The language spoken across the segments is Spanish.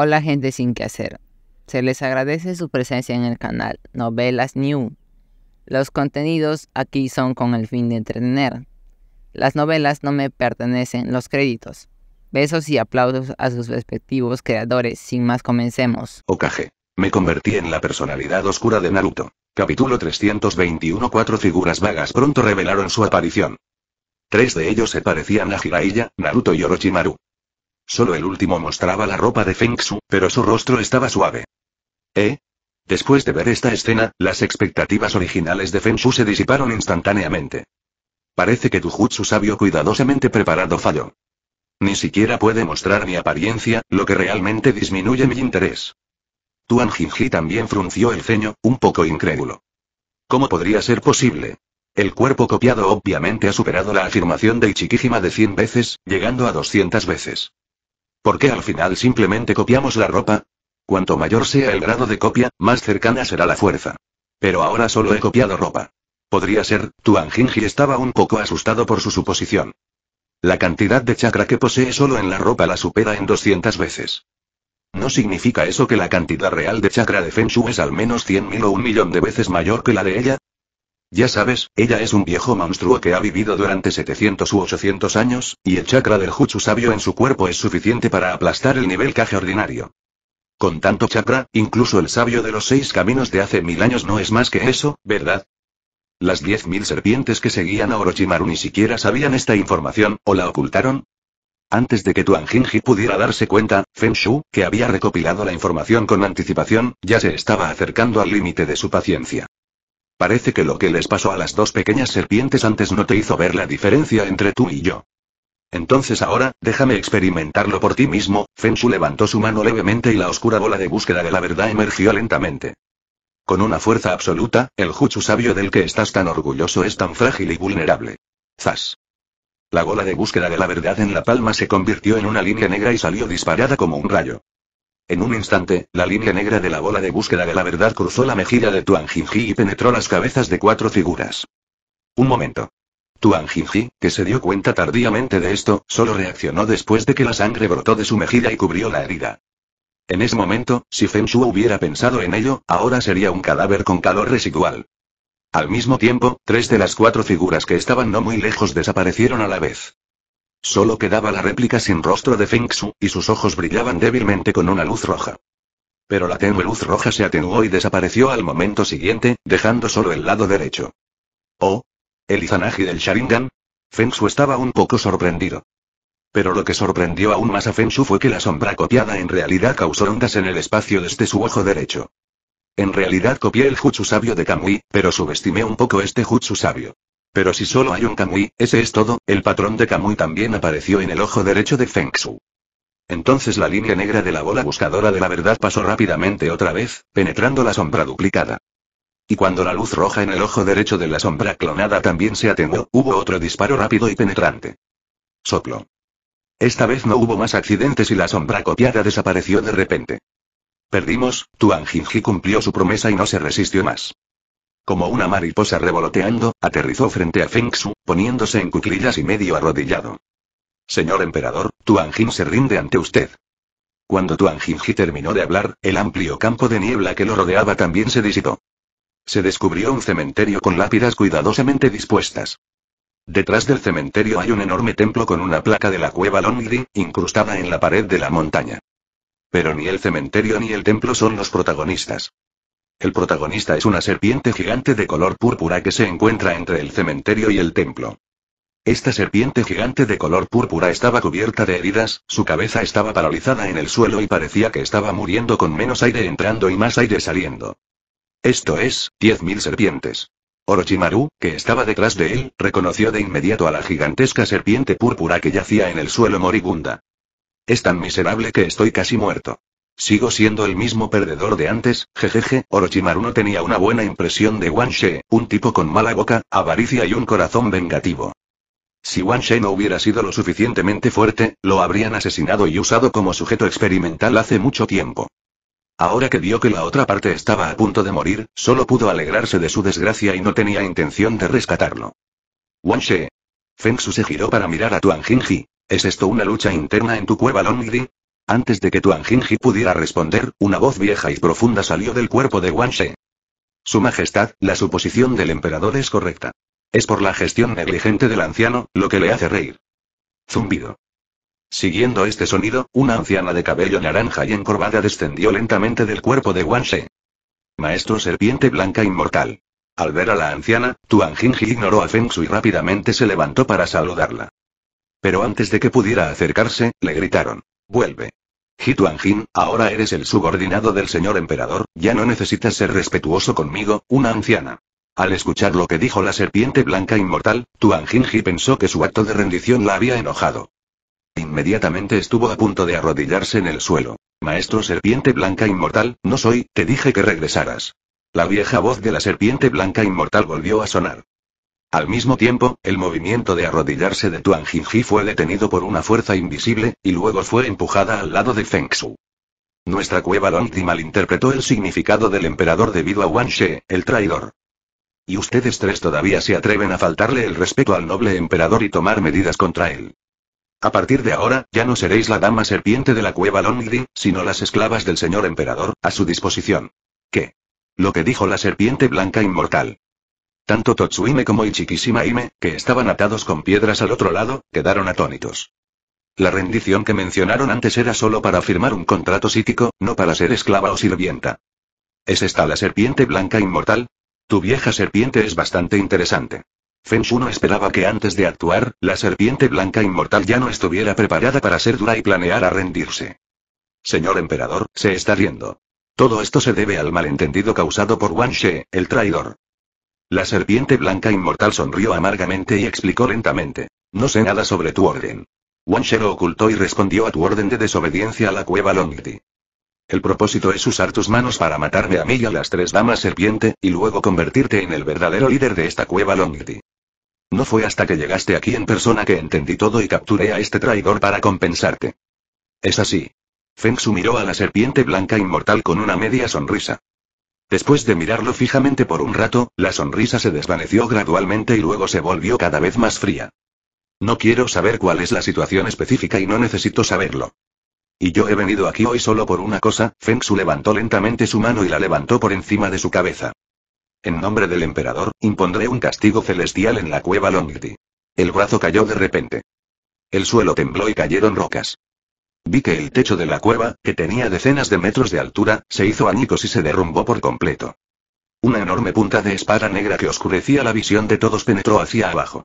Hola gente sin que hacer. Se les agradece su presencia en el canal Novelas New. Los contenidos aquí son con el fin de entretener. Las novelas no me pertenecen los créditos. Besos y aplausos a sus respectivos creadores. Sin más comencemos. Okage. Me convertí en la personalidad oscura de Naruto. Capítulo 321 Cuatro figuras vagas pronto revelaron su aparición. Tres de ellos se parecían a Jiraiya, Naruto y Orochimaru. Solo el último mostraba la ropa de Feng pero su rostro estaba suave. ¿Eh? Después de ver esta escena, las expectativas originales de Feng se disiparon instantáneamente. Parece que tu sabio cuidadosamente preparado falló. Ni siquiera puede mostrar mi apariencia, lo que realmente disminuye mi interés. Tuan Jinji también frunció el ceño, un poco incrédulo. ¿Cómo podría ser posible? El cuerpo copiado obviamente ha superado la afirmación de Ichikijima de 100 veces, llegando a 200 veces. ¿Por qué al final simplemente copiamos la ropa? Cuanto mayor sea el grado de copia, más cercana será la fuerza. Pero ahora solo he copiado ropa. Podría ser, Tuan Jinji estaba un poco asustado por su suposición. La cantidad de chakra que posee solo en la ropa la supera en 200 veces. ¿No significa eso que la cantidad real de chakra de Feng Shui es al menos 100.000 o un millón de veces mayor que la de ella? Ya sabes, ella es un viejo monstruo que ha vivido durante 700 u 800 años, y el chakra del Jutsu sabio en su cuerpo es suficiente para aplastar el nivel caje ordinario. Con tanto chakra, incluso el sabio de los seis caminos de hace mil años no es más que eso, ¿verdad? Las diez mil serpientes que seguían a Orochimaru ni siquiera sabían esta información, o la ocultaron, antes de que Jinji pudiera darse cuenta, Feng Shu, que había recopilado la información con anticipación, ya se estaba acercando al límite de su paciencia. Parece que lo que les pasó a las dos pequeñas serpientes antes no te hizo ver la diferencia entre tú y yo. Entonces ahora, déjame experimentarlo por ti mismo, Fensu levantó su mano levemente y la oscura bola de búsqueda de la verdad emergió lentamente. Con una fuerza absoluta, el Juchu sabio del que estás tan orgulloso es tan frágil y vulnerable. Zas. La bola de búsqueda de la verdad en la palma se convirtió en una línea negra y salió disparada como un rayo. En un instante, la línea negra de la bola de búsqueda de la verdad cruzó la mejilla de Tuan Jinji y penetró las cabezas de cuatro figuras. Un momento. Tuan Jinji, que se dio cuenta tardíamente de esto, solo reaccionó después de que la sangre brotó de su mejilla y cubrió la herida. En ese momento, si Feng Shu hubiera pensado en ello, ahora sería un cadáver con calor residual. Al mismo tiempo, tres de las cuatro figuras que estaban no muy lejos desaparecieron a la vez. Solo quedaba la réplica sin rostro de Feng y sus ojos brillaban débilmente con una luz roja. Pero la tenue luz roja se atenuó y desapareció al momento siguiente, dejando solo el lado derecho. ¿Oh? ¿El Izanagi del Sharingan? Feng estaba un poco sorprendido. Pero lo que sorprendió aún más a Feng fue que la sombra copiada en realidad causó ondas en el espacio desde su ojo derecho. En realidad copié el jutsu sabio de Kamui, pero subestimé un poco este jutsu sabio. Pero si solo hay un Kamui, ese es todo, el patrón de Kamui también apareció en el ojo derecho de Feng Shu. Entonces la línea negra de la bola buscadora de la verdad pasó rápidamente otra vez, penetrando la sombra duplicada. Y cuando la luz roja en el ojo derecho de la sombra clonada también se atenuó, hubo otro disparo rápido y penetrante. Soplo. Esta vez no hubo más accidentes y la sombra copiada desapareció de repente. Perdimos, Tuan Jinji cumplió su promesa y no se resistió más. Como una mariposa revoloteando, aterrizó frente a Feng poniéndose en cuclillas y medio arrodillado. Señor emperador, anjin se rinde ante usted. Cuando tu ji terminó de hablar, el amplio campo de niebla que lo rodeaba también se disipó. Se descubrió un cementerio con lápidas cuidadosamente dispuestas. Detrás del cementerio hay un enorme templo con una placa de la cueva Longri, incrustada en la pared de la montaña. Pero ni el cementerio ni el templo son los protagonistas. El protagonista es una serpiente gigante de color púrpura que se encuentra entre el cementerio y el templo. Esta serpiente gigante de color púrpura estaba cubierta de heridas, su cabeza estaba paralizada en el suelo y parecía que estaba muriendo con menos aire entrando y más aire saliendo. Esto es, 10.000 serpientes. Orochimaru, que estaba detrás de él, reconoció de inmediato a la gigantesca serpiente púrpura que yacía en el suelo moribunda. Es tan miserable que estoy casi muerto. Sigo siendo el mismo perdedor de antes, jejeje. Orochimaru no tenía una buena impresión de Wan She, un tipo con mala boca, avaricia y un corazón vengativo. Si Wan She no hubiera sido lo suficientemente fuerte, lo habrían asesinado y usado como sujeto experimental hace mucho tiempo. Ahora que vio que la otra parte estaba a punto de morir, solo pudo alegrarse de su desgracia y no tenía intención de rescatarlo. Wan She. Feng se giró para mirar a Tuan Jinji. ¿Es esto una lucha interna en tu cueva Midi? Antes de que Tuan Jinji pudiera responder, una voz vieja y profunda salió del cuerpo de Wang Su Majestad, la suposición del emperador es correcta. Es por la gestión negligente del anciano, lo que le hace reír. Zumbido. Siguiendo este sonido, una anciana de cabello naranja y encorvada descendió lentamente del cuerpo de Wang Maestro Serpiente Blanca Inmortal. Al ver a la anciana, Tuan Jinji ignoró a Feng Shui y rápidamente se levantó para saludarla. Pero antes de que pudiera acercarse, le gritaron. Vuelve. Ji Tuanjin, ahora eres el subordinado del señor emperador, ya no necesitas ser respetuoso conmigo, una anciana. Al escuchar lo que dijo la serpiente blanca inmortal, Tuanjinji pensó que su acto de rendición la había enojado. Inmediatamente estuvo a punto de arrodillarse en el suelo. Maestro serpiente blanca inmortal, no soy, te dije que regresaras. La vieja voz de la serpiente blanca inmortal volvió a sonar. Al mismo tiempo, el movimiento de arrodillarse de Tuan Jinji fue detenido por una fuerza invisible, y luego fue empujada al lado de Feng Nuestra cueva Longdi malinterpretó el significado del emperador debido a Wan She, el traidor. Y ustedes tres todavía se atreven a faltarle el respeto al noble emperador y tomar medidas contra él. A partir de ahora, ya no seréis la dama serpiente de la cueva Longdi, sino las esclavas del señor emperador, a su disposición. ¿Qué? Lo que dijo la serpiente blanca inmortal. Tanto Totsuime como Ichikishimaime, que estaban atados con piedras al otro lado, quedaron atónitos. La rendición que mencionaron antes era solo para firmar un contrato psíquico, no para ser esclava o sirvienta. ¿Es esta la serpiente blanca inmortal? Tu vieja serpiente es bastante interesante. Fensu no esperaba que antes de actuar, la serpiente blanca inmortal ya no estuviera preparada para ser dura y planear a rendirse. Señor emperador, se está riendo. Todo esto se debe al malentendido causado por Wanshe, el traidor. La serpiente blanca inmortal sonrió amargamente y explicó lentamente. No sé nada sobre tu orden. Wanshe lo ocultó y respondió a tu orden de desobediencia a la cueva Longdi. El propósito es usar tus manos para matarme a mí y a las tres damas serpiente, y luego convertirte en el verdadero líder de esta cueva Longdi. No fue hasta que llegaste aquí en persona que entendí todo y capturé a este traidor para compensarte. Es así. Feng miró a la serpiente blanca inmortal con una media sonrisa. Después de mirarlo fijamente por un rato, la sonrisa se desvaneció gradualmente y luego se volvió cada vez más fría. No quiero saber cuál es la situación específica y no necesito saberlo. Y yo he venido aquí hoy solo por una cosa, Feng Shu levantó lentamente su mano y la levantó por encima de su cabeza. En nombre del emperador, impondré un castigo celestial en la cueva Longdi. El brazo cayó de repente. El suelo tembló y cayeron rocas. Vi que el techo de la cueva, que tenía decenas de metros de altura, se hizo añicos y se derrumbó por completo. Una enorme punta de espada negra que oscurecía la visión de todos penetró hacia abajo.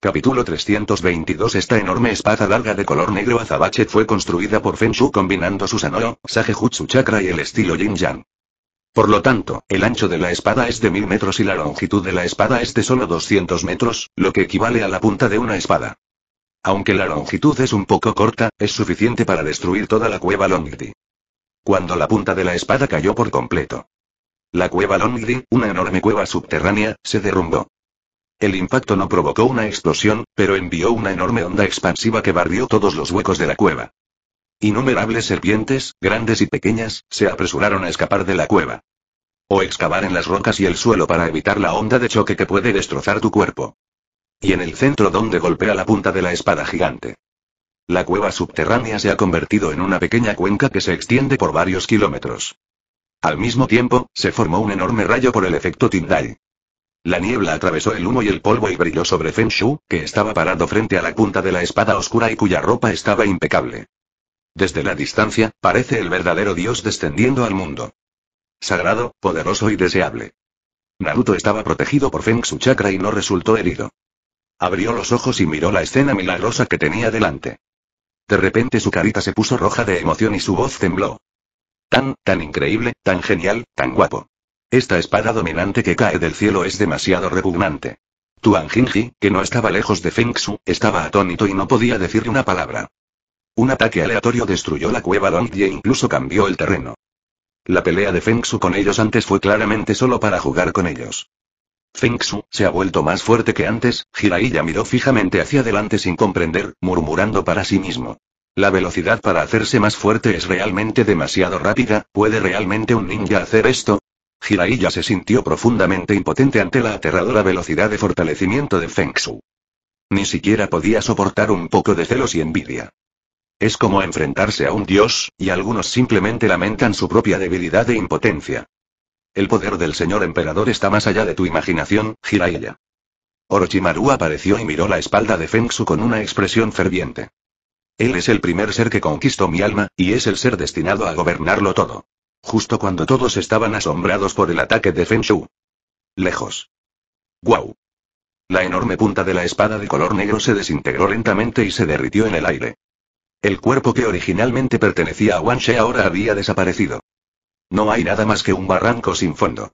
Capítulo 322 Esta enorme espada larga de color negro azabache fue construida por Feng combinando su sanoro, sagejutsu Chakra y el estilo Yin Yang. Por lo tanto, el ancho de la espada es de 1000 metros y la longitud de la espada es de solo 200 metros, lo que equivale a la punta de una espada. Aunque la longitud es un poco corta, es suficiente para destruir toda la cueva Longdi. Cuando la punta de la espada cayó por completo. La cueva Longdi, una enorme cueva subterránea, se derrumbó. El impacto no provocó una explosión, pero envió una enorme onda expansiva que barrió todos los huecos de la cueva. Innumerables serpientes, grandes y pequeñas, se apresuraron a escapar de la cueva. O excavar en las rocas y el suelo para evitar la onda de choque que puede destrozar tu cuerpo. Y en el centro donde golpea la punta de la espada gigante. La cueva subterránea se ha convertido en una pequeña cuenca que se extiende por varios kilómetros. Al mismo tiempo, se formó un enorme rayo por el efecto Tindai. La niebla atravesó el humo y el polvo y brilló sobre Feng Shu, que estaba parado frente a la punta de la espada oscura y cuya ropa estaba impecable. Desde la distancia, parece el verdadero dios descendiendo al mundo. Sagrado, poderoso y deseable. Naruto estaba protegido por Feng Shu chakra y no resultó herido. Abrió los ojos y miró la escena milagrosa que tenía delante. De repente su carita se puso roja de emoción y su voz tembló. Tan, tan increíble, tan genial, tan guapo. Esta espada dominante que cae del cielo es demasiado repugnante. Tuan Jinji, que no estaba lejos de Feng estaba atónito y no podía decir una palabra. Un ataque aleatorio destruyó la cueva donde e incluso cambió el terreno. La pelea de Feng Xu con ellos antes fue claramente solo para jugar con ellos. Shu, se ha vuelto más fuerte que antes, Jiraiya miró fijamente hacia adelante sin comprender, murmurando para sí mismo. La velocidad para hacerse más fuerte es realmente demasiado rápida, ¿puede realmente un ninja hacer esto? Jiraiya se sintió profundamente impotente ante la aterradora velocidad de fortalecimiento de Shu. Ni siquiera podía soportar un poco de celos y envidia. Es como enfrentarse a un dios, y algunos simplemente lamentan su propia debilidad e impotencia. El poder del señor emperador está más allá de tu imaginación, Jiraiya. Orochimaru apareció y miró la espalda de Fengsu con una expresión ferviente. Él es el primer ser que conquistó mi alma, y es el ser destinado a gobernarlo todo. Justo cuando todos estaban asombrados por el ataque de Xu. Lejos. ¡Guau! La enorme punta de la espada de color negro se desintegró lentamente y se derritió en el aire. El cuerpo que originalmente pertenecía a Wanshe ahora había desaparecido. No hay nada más que un barranco sin fondo.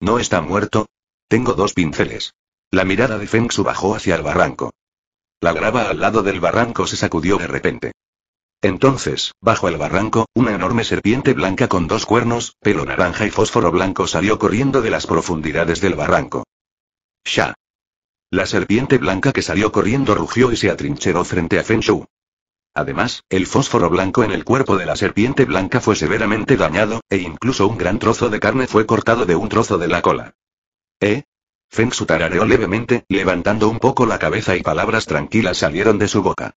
¿No está muerto? Tengo dos pinceles. La mirada de Feng Shu bajó hacia el barranco. La grava al lado del barranco se sacudió de repente. Entonces, bajo el barranco, una enorme serpiente blanca con dos cuernos, pelo naranja y fósforo blanco salió corriendo de las profundidades del barranco. ¡Sha! La serpiente blanca que salió corriendo rugió y se atrincheró frente a Feng Shu. Además, el fósforo blanco en el cuerpo de la serpiente blanca fue severamente dañado, e incluso un gran trozo de carne fue cortado de un trozo de la cola. ¿Eh? Feng Su tarareó levemente, levantando un poco la cabeza y palabras tranquilas salieron de su boca.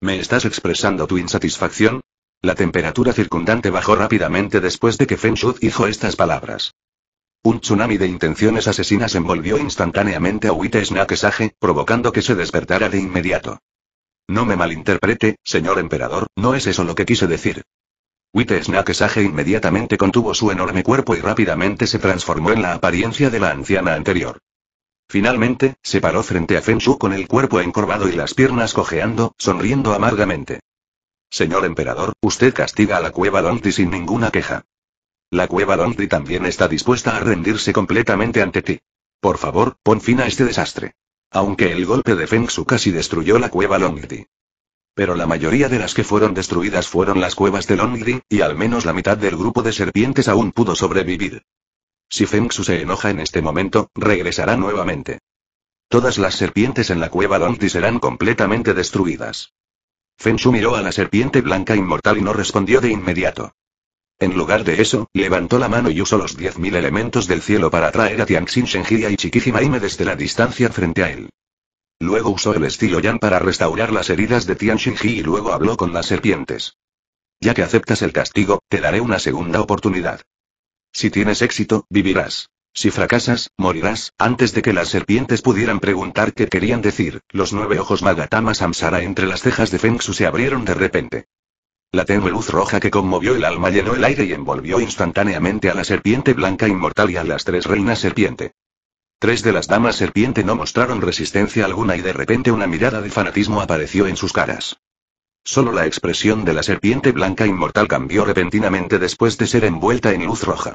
¿Me estás expresando tu insatisfacción? La temperatura circundante bajó rápidamente después de que Feng Shu dijo estas palabras. Un tsunami de intenciones asesinas envolvió instantáneamente a Wite Snakesaje, provocando que se despertara de inmediato. No me malinterprete, señor emperador, no es eso lo que quise decir. Whitesnake Sage inmediatamente contuvo su enorme cuerpo y rápidamente se transformó en la apariencia de la anciana anterior. Finalmente, se paró frente a Fenshu con el cuerpo encorvado y las piernas cojeando, sonriendo amargamente. Señor emperador, usted castiga a la cueva Donty sin ninguna queja. La cueva Donty también está dispuesta a rendirse completamente ante ti. Por favor, pon fin a este desastre. Aunque el golpe de Feng casi destruyó la cueva Longdi. Pero la mayoría de las que fueron destruidas fueron las cuevas de Longdi, y al menos la mitad del grupo de serpientes aún pudo sobrevivir. Si Feng se enoja en este momento, regresará nuevamente. Todas las serpientes en la cueva Longdi serán completamente destruidas. Feng miró a la serpiente blanca inmortal y no respondió de inmediato. En lugar de eso, levantó la mano y usó los 10.000 elementos del cielo para atraer a Tianxin Shenji y Maime desde la distancia frente a él. Luego usó el estilo Yan para restaurar las heridas de Tianxinji y luego habló con las serpientes. Ya que aceptas el castigo, te daré una segunda oportunidad. Si tienes éxito, vivirás. Si fracasas, morirás. Antes de que las serpientes pudieran preguntar qué querían decir, los nueve ojos Magatama Samsara entre las cejas de Feng se abrieron de repente. La tenue luz roja que conmovió el alma llenó el aire y envolvió instantáneamente a la serpiente blanca inmortal y a las tres reinas serpiente. Tres de las damas serpiente no mostraron resistencia alguna y de repente una mirada de fanatismo apareció en sus caras. Solo la expresión de la serpiente blanca inmortal cambió repentinamente después de ser envuelta en luz roja.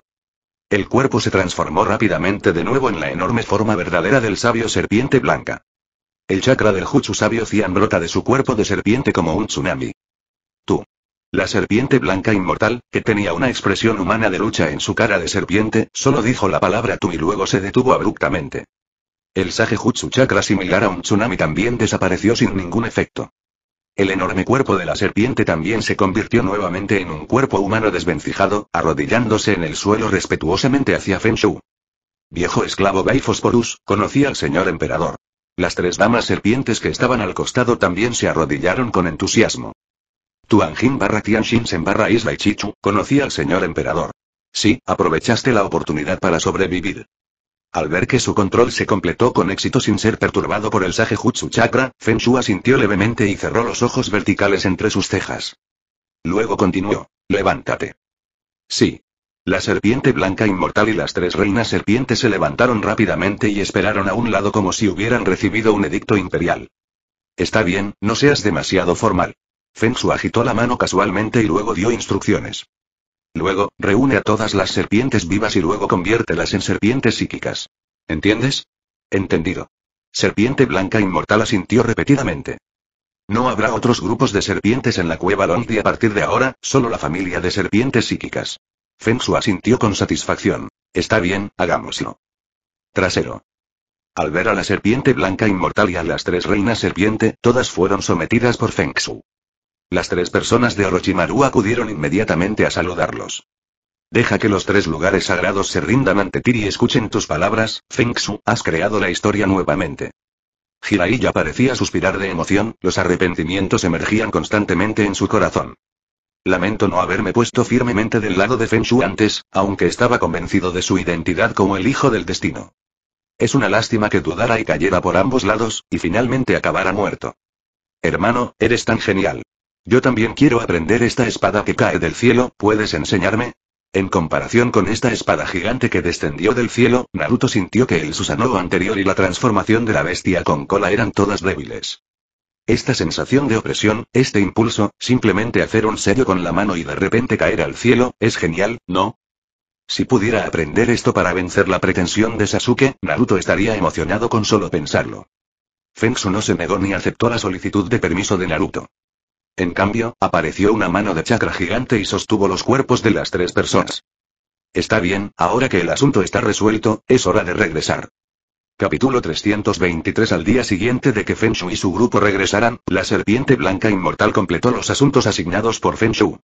El cuerpo se transformó rápidamente de nuevo en la enorme forma verdadera del sabio serpiente blanca. El chakra del Juchu sabio Cian brota de su cuerpo de serpiente como un tsunami. Tú. La serpiente blanca inmortal, que tenía una expresión humana de lucha en su cara de serpiente, solo dijo la palabra tú y luego se detuvo abruptamente. El Sage Jutsu Chakra similar a un tsunami también desapareció sin ningún efecto. El enorme cuerpo de la serpiente también se convirtió nuevamente en un cuerpo humano desvencijado, arrodillándose en el suelo respetuosamente hacia Feng Viejo esclavo gaifosporus conocía al señor emperador. Las tres damas serpientes que estaban al costado también se arrodillaron con entusiasmo. Tuanjin barra Shen barra Isla Chichu, conocí al señor emperador. Sí, aprovechaste la oportunidad para sobrevivir. Al ver que su control se completó con éxito sin ser perturbado por el Jutsu Chakra, Feng sintió asintió levemente y cerró los ojos verticales entre sus cejas. Luego continuó. Levántate. Sí. La serpiente blanca inmortal y las tres reinas serpientes se levantaron rápidamente y esperaron a un lado como si hubieran recibido un edicto imperial. Está bien, no seas demasiado formal. Feng xu agitó la mano casualmente y luego dio instrucciones. Luego, reúne a todas las serpientes vivas y luego conviértelas en serpientes psíquicas. ¿Entiendes? Entendido. Serpiente blanca inmortal asintió repetidamente. No habrá otros grupos de serpientes en la cueva Londi a partir de ahora, solo la familia de serpientes psíquicas. Feng xu asintió con satisfacción. Está bien, hagámoslo. Trasero. Al ver a la serpiente blanca inmortal y a las tres reinas serpiente, todas fueron sometidas por Feng las tres personas de Orochimaru acudieron inmediatamente a saludarlos. Deja que los tres lugares sagrados se rindan ante ti y escuchen tus palabras, Feng has creado la historia nuevamente. Jiraiya ya parecía suspirar de emoción, los arrepentimientos emergían constantemente en su corazón. Lamento no haberme puesto firmemente del lado de Feng antes, aunque estaba convencido de su identidad como el hijo del destino. Es una lástima que dudara y cayera por ambos lados, y finalmente acabara muerto. Hermano, eres tan genial. Yo también quiero aprender esta espada que cae del cielo, ¿puedes enseñarme? En comparación con esta espada gigante que descendió del cielo, Naruto sintió que el Susanoo anterior y la transformación de la bestia con cola eran todas débiles. Esta sensación de opresión, este impulso, simplemente hacer un sello con la mano y de repente caer al cielo, es genial, ¿no? Si pudiera aprender esto para vencer la pretensión de Sasuke, Naruto estaría emocionado con solo pensarlo. Fengsu no se negó ni aceptó la solicitud de permiso de Naruto. En cambio, apareció una mano de chakra gigante y sostuvo los cuerpos de las tres personas. Está bien, ahora que el asunto está resuelto, es hora de regresar. Capítulo 323 Al día siguiente de que Fenshu y su grupo regresaran, la serpiente blanca inmortal completó los asuntos asignados por Fenshu.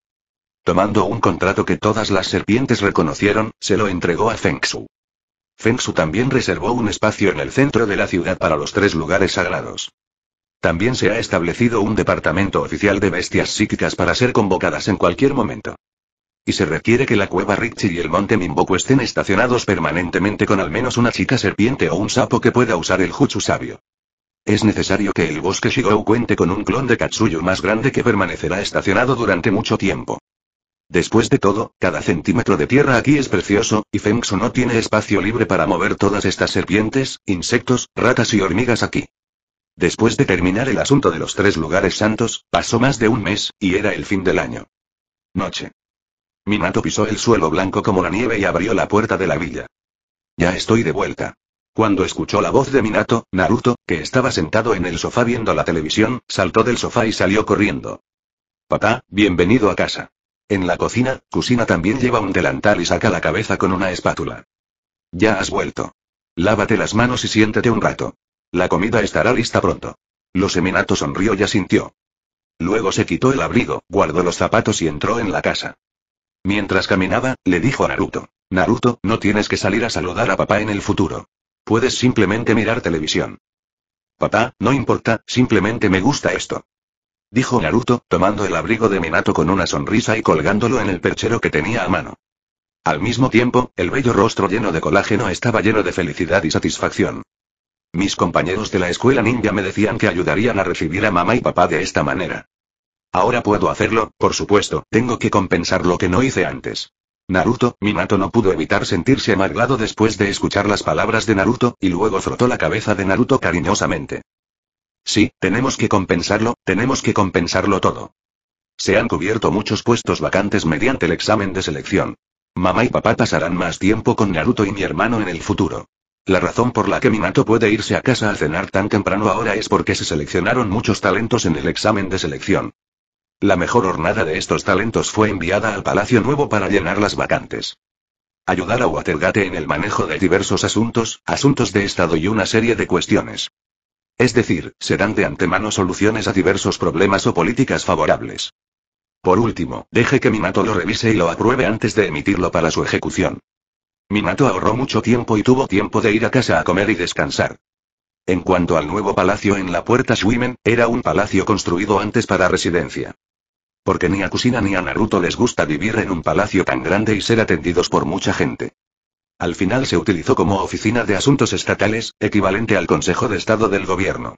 Tomando un contrato que todas las serpientes reconocieron, se lo entregó a Feng Fengsu también reservó un espacio en el centro de la ciudad para los tres lugares sagrados. También se ha establecido un departamento oficial de bestias psíquicas para ser convocadas en cualquier momento. Y se requiere que la cueva Richie y el monte Mimboku estén estacionados permanentemente con al menos una chica serpiente o un sapo que pueda usar el Jutsu sabio. Es necesario que el bosque Shigou cuente con un clon de Katsuyu más grande que permanecerá estacionado durante mucho tiempo. Después de todo, cada centímetro de tierra aquí es precioso, y Fengsu no tiene espacio libre para mover todas estas serpientes, insectos, ratas y hormigas aquí. Después de terminar el asunto de los tres lugares santos, pasó más de un mes, y era el fin del año. Noche. Minato pisó el suelo blanco como la nieve y abrió la puerta de la villa. Ya estoy de vuelta. Cuando escuchó la voz de Minato, Naruto, que estaba sentado en el sofá viendo la televisión, saltó del sofá y salió corriendo. Papá, bienvenido a casa. En la cocina, Kusina también lleva un delantal y saca la cabeza con una espátula. Ya has vuelto. Lávate las manos y siéntete un rato. La comida estará lista pronto. Lo Seminato sonrió y asintió. Luego se quitó el abrigo, guardó los zapatos y entró en la casa. Mientras caminaba, le dijo a Naruto. Naruto, no tienes que salir a saludar a papá en el futuro. Puedes simplemente mirar televisión. Papá, no importa, simplemente me gusta esto. Dijo Naruto, tomando el abrigo de Minato con una sonrisa y colgándolo en el perchero que tenía a mano. Al mismo tiempo, el bello rostro lleno de colágeno estaba lleno de felicidad y satisfacción. Mis compañeros de la escuela ninja me decían que ayudarían a recibir a mamá y papá de esta manera. Ahora puedo hacerlo, por supuesto, tengo que compensar lo que no hice antes. Naruto, Minato no pudo evitar sentirse amargado después de escuchar las palabras de Naruto, y luego frotó la cabeza de Naruto cariñosamente. Sí, tenemos que compensarlo, tenemos que compensarlo todo. Se han cubierto muchos puestos vacantes mediante el examen de selección. Mamá y papá pasarán más tiempo con Naruto y mi hermano en el futuro. La razón por la que Minato puede irse a casa a cenar tan temprano ahora es porque se seleccionaron muchos talentos en el examen de selección. La mejor hornada de estos talentos fue enviada al Palacio Nuevo para llenar las vacantes. Ayudar a Watergate en el manejo de diversos asuntos, asuntos de Estado y una serie de cuestiones. Es decir, se dan de antemano soluciones a diversos problemas o políticas favorables. Por último, deje que Minato lo revise y lo apruebe antes de emitirlo para su ejecución. Minato ahorró mucho tiempo y tuvo tiempo de ir a casa a comer y descansar. En cuanto al nuevo palacio en la puerta Shuimen, era un palacio construido antes para residencia. Porque ni a Kusina ni a Naruto les gusta vivir en un palacio tan grande y ser atendidos por mucha gente. Al final se utilizó como oficina de asuntos estatales, equivalente al Consejo de Estado del Gobierno.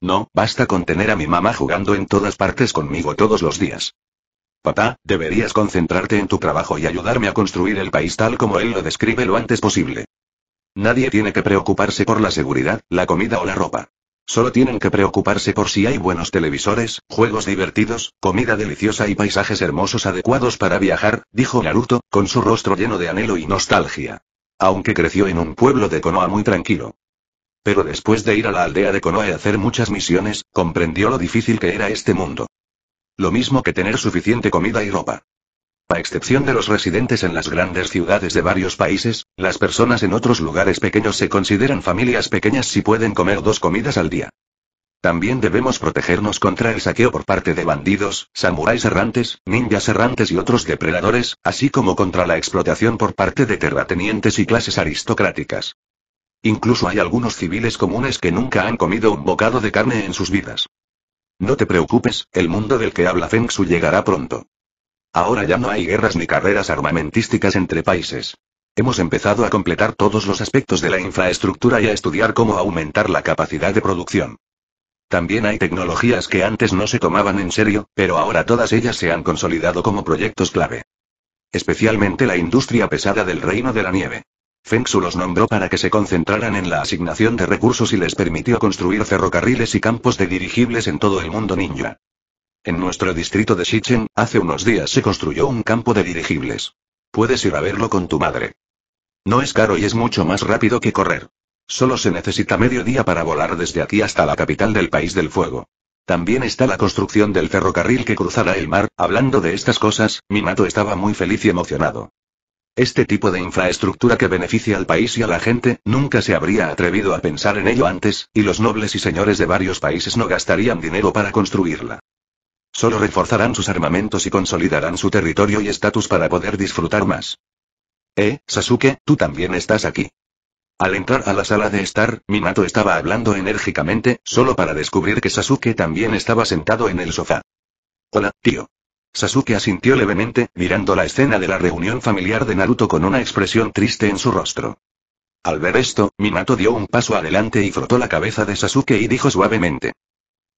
No, basta con tener a mi mamá jugando en todas partes conmigo todos los días. Papá, deberías concentrarte en tu trabajo y ayudarme a construir el país tal como él lo describe lo antes posible. Nadie tiene que preocuparse por la seguridad, la comida o la ropa. Solo tienen que preocuparse por si hay buenos televisores, juegos divertidos, comida deliciosa y paisajes hermosos adecuados para viajar, dijo Naruto, con su rostro lleno de anhelo y nostalgia. Aunque creció en un pueblo de Konoha muy tranquilo. Pero después de ir a la aldea de Konoha y hacer muchas misiones, comprendió lo difícil que era este mundo. Lo mismo que tener suficiente comida y ropa. A excepción de los residentes en las grandes ciudades de varios países, las personas en otros lugares pequeños se consideran familias pequeñas si pueden comer dos comidas al día. También debemos protegernos contra el saqueo por parte de bandidos, samuráis errantes, ninjas errantes y otros depredadores, así como contra la explotación por parte de terratenientes y clases aristocráticas. Incluso hay algunos civiles comunes que nunca han comido un bocado de carne en sus vidas. No te preocupes, el mundo del que habla Feng llegará pronto. Ahora ya no hay guerras ni carreras armamentísticas entre países. Hemos empezado a completar todos los aspectos de la infraestructura y a estudiar cómo aumentar la capacidad de producción. También hay tecnologías que antes no se tomaban en serio, pero ahora todas ellas se han consolidado como proyectos clave. Especialmente la industria pesada del reino de la nieve. Feng los nombró para que se concentraran en la asignación de recursos y les permitió construir ferrocarriles y campos de dirigibles en todo el mundo ninja. En nuestro distrito de Shichen, hace unos días se construyó un campo de dirigibles. Puedes ir a verlo con tu madre. No es caro y es mucho más rápido que correr. Solo se necesita medio día para volar desde aquí hasta la capital del país del fuego. También está la construcción del ferrocarril que cruzará el mar, hablando de estas cosas, Minato estaba muy feliz y emocionado. Este tipo de infraestructura que beneficia al país y a la gente, nunca se habría atrevido a pensar en ello antes, y los nobles y señores de varios países no gastarían dinero para construirla. Solo reforzarán sus armamentos y consolidarán su territorio y estatus para poder disfrutar más. Eh, Sasuke, tú también estás aquí. Al entrar a la sala de estar, Minato estaba hablando enérgicamente, solo para descubrir que Sasuke también estaba sentado en el sofá. Hola, tío. Sasuke asintió levemente, mirando la escena de la reunión familiar de Naruto con una expresión triste en su rostro. Al ver esto, Minato dio un paso adelante y frotó la cabeza de Sasuke y dijo suavemente.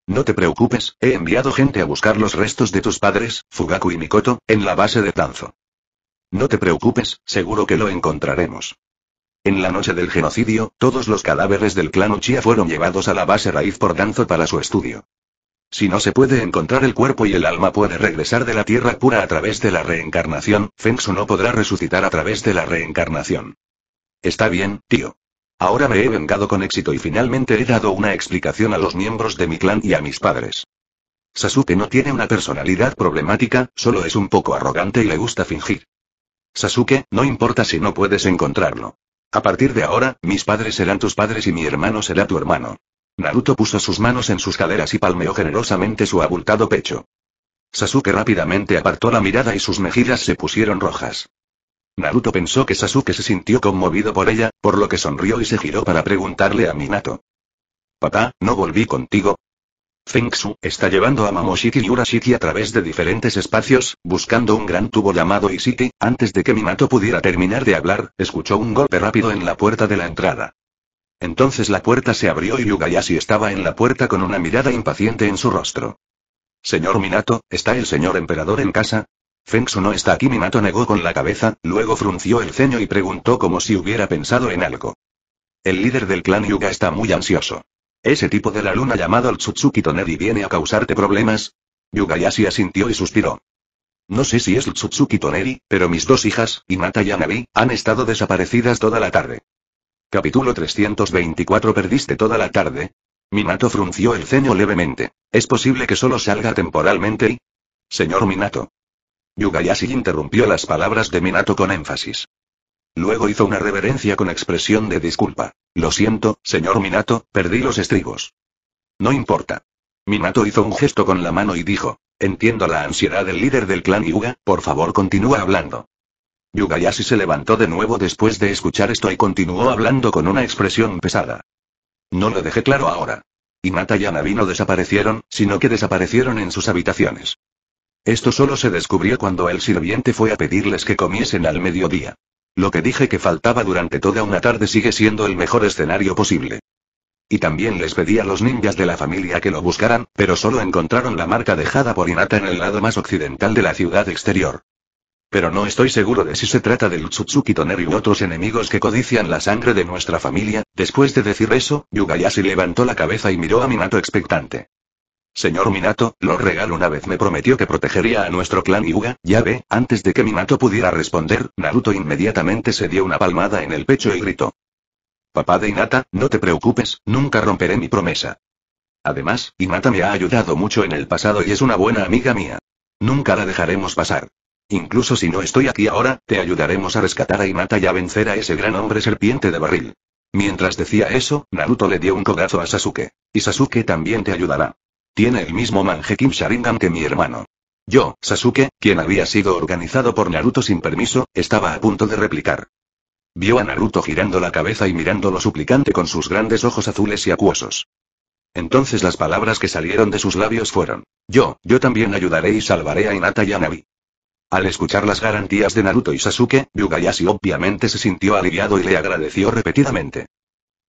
No te preocupes, he enviado gente a buscar los restos de tus padres, Fugaku y Mikoto, en la base de Tanzo. No te preocupes, seguro que lo encontraremos. En la noche del genocidio, todos los cadáveres del clan Uchiha fueron llevados a la base raíz por Danzo para su estudio. Si no se puede encontrar el cuerpo y el alma puede regresar de la tierra pura a través de la reencarnación, Fengsu no podrá resucitar a través de la reencarnación. Está bien, tío. Ahora me he vengado con éxito y finalmente he dado una explicación a los miembros de mi clan y a mis padres. Sasuke no tiene una personalidad problemática, solo es un poco arrogante y le gusta fingir. Sasuke, no importa si no puedes encontrarlo. A partir de ahora, mis padres serán tus padres y mi hermano será tu hermano. Naruto puso sus manos en sus caderas y palmeó generosamente su abultado pecho. Sasuke rápidamente apartó la mirada y sus mejillas se pusieron rojas. Naruto pensó que Sasuke se sintió conmovido por ella, por lo que sonrió y se giró para preguntarle a Minato. Papá, ¿no volví contigo? Fengsu está llevando a Mamoshiki y Urashiki a través de diferentes espacios, buscando un gran tubo llamado Ishiki, antes de que Minato pudiera terminar de hablar, escuchó un golpe rápido en la puerta de la entrada. Entonces la puerta se abrió y Yugayashi estaba en la puerta con una mirada impaciente en su rostro. Señor Minato, ¿está el señor emperador en casa? Fengsu no está aquí. Minato negó con la cabeza, luego frunció el ceño y preguntó como si hubiera pensado en algo. El líder del clan Yuga está muy ansioso. Ese tipo de la luna llamado el Tsutsuki Toneri viene a causarte problemas. Yugayashi asintió y suspiró. No sé si es el Tsutsuki Toneri, pero mis dos hijas, Inata y Anabi, han estado desaparecidas toda la tarde. Capítulo 324 Perdiste toda la tarde. Minato frunció el ceño levemente. ¿Es posible que solo salga temporalmente y... Señor Minato. Yugayashi interrumpió las palabras de Minato con énfasis. Luego hizo una reverencia con expresión de disculpa. Lo siento, señor Minato, perdí los estribos. No importa. Minato hizo un gesto con la mano y dijo, entiendo la ansiedad del líder del clan Yuga, por favor continúa hablando. Yugayashi se levantó de nuevo después de escuchar esto y continuó hablando con una expresión pesada. No lo dejé claro ahora. Inata y Anabi no desaparecieron, sino que desaparecieron en sus habitaciones. Esto solo se descubrió cuando el sirviente fue a pedirles que comiesen al mediodía. Lo que dije que faltaba durante toda una tarde sigue siendo el mejor escenario posible. Y también les pedí a los ninjas de la familia que lo buscaran, pero solo encontraron la marca dejada por Inata en el lado más occidental de la ciudad exterior. Pero no estoy seguro de si se trata del Tsutsuki Toner u otros enemigos que codician la sangre de nuestra familia. Después de decir eso, Yugayashi levantó la cabeza y miró a Minato expectante. Señor Minato, lo regalo una vez me prometió que protegería a nuestro clan Yuga, ya ve, antes de que Minato pudiera responder, Naruto inmediatamente se dio una palmada en el pecho y gritó. Papá de Inata, no te preocupes, nunca romperé mi promesa. Además, Inata me ha ayudado mucho en el pasado y es una buena amiga mía. Nunca la dejaremos pasar. Incluso si no estoy aquí ahora, te ayudaremos a rescatar a Inata y a vencer a ese gran hombre serpiente de barril. Mientras decía eso, Naruto le dio un codazo a Sasuke. Y Sasuke también te ayudará. Tiene el mismo Kim Sharingan que mi hermano. Yo, Sasuke, quien había sido organizado por Naruto sin permiso, estaba a punto de replicar. Vio a Naruto girando la cabeza y mirándolo suplicante con sus grandes ojos azules y acuosos. Entonces las palabras que salieron de sus labios fueron, yo, yo también ayudaré y salvaré a Inata y a Nabi. Al escuchar las garantías de Naruto y Sasuke, Yugayashi obviamente se sintió aliviado y le agradeció repetidamente.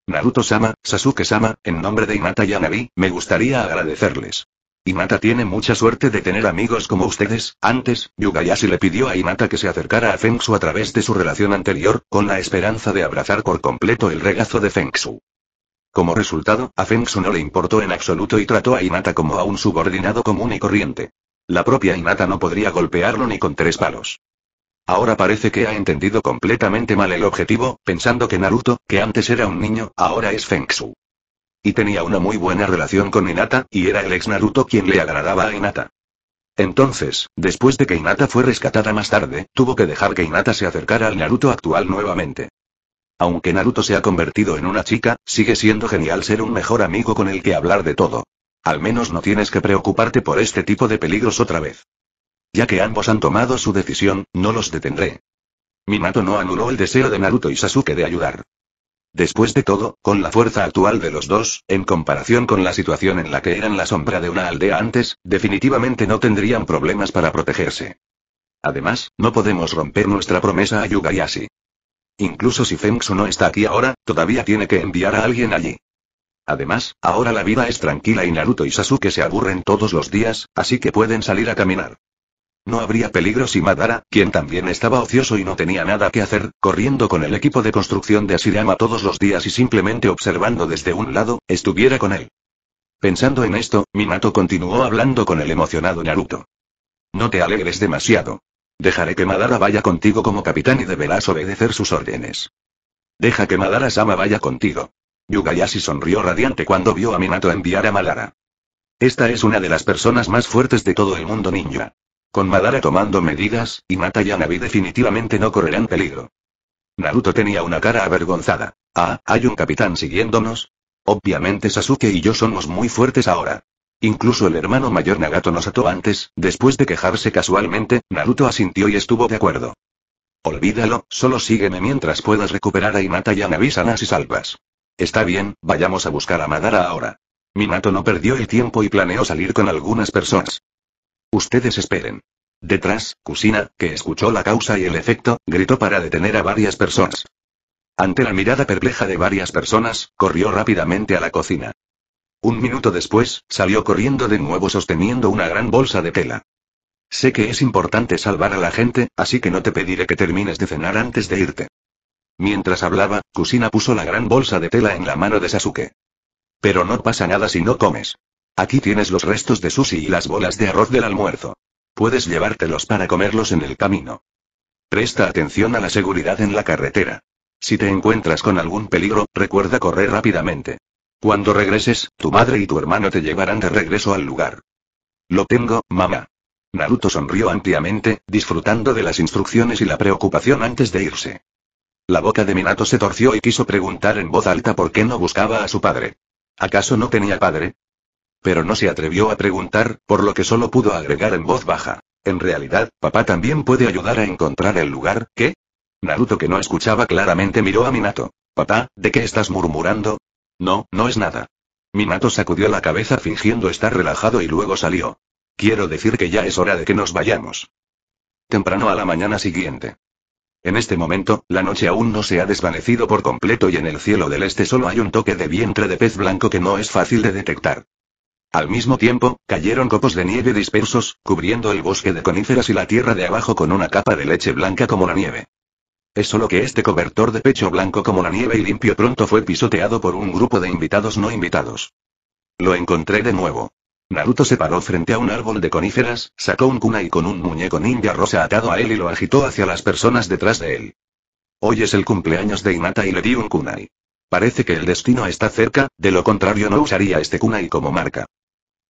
Naruto-sama, Sasuke-sama, en nombre de Inata y Anari, me gustaría agradecerles. Inata tiene mucha suerte de tener amigos como ustedes. Antes, Yugayashi le pidió a Inata que se acercara a Fengsu a través de su relación anterior, con la esperanza de abrazar por completo el regazo de Fengsu. Como resultado, a Fengsu no le importó en absoluto y trató a Inata como a un subordinado común y corriente. La propia Hinata no podría golpearlo ni con tres palos. Ahora parece que ha entendido completamente mal el objetivo, pensando que Naruto, que antes era un niño, ahora es Fengsu. Y tenía una muy buena relación con Hinata, y era el ex Naruto quien le agradaba a Hinata. Entonces, después de que Hinata fue rescatada más tarde, tuvo que dejar que Hinata se acercara al Naruto actual nuevamente. Aunque Naruto se ha convertido en una chica, sigue siendo genial ser un mejor amigo con el que hablar de todo. Al menos no tienes que preocuparte por este tipo de peligros otra vez. Ya que ambos han tomado su decisión, no los detendré. Minato no anuló el deseo de Naruto y Sasuke de ayudar. Después de todo, con la fuerza actual de los dos, en comparación con la situación en la que eran la sombra de una aldea antes, definitivamente no tendrían problemas para protegerse. Además, no podemos romper nuestra promesa a Yugayashi. Incluso si Fengsu no está aquí ahora, todavía tiene que enviar a alguien allí. Además, ahora la vida es tranquila y Naruto y Sasuke se aburren todos los días, así que pueden salir a caminar. No habría peligro si Madara, quien también estaba ocioso y no tenía nada que hacer, corriendo con el equipo de construcción de Asirama todos los días y simplemente observando desde un lado, estuviera con él. Pensando en esto, Minato continuó hablando con el emocionado Naruto. No te alegres demasiado. Dejaré que Madara vaya contigo como capitán y deberás obedecer sus órdenes. Deja que Madara-sama vaya contigo. Yugayashi sonrió radiante cuando vio a Minato enviar a Madara. Esta es una de las personas más fuertes de todo el mundo ninja. Con Madara tomando medidas, Hinata y Navi definitivamente no correrán peligro. Naruto tenía una cara avergonzada. Ah, ¿hay un capitán siguiéndonos? Obviamente Sasuke y yo somos muy fuertes ahora. Incluso el hermano mayor Nagato nos ató antes, después de quejarse casualmente, Naruto asintió y estuvo de acuerdo. Olvídalo, solo sígueme mientras puedas recuperar a Hinata y sanas y salvas. Está bien, vayamos a buscar a Madara ahora. Minato no perdió el tiempo y planeó salir con algunas personas. Ustedes esperen. Detrás, Kusina, que escuchó la causa y el efecto, gritó para detener a varias personas. Ante la mirada perpleja de varias personas, corrió rápidamente a la cocina. Un minuto después, salió corriendo de nuevo sosteniendo una gran bolsa de tela. Sé que es importante salvar a la gente, así que no te pediré que termines de cenar antes de irte. Mientras hablaba, Kusina puso la gran bolsa de tela en la mano de Sasuke. Pero no pasa nada si no comes. Aquí tienes los restos de sushi y las bolas de arroz del almuerzo. Puedes llevártelos para comerlos en el camino. Presta atención a la seguridad en la carretera. Si te encuentras con algún peligro, recuerda correr rápidamente. Cuando regreses, tu madre y tu hermano te llevarán de regreso al lugar. Lo tengo, mamá. Naruto sonrió ampliamente, disfrutando de las instrucciones y la preocupación antes de irse. La boca de Minato se torció y quiso preguntar en voz alta por qué no buscaba a su padre. ¿Acaso no tenía padre? Pero no se atrevió a preguntar, por lo que solo pudo agregar en voz baja. En realidad, papá también puede ayudar a encontrar el lugar, ¿qué? Naruto que no escuchaba claramente miró a Minato. Papá, ¿de qué estás murmurando? No, no es nada. Minato sacudió la cabeza fingiendo estar relajado y luego salió. Quiero decir que ya es hora de que nos vayamos. Temprano a la mañana siguiente. En este momento, la noche aún no se ha desvanecido por completo y en el cielo del este solo hay un toque de vientre de pez blanco que no es fácil de detectar. Al mismo tiempo, cayeron copos de nieve dispersos, cubriendo el bosque de coníferas y la tierra de abajo con una capa de leche blanca como la nieve. Es solo que este cobertor de pecho blanco como la nieve y limpio pronto fue pisoteado por un grupo de invitados no invitados. Lo encontré de nuevo. Naruto se paró frente a un árbol de coníferas, sacó un kunai con un muñeco ninja rosa atado a él y lo agitó hacia las personas detrás de él. Hoy es el cumpleaños de Inata y le di un kunai. Parece que el destino está cerca, de lo contrario no usaría este kunai como marca.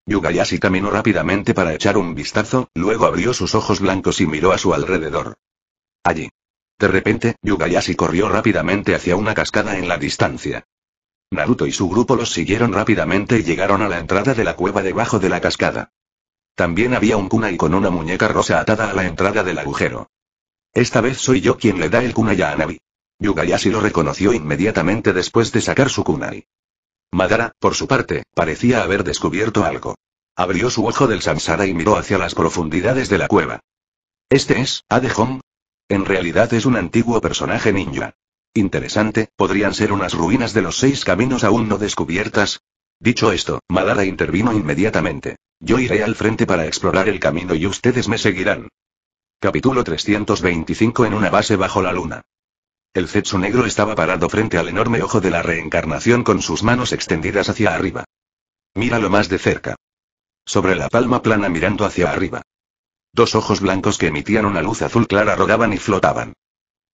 Yugayashi caminó rápidamente para echar un vistazo, luego abrió sus ojos blancos y miró a su alrededor. Allí. De repente, Yugayashi corrió rápidamente hacia una cascada en la distancia. Naruto y su grupo los siguieron rápidamente y llegaron a la entrada de la cueva debajo de la cascada. También había un kunai con una muñeca rosa atada a la entrada del agujero. Esta vez soy yo quien le da el kunai a Anabi. Yugayashi lo reconoció inmediatamente después de sacar su kunai. Madara, por su parte, parecía haber descubierto algo. Abrió su ojo del samsara y miró hacia las profundidades de la cueva. ¿Este es, Adehom? En realidad es un antiguo personaje ninja. Interesante, podrían ser unas ruinas de los seis caminos aún no descubiertas. Dicho esto, Madara intervino inmediatamente. Yo iré al frente para explorar el camino y ustedes me seguirán. Capítulo 325 En una base bajo la luna. El Zetsu negro estaba parado frente al enorme ojo de la reencarnación con sus manos extendidas hacia arriba. Míralo más de cerca. Sobre la palma plana mirando hacia arriba. Dos ojos blancos que emitían una luz azul clara rodaban y flotaban.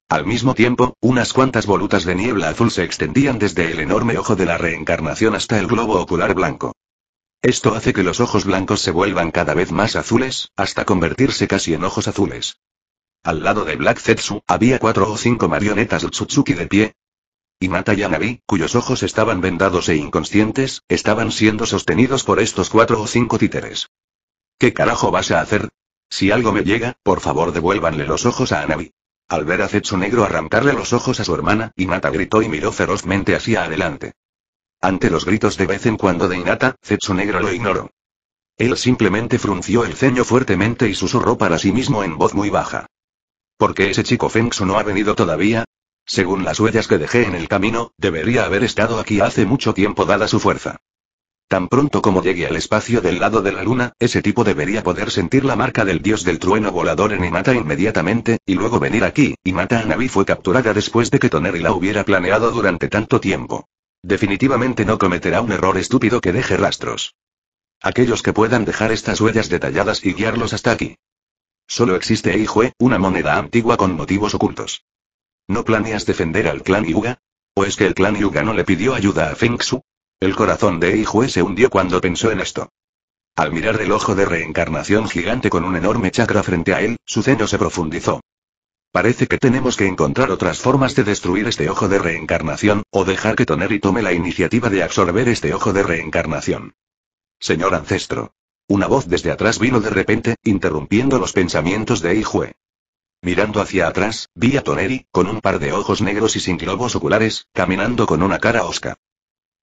Al mismo tiempo, unas cuantas volutas de niebla azul se extendían desde el enorme ojo de la reencarnación hasta el globo ocular blanco. Esto hace que los ojos blancos se vuelvan cada vez más azules, hasta convertirse casi en ojos azules. Al lado de Black Zetsu, había cuatro o cinco marionetas Tsutsuki de pie. mata y Anabi, cuyos ojos estaban vendados e inconscientes, estaban siendo sostenidos por estos cuatro o cinco títeres. ¿Qué carajo vas a hacer? Si algo me llega, por favor devuélvanle los ojos a Anabi. Al ver a Zetsu Negro arrancarle los ojos a su hermana, Inata gritó y miró ferozmente hacia adelante. Ante los gritos de vez en cuando de Inata, Zetsu Negro lo ignoró. Él simplemente frunció el ceño fuertemente y susurró para sí mismo en voz muy baja. ¿Por qué ese chico Fengso no ha venido todavía? Según las huellas que dejé en el camino, debería haber estado aquí hace mucho tiempo dada su fuerza. Tan pronto como llegue al espacio del lado de la luna, ese tipo debería poder sentir la marca del dios del trueno volador en Imata inmediatamente, y luego venir aquí. Y Imata Anabi fue capturada después de que Toneri la hubiera planeado durante tanto tiempo. Definitivamente no cometerá un error estúpido que deje rastros. Aquellos que puedan dejar estas huellas detalladas y guiarlos hasta aquí. Solo existe Eijue, una moneda antigua con motivos ocultos. ¿No planeas defender al clan Yuga? ¿O es que el clan Yuga no le pidió ayuda a Fengsu? El corazón de Eijue se hundió cuando pensó en esto. Al mirar el ojo de reencarnación gigante con un enorme chakra frente a él, su ceño se profundizó. Parece que tenemos que encontrar otras formas de destruir este ojo de reencarnación, o dejar que Toneri tome la iniciativa de absorber este ojo de reencarnación. Señor ancestro. Una voz desde atrás vino de repente, interrumpiendo los pensamientos de Eijue. Mirando hacia atrás, vi a Toneri, con un par de ojos negros y sin globos oculares, caminando con una cara osca.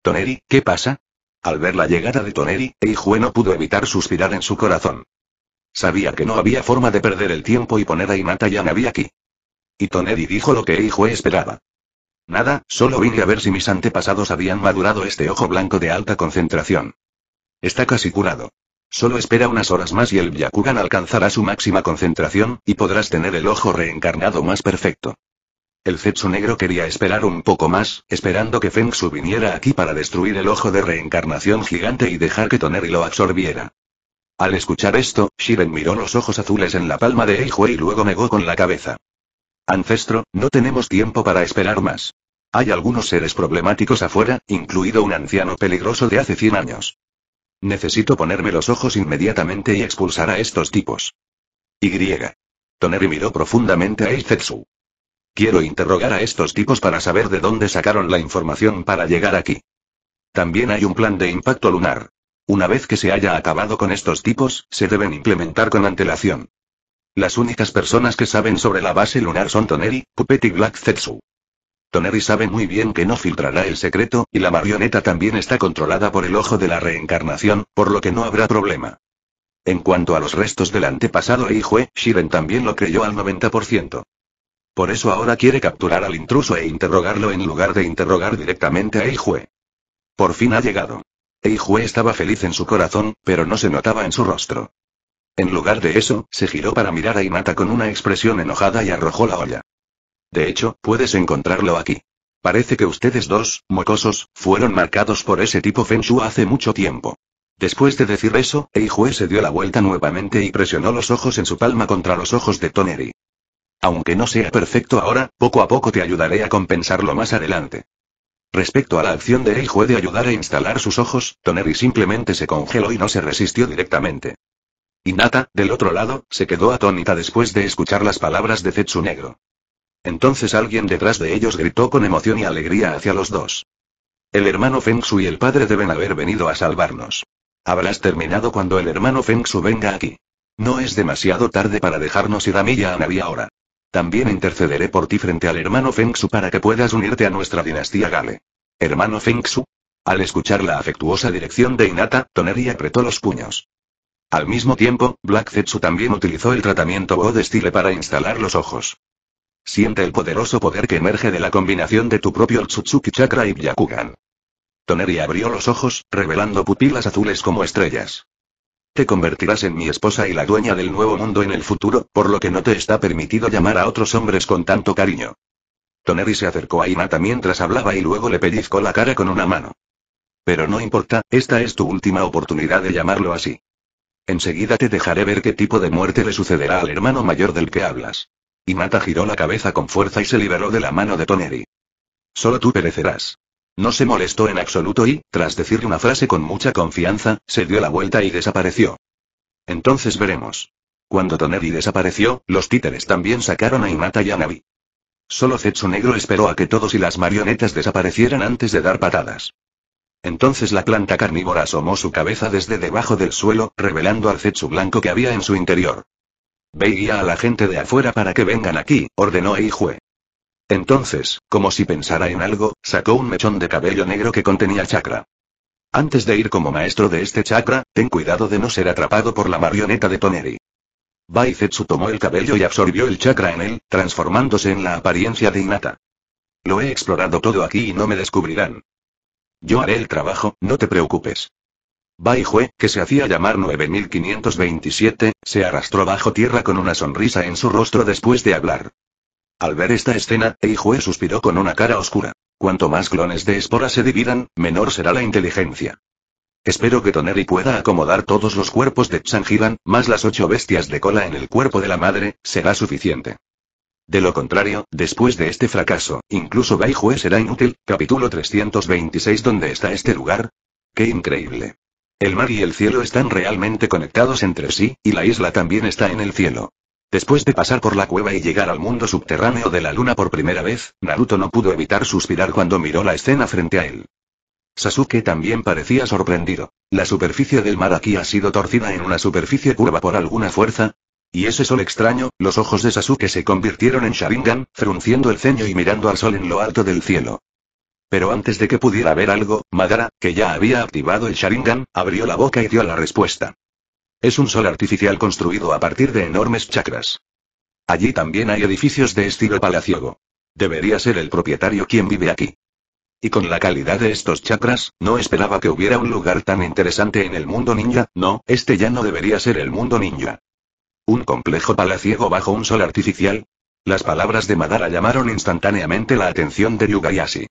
Toneri, ¿qué pasa? Al ver la llegada de Toneri, Eijue no pudo evitar suspirar en su corazón. Sabía que no había forma de perder el tiempo y poner a Imata Yanabi aquí. Y Toneri dijo lo que Eijue esperaba. Nada, solo vine a ver si mis antepasados habían madurado este ojo blanco de alta concentración. Está casi curado. Solo espera unas horas más y el Byakugan alcanzará su máxima concentración, y podrás tener el ojo reencarnado más perfecto. El Zetsu negro quería esperar un poco más, esperando que Su viniera aquí para destruir el ojo de reencarnación gigante y dejar que Toneri lo absorbiera. Al escuchar esto, Shiren miró los ojos azules en la palma de Eijue y luego negó con la cabeza. Ancestro, no tenemos tiempo para esperar más. Hay algunos seres problemáticos afuera, incluido un anciano peligroso de hace 100 años. Necesito ponerme los ojos inmediatamente y expulsar a estos tipos. Y. Toneri miró profundamente a Eizetsu. Quiero interrogar a estos tipos para saber de dónde sacaron la información para llegar aquí. También hay un plan de impacto lunar. Una vez que se haya acabado con estos tipos, se deben implementar con antelación. Las únicas personas que saben sobre la base lunar son Toneri, Puppet y Black Zetsu. Toneri sabe muy bien que no filtrará el secreto, y la marioneta también está controlada por el ojo de la reencarnación, por lo que no habrá problema. En cuanto a los restos del antepasado hijo, Shiren también lo creyó al 90%. Por eso ahora quiere capturar al intruso e interrogarlo en lugar de interrogar directamente a Eijue. Por fin ha llegado. Eijue estaba feliz en su corazón, pero no se notaba en su rostro. En lugar de eso, se giró para mirar a Inata con una expresión enojada y arrojó la olla. De hecho, puedes encontrarlo aquí. Parece que ustedes dos, mocosos, fueron marcados por ese tipo Fenshu hace mucho tiempo. Después de decir eso, Eijue se dio la vuelta nuevamente y presionó los ojos en su palma contra los ojos de Toneri. Aunque no sea perfecto ahora, poco a poco te ayudaré a compensarlo más adelante. Respecto a la acción de él de ayudar a instalar sus ojos, Toneri simplemente se congeló y no se resistió directamente. Nata, del otro lado, se quedó atónita después de escuchar las palabras de Fetsu Negro. Entonces alguien detrás de ellos gritó con emoción y alegría hacia los dos. El hermano Fengsu y el padre deben haber venido a salvarnos. Habrás terminado cuando el hermano Fengsu venga aquí. No es demasiado tarde para dejarnos ir a a había ahora. También intercederé por ti frente al hermano Feng para que puedas unirte a nuestra dinastía Gale. Hermano Feng Al escuchar la afectuosa dirección de Inata, Toneri apretó los puños. Al mismo tiempo, Black Zetsu también utilizó el tratamiento God Style para instalar los ojos. Siente el poderoso poder que emerge de la combinación de tu propio Tsutsuki Chakra y Byakugan. Toneri abrió los ojos, revelando pupilas azules como estrellas. Te convertirás en mi esposa y la dueña del nuevo mundo en el futuro, por lo que no te está permitido llamar a otros hombres con tanto cariño. Toneri se acercó a Inata mientras hablaba y luego le pellizcó la cara con una mano. Pero no importa, esta es tu última oportunidad de llamarlo así. Enseguida te dejaré ver qué tipo de muerte le sucederá al hermano mayor del que hablas. Inata giró la cabeza con fuerza y se liberó de la mano de Toneri. Solo tú perecerás. No se molestó en absoluto y, tras decir una frase con mucha confianza, se dio la vuelta y desapareció. Entonces veremos. Cuando Toneri desapareció, los títeres también sacaron a Inata y a Navi. Solo Zetsu Negro esperó a que todos y las marionetas desaparecieran antes de dar patadas. Entonces la planta carnívora asomó su cabeza desde debajo del suelo, revelando al Zetsu blanco que había en su interior. Veía a la gente de afuera para que vengan aquí, ordenó Eijue. Entonces, como si pensara en algo, sacó un mechón de cabello negro que contenía chakra. Antes de ir como maestro de este chakra, ten cuidado de no ser atrapado por la marioneta de Toneri. Baizetsu tomó el cabello y absorbió el chakra en él, transformándose en la apariencia de Inata. Lo he explorado todo aquí y no me descubrirán. Yo haré el trabajo, no te preocupes. Bai que se hacía llamar 9527, se arrastró bajo tierra con una sonrisa en su rostro después de hablar. Al ver esta escena, Eijue suspiró con una cara oscura. Cuanto más clones de espora se dividan, menor será la inteligencia. Espero que Toneri pueda acomodar todos los cuerpos de Changilan, más las ocho bestias de cola en el cuerpo de la madre, será suficiente. De lo contrario, después de este fracaso, incluso Baijue será inútil. Capítulo 326 ¿Dónde está este lugar? ¡Qué increíble! El mar y el cielo están realmente conectados entre sí, y la isla también está en el cielo. Después de pasar por la cueva y llegar al mundo subterráneo de la luna por primera vez, Naruto no pudo evitar suspirar cuando miró la escena frente a él. Sasuke también parecía sorprendido. La superficie del mar aquí ha sido torcida en una superficie curva por alguna fuerza. Y ese sol extraño, los ojos de Sasuke se convirtieron en Sharingan, frunciendo el ceño y mirando al sol en lo alto del cielo. Pero antes de que pudiera ver algo, Madara, que ya había activado el Sharingan, abrió la boca y dio la respuesta. Es un sol artificial construido a partir de enormes chakras. Allí también hay edificios de estilo palaciego. Debería ser el propietario quien vive aquí. Y con la calidad de estos chakras, no esperaba que hubiera un lugar tan interesante en el mundo ninja, no, este ya no debería ser el mundo ninja. Un complejo palaciego bajo un sol artificial. Las palabras de Madara llamaron instantáneamente la atención de Yugayashi.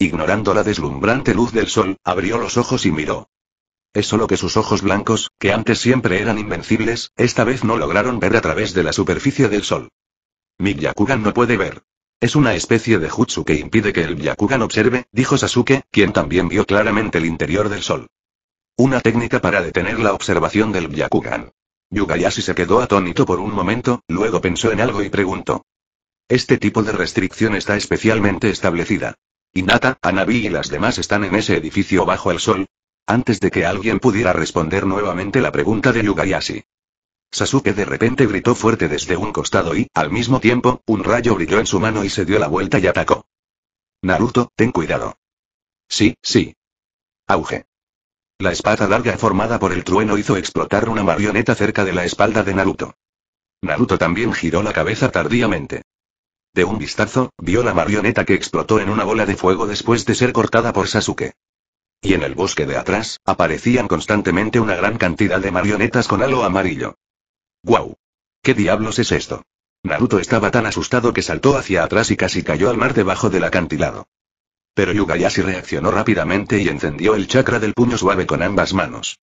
Ignorando la deslumbrante luz del sol, abrió los ojos y miró. Es solo que sus ojos blancos, que antes siempre eran invencibles, esta vez no lograron ver a través de la superficie del sol. Mi Byakugan no puede ver. Es una especie de jutsu que impide que el Byakugan observe, dijo Sasuke, quien también vio claramente el interior del sol. Una técnica para detener la observación del Byakugan. Yugayashi se quedó atónito por un momento, luego pensó en algo y preguntó. Este tipo de restricción está especialmente establecida. Inata, Anabi y las demás están en ese edificio bajo el sol, antes de que alguien pudiera responder nuevamente la pregunta de Yugayashi. Sasuke de repente gritó fuerte desde un costado y, al mismo tiempo, un rayo brilló en su mano y se dio la vuelta y atacó. Naruto, ten cuidado. Sí, sí. Auge. La espada larga formada por el trueno hizo explotar una marioneta cerca de la espalda de Naruto. Naruto también giró la cabeza tardíamente. De un vistazo, vio la marioneta que explotó en una bola de fuego después de ser cortada por Sasuke. Y en el bosque de atrás, aparecían constantemente una gran cantidad de marionetas con halo amarillo. ¡Guau! ¿Qué diablos es esto? Naruto estaba tan asustado que saltó hacia atrás y casi cayó al mar debajo del acantilado. Pero Yugayashi reaccionó rápidamente y encendió el chakra del puño suave con ambas manos.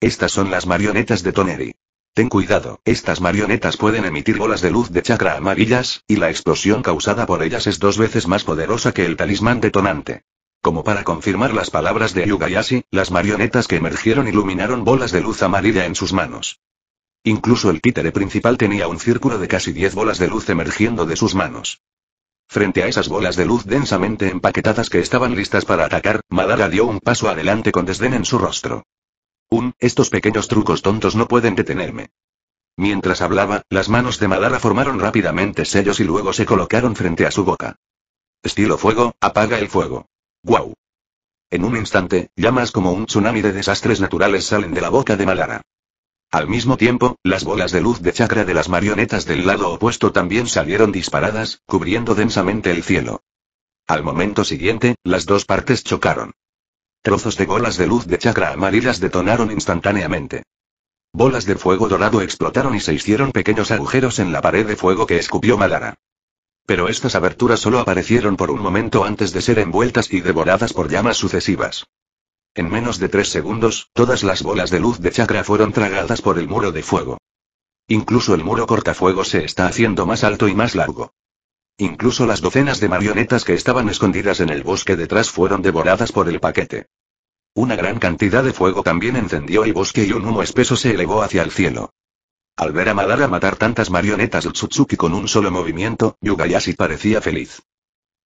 Estas son las marionetas de Toneri. Ten cuidado, estas marionetas pueden emitir bolas de luz de chakra amarillas, y la explosión causada por ellas es dos veces más poderosa que el talismán detonante. Como para confirmar las palabras de Yugayashi, las marionetas que emergieron iluminaron bolas de luz amarilla en sus manos. Incluso el títere principal tenía un círculo de casi 10 bolas de luz emergiendo de sus manos. Frente a esas bolas de luz densamente empaquetadas que estaban listas para atacar, Madara dio un paso adelante con desdén en su rostro. Un, estos pequeños trucos tontos no pueden detenerme. Mientras hablaba, las manos de Madara formaron rápidamente sellos y luego se colocaron frente a su boca. Estilo fuego, apaga el fuego. ¡Guau! En un instante, llamas como un tsunami de desastres naturales salen de la boca de Malara. Al mismo tiempo, las bolas de luz de chakra de las marionetas del lado opuesto también salieron disparadas, cubriendo densamente el cielo. Al momento siguiente, las dos partes chocaron. Trozos de bolas de luz de chakra amarillas detonaron instantáneamente. Bolas de fuego dorado explotaron y se hicieron pequeños agujeros en la pared de fuego que escupió Malara. Pero estas aberturas solo aparecieron por un momento antes de ser envueltas y devoradas por llamas sucesivas. En menos de tres segundos, todas las bolas de luz de chakra fueron tragadas por el muro de fuego. Incluso el muro cortafuego se está haciendo más alto y más largo. Incluso las docenas de marionetas que estaban escondidas en el bosque detrás fueron devoradas por el paquete. Una gran cantidad de fuego también encendió el bosque y un humo espeso se elevó hacia el cielo. Al ver a Madara matar tantas marionetas Tsutsuki con un solo movimiento, Yugayashi parecía feliz.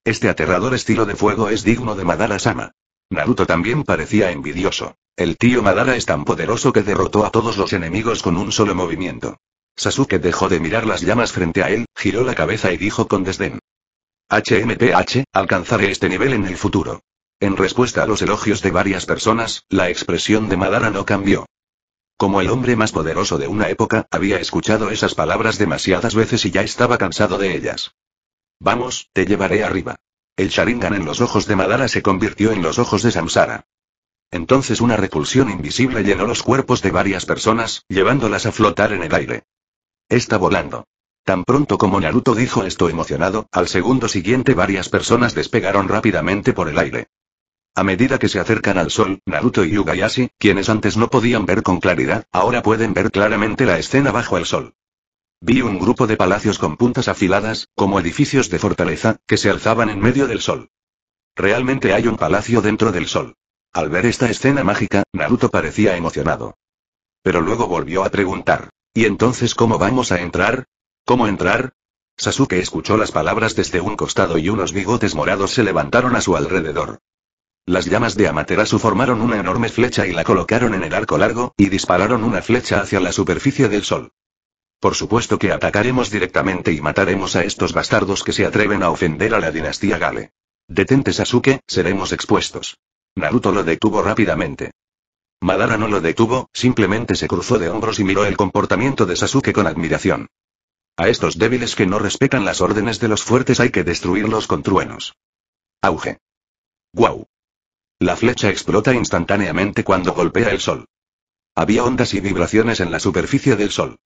Este aterrador estilo de fuego es digno de Madara-sama. Naruto también parecía envidioso. El tío Madara es tan poderoso que derrotó a todos los enemigos con un solo movimiento. Sasuke dejó de mirar las llamas frente a él, giró la cabeza y dijo con desdén. HMPH, alcanzaré este nivel en el futuro. En respuesta a los elogios de varias personas, la expresión de Madara no cambió. Como el hombre más poderoso de una época, había escuchado esas palabras demasiadas veces y ya estaba cansado de ellas. Vamos, te llevaré arriba. El Sharingan en los ojos de Madara se convirtió en los ojos de Samsara. Entonces una repulsión invisible llenó los cuerpos de varias personas, llevándolas a flotar en el aire. Está volando. Tan pronto como Naruto dijo esto emocionado, al segundo siguiente varias personas despegaron rápidamente por el aire. A medida que se acercan al sol, Naruto y Yugayashi, quienes antes no podían ver con claridad, ahora pueden ver claramente la escena bajo el sol. Vi un grupo de palacios con puntas afiladas, como edificios de fortaleza, que se alzaban en medio del sol. Realmente hay un palacio dentro del sol. Al ver esta escena mágica, Naruto parecía emocionado. Pero luego volvió a preguntar. ¿Y entonces cómo vamos a entrar? ¿Cómo entrar? Sasuke escuchó las palabras desde un costado y unos bigotes morados se levantaron a su alrededor. Las llamas de Amaterasu formaron una enorme flecha y la colocaron en el arco largo, y dispararon una flecha hacia la superficie del sol. Por supuesto que atacaremos directamente y mataremos a estos bastardos que se atreven a ofender a la dinastía Gale. Detente Sasuke, seremos expuestos. Naruto lo detuvo rápidamente. Madara no lo detuvo, simplemente se cruzó de hombros y miró el comportamiento de Sasuke con admiración. A estos débiles que no respetan las órdenes de los fuertes hay que destruirlos con truenos. Auge. ¡Guau! La flecha explota instantáneamente cuando golpea el sol. Había ondas y vibraciones en la superficie del sol.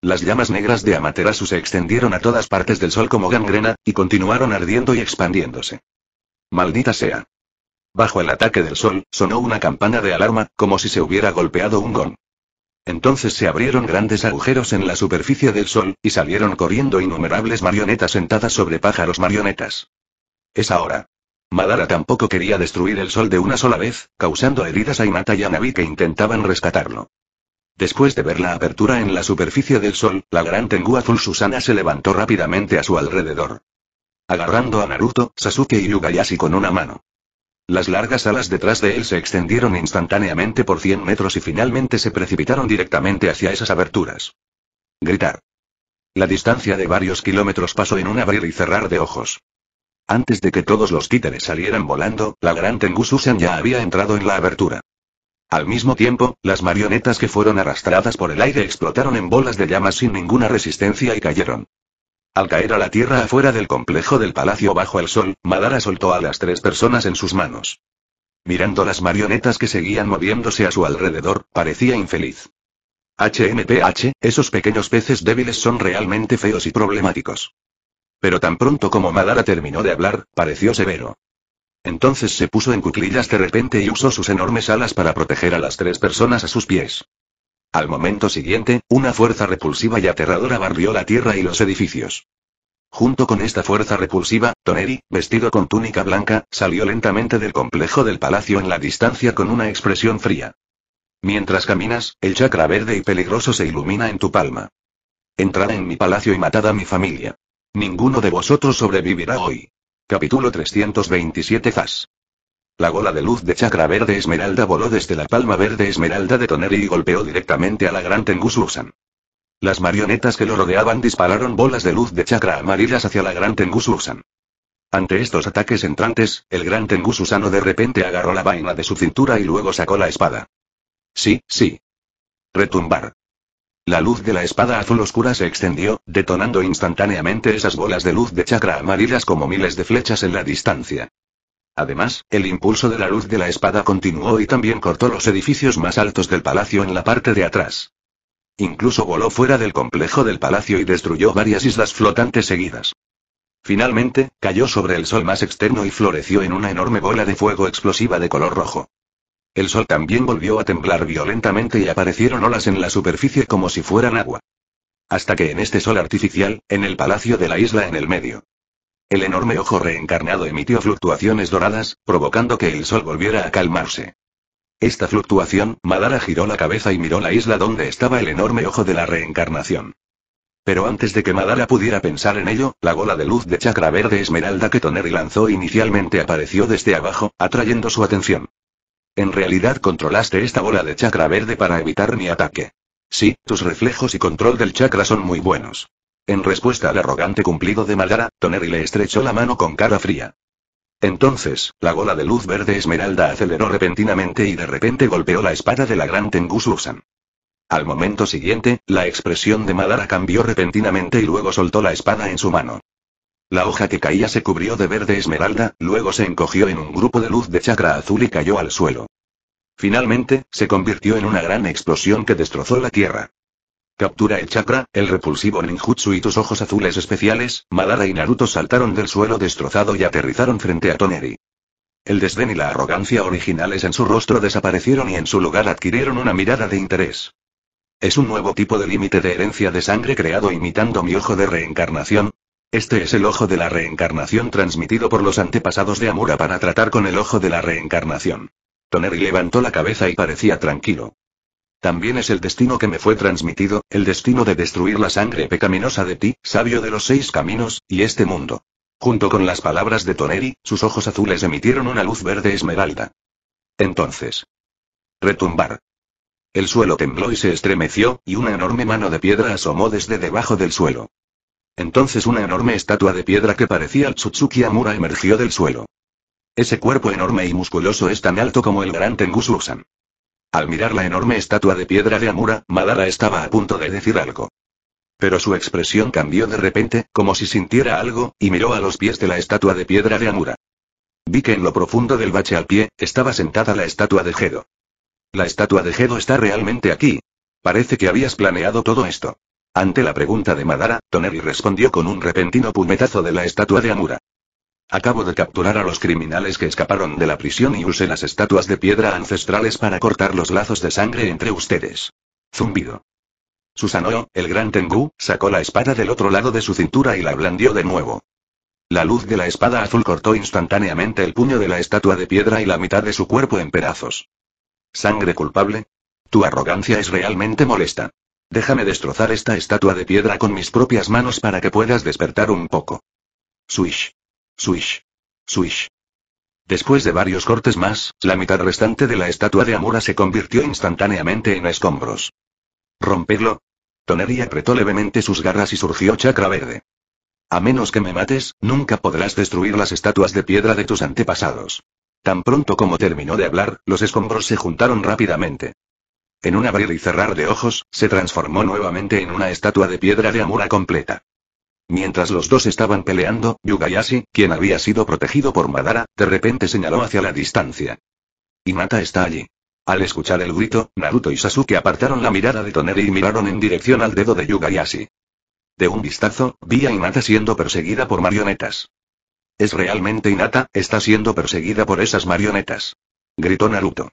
Las llamas negras de Amaterasu se extendieron a todas partes del sol como gangrena, y continuaron ardiendo y expandiéndose. Maldita sea. Bajo el ataque del sol, sonó una campana de alarma, como si se hubiera golpeado un gong. Entonces se abrieron grandes agujeros en la superficie del sol, y salieron corriendo innumerables marionetas sentadas sobre pájaros marionetas. Es ahora. Madara tampoco quería destruir el sol de una sola vez, causando heridas a Inata y a Navi que intentaban rescatarlo. Después de ver la apertura en la superficie del sol, la gran Tengu azul Susana se levantó rápidamente a su alrededor. Agarrando a Naruto, Sasuke y Yugayashi con una mano. Las largas alas detrás de él se extendieron instantáneamente por 100 metros y finalmente se precipitaron directamente hacia esas aberturas. Gritar. La distancia de varios kilómetros pasó en un abrir y cerrar de ojos. Antes de que todos los títeres salieran volando, la gran Tengu ya había entrado en la abertura. Al mismo tiempo, las marionetas que fueron arrastradas por el aire explotaron en bolas de llamas sin ninguna resistencia y cayeron. Al caer a la tierra afuera del complejo del palacio bajo el sol, Madara soltó a las tres personas en sus manos. Mirando las marionetas que seguían moviéndose a su alrededor, parecía infeliz. HMPH, esos pequeños peces débiles son realmente feos y problemáticos. Pero tan pronto como Madara terminó de hablar, pareció severo. Entonces se puso en cuclillas de repente y usó sus enormes alas para proteger a las tres personas a sus pies. Al momento siguiente, una fuerza repulsiva y aterradora barrió la tierra y los edificios. Junto con esta fuerza repulsiva, Toneri, vestido con túnica blanca, salió lentamente del complejo del palacio en la distancia con una expresión fría. Mientras caminas, el chakra verde y peligroso se ilumina en tu palma. Entrad en mi palacio y matad a mi familia. Ninguno de vosotros sobrevivirá hoy. Capítulo 327 Zas. La bola de luz de chakra verde esmeralda voló desde la palma verde esmeralda de Toneri y golpeó directamente a la gran Tengu Susan. Las marionetas que lo rodeaban dispararon bolas de luz de chakra amarillas hacia la gran Tengu Susan. Ante estos ataques entrantes, el gran Tengu Susano de repente agarró la vaina de su cintura y luego sacó la espada. Sí, sí. Retumbar. La luz de la espada azul oscura se extendió, detonando instantáneamente esas bolas de luz de chakra amarillas como miles de flechas en la distancia. Además, el impulso de la luz de la espada continuó y también cortó los edificios más altos del palacio en la parte de atrás. Incluso voló fuera del complejo del palacio y destruyó varias islas flotantes seguidas. Finalmente, cayó sobre el sol más externo y floreció en una enorme bola de fuego explosiva de color rojo. El sol también volvió a temblar violentamente y aparecieron olas en la superficie como si fueran agua. Hasta que en este sol artificial, en el palacio de la isla en el medio. El enorme ojo reencarnado emitió fluctuaciones doradas, provocando que el sol volviera a calmarse. Esta fluctuación, Madara giró la cabeza y miró la isla donde estaba el enorme ojo de la reencarnación. Pero antes de que Madara pudiera pensar en ello, la bola de luz de chakra verde esmeralda que Toneri lanzó inicialmente apareció desde abajo, atrayendo su atención. En realidad controlaste esta bola de chakra verde para evitar mi ataque. Sí, tus reflejos y control del chakra son muy buenos. En respuesta al arrogante cumplido de Madara, Toneri le estrechó la mano con cara fría. Entonces, la bola de luz verde esmeralda aceleró repentinamente y de repente golpeó la espada de la gran Tengu Susan. Al momento siguiente, la expresión de Madara cambió repentinamente y luego soltó la espada en su mano. La hoja que caía se cubrió de verde esmeralda, luego se encogió en un grupo de luz de chakra azul y cayó al suelo. Finalmente, se convirtió en una gran explosión que destrozó la Tierra. Captura el chakra, el repulsivo ninjutsu y tus ojos azules especiales, Madara y Naruto saltaron del suelo destrozado y aterrizaron frente a Toneri. El desdén y la arrogancia originales en su rostro desaparecieron y en su lugar adquirieron una mirada de interés. ¿Es un nuevo tipo de límite de herencia de sangre creado imitando mi ojo de reencarnación? Este es el ojo de la reencarnación transmitido por los antepasados de Amura para tratar con el ojo de la reencarnación. Toneri levantó la cabeza y parecía tranquilo. También es el destino que me fue transmitido, el destino de destruir la sangre pecaminosa de ti, sabio de los seis caminos, y este mundo. Junto con las palabras de Toneri, sus ojos azules emitieron una luz verde esmeralda. Entonces. Retumbar. El suelo tembló y se estremeció, y una enorme mano de piedra asomó desde debajo del suelo. Entonces una enorme estatua de piedra que parecía el Tsutsuki Amura emergió del suelo. Ese cuerpo enorme y musculoso es tan alto como el gran Tengu Susan. Al mirar la enorme estatua de piedra de Amura, Madara estaba a punto de decir algo. Pero su expresión cambió de repente, como si sintiera algo, y miró a los pies de la estatua de piedra de Amura. Vi que en lo profundo del bache al pie, estaba sentada la estatua de Gedo. La estatua de Gedo está realmente aquí. Parece que habías planeado todo esto. Ante la pregunta de Madara, Toneri respondió con un repentino puñetazo de la estatua de Amura. Acabo de capturar a los criminales que escaparon de la prisión y use las estatuas de piedra ancestrales para cortar los lazos de sangre entre ustedes. Zumbido. Susanoo, el gran Tengu, sacó la espada del otro lado de su cintura y la blandió de nuevo. La luz de la espada azul cortó instantáneamente el puño de la estatua de piedra y la mitad de su cuerpo en pedazos. ¿Sangre culpable? Tu arrogancia es realmente molesta. Déjame destrozar esta estatua de piedra con mis propias manos para que puedas despertar un poco. Swish. Swish. Swish. Después de varios cortes más, la mitad restante de la estatua de Amura se convirtió instantáneamente en escombros. ¿Romperlo? Toneri apretó levemente sus garras y surgió chakra verde. A menos que me mates, nunca podrás destruir las estatuas de piedra de tus antepasados. Tan pronto como terminó de hablar, los escombros se juntaron rápidamente. En un abrir y cerrar de ojos, se transformó nuevamente en una estatua de piedra de Amura completa. Mientras los dos estaban peleando, Yugayashi, quien había sido protegido por Madara, de repente señaló hacia la distancia. Hinata está allí. Al escuchar el grito, Naruto y Sasuke apartaron la mirada de Toneri y miraron en dirección al dedo de Yugayashi. De un vistazo, vi a Hinata siendo perseguida por marionetas. Es realmente Hinata, está siendo perseguida por esas marionetas. Gritó Naruto.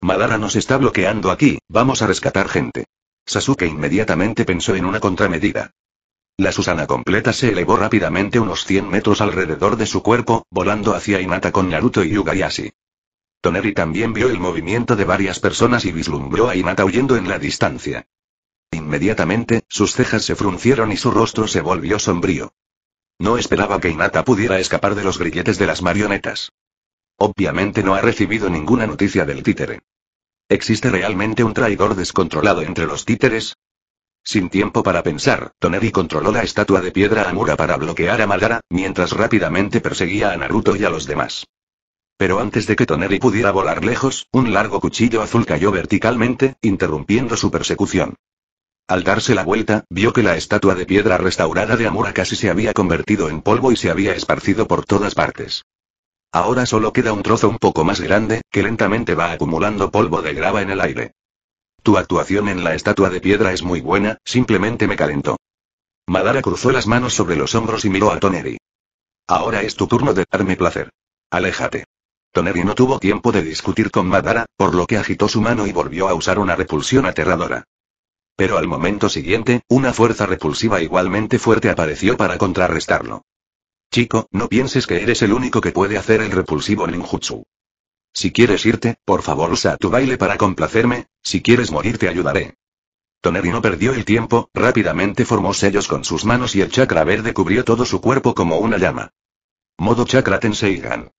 Madara nos está bloqueando aquí, vamos a rescatar gente. Sasuke inmediatamente pensó en una contramedida. La Susana completa se elevó rápidamente unos 100 metros alrededor de su cuerpo, volando hacia Hinata con Naruto y Yugayashi. Toneri también vio el movimiento de varias personas y vislumbró a Hinata huyendo en la distancia. Inmediatamente, sus cejas se fruncieron y su rostro se volvió sombrío. No esperaba que Hinata pudiera escapar de los grilletes de las marionetas. Obviamente no ha recibido ninguna noticia del títere. ¿Existe realmente un traidor descontrolado entre los títeres? Sin tiempo para pensar, Toneri controló la estatua de piedra Amura para bloquear a Madara, mientras rápidamente perseguía a Naruto y a los demás. Pero antes de que Toneri pudiera volar lejos, un largo cuchillo azul cayó verticalmente, interrumpiendo su persecución. Al darse la vuelta, vio que la estatua de piedra restaurada de Amura casi se había convertido en polvo y se había esparcido por todas partes. Ahora solo queda un trozo un poco más grande, que lentamente va acumulando polvo de grava en el aire. Tu actuación en la estatua de piedra es muy buena, simplemente me calentó. Madara cruzó las manos sobre los hombros y miró a Toneri. Ahora es tu turno de darme placer. Aléjate. Toneri no tuvo tiempo de discutir con Madara, por lo que agitó su mano y volvió a usar una repulsión aterradora. Pero al momento siguiente, una fuerza repulsiva igualmente fuerte apareció para contrarrestarlo. Chico, no pienses que eres el único que puede hacer el repulsivo ninjutsu. Si quieres irte, por favor usa tu baile para complacerme, si quieres morir te ayudaré. Toneri no perdió el tiempo, rápidamente formó sellos con sus manos y el chakra verde cubrió todo su cuerpo como una llama. Modo chakra Tenseigan.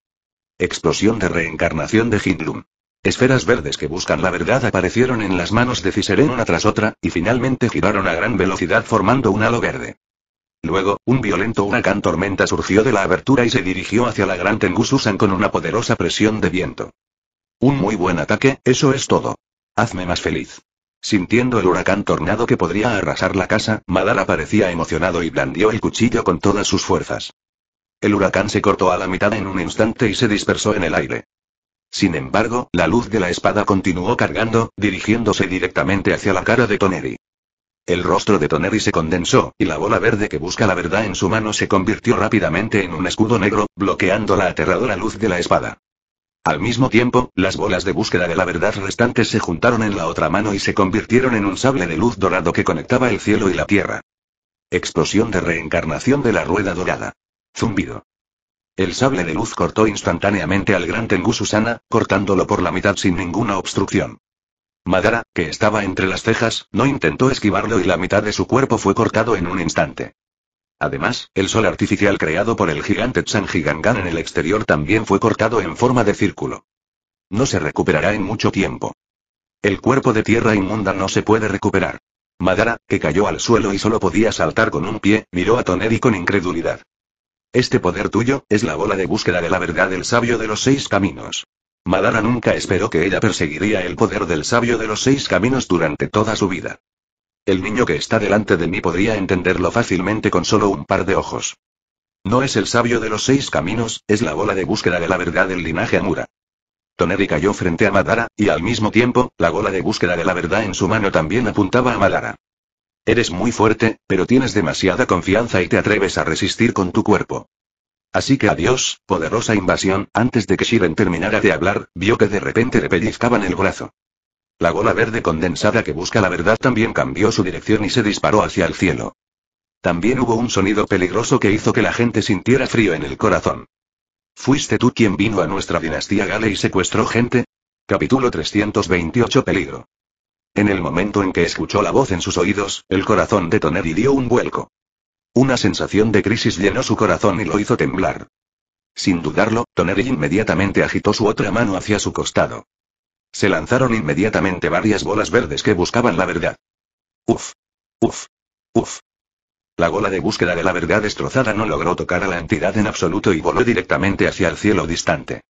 Explosión de reencarnación de Hindlum. Esferas verdes que buscan la verdad aparecieron en las manos de Ciseren una tras otra, y finalmente giraron a gran velocidad formando un halo verde. Luego, un violento huracán tormenta surgió de la abertura y se dirigió hacia la gran Tengususan con una poderosa presión de viento. Un muy buen ataque, eso es todo. Hazme más feliz. Sintiendo el huracán tornado que podría arrasar la casa, Madara parecía emocionado y blandió el cuchillo con todas sus fuerzas. El huracán se cortó a la mitad en un instante y se dispersó en el aire. Sin embargo, la luz de la espada continuó cargando, dirigiéndose directamente hacia la cara de Toneri. El rostro de Toneri se condensó, y la bola verde que busca la verdad en su mano se convirtió rápidamente en un escudo negro, bloqueando la aterradora luz de la espada. Al mismo tiempo, las bolas de búsqueda de la verdad restantes se juntaron en la otra mano y se convirtieron en un sable de luz dorado que conectaba el cielo y la tierra. Explosión de reencarnación de la rueda dorada. Zumbido. El sable de luz cortó instantáneamente al gran Tengu Susana, cortándolo por la mitad sin ninguna obstrucción. Madara, que estaba entre las cejas, no intentó esquivarlo y la mitad de su cuerpo fue cortado en un instante. Además, el sol artificial creado por el gigante Tsangigangan en el exterior también fue cortado en forma de círculo. No se recuperará en mucho tiempo. El cuerpo de tierra inmunda no se puede recuperar. Madara, que cayó al suelo y solo podía saltar con un pie, miró a Toneri con incredulidad. Este poder tuyo, es la bola de búsqueda de la verdad del sabio de los seis caminos. Madara nunca esperó que ella perseguiría el poder del sabio de los seis caminos durante toda su vida. El niño que está delante de mí podría entenderlo fácilmente con solo un par de ojos. No es el sabio de los seis caminos, es la bola de búsqueda de la verdad del linaje Amura. Toneri cayó frente a Madara, y al mismo tiempo, la bola de búsqueda de la verdad en su mano también apuntaba a Madara. Eres muy fuerte, pero tienes demasiada confianza y te atreves a resistir con tu cuerpo. Así que adiós, poderosa invasión, antes de que Shiren terminara de hablar, vio que de repente le pellizcaban el brazo. La bola verde condensada que busca la verdad también cambió su dirección y se disparó hacia el cielo. También hubo un sonido peligroso que hizo que la gente sintiera frío en el corazón. ¿Fuiste tú quien vino a nuestra dinastía Gale y secuestró gente? Capítulo 328 Peligro. En el momento en que escuchó la voz en sus oídos, el corazón de y dio un vuelco. Una sensación de crisis llenó su corazón y lo hizo temblar. Sin dudarlo, Toneri inmediatamente agitó su otra mano hacia su costado. Se lanzaron inmediatamente varias bolas verdes que buscaban la verdad. Uf. Uf. Uf. La bola de búsqueda de la verdad destrozada no logró tocar a la entidad en absoluto y voló directamente hacia el cielo distante.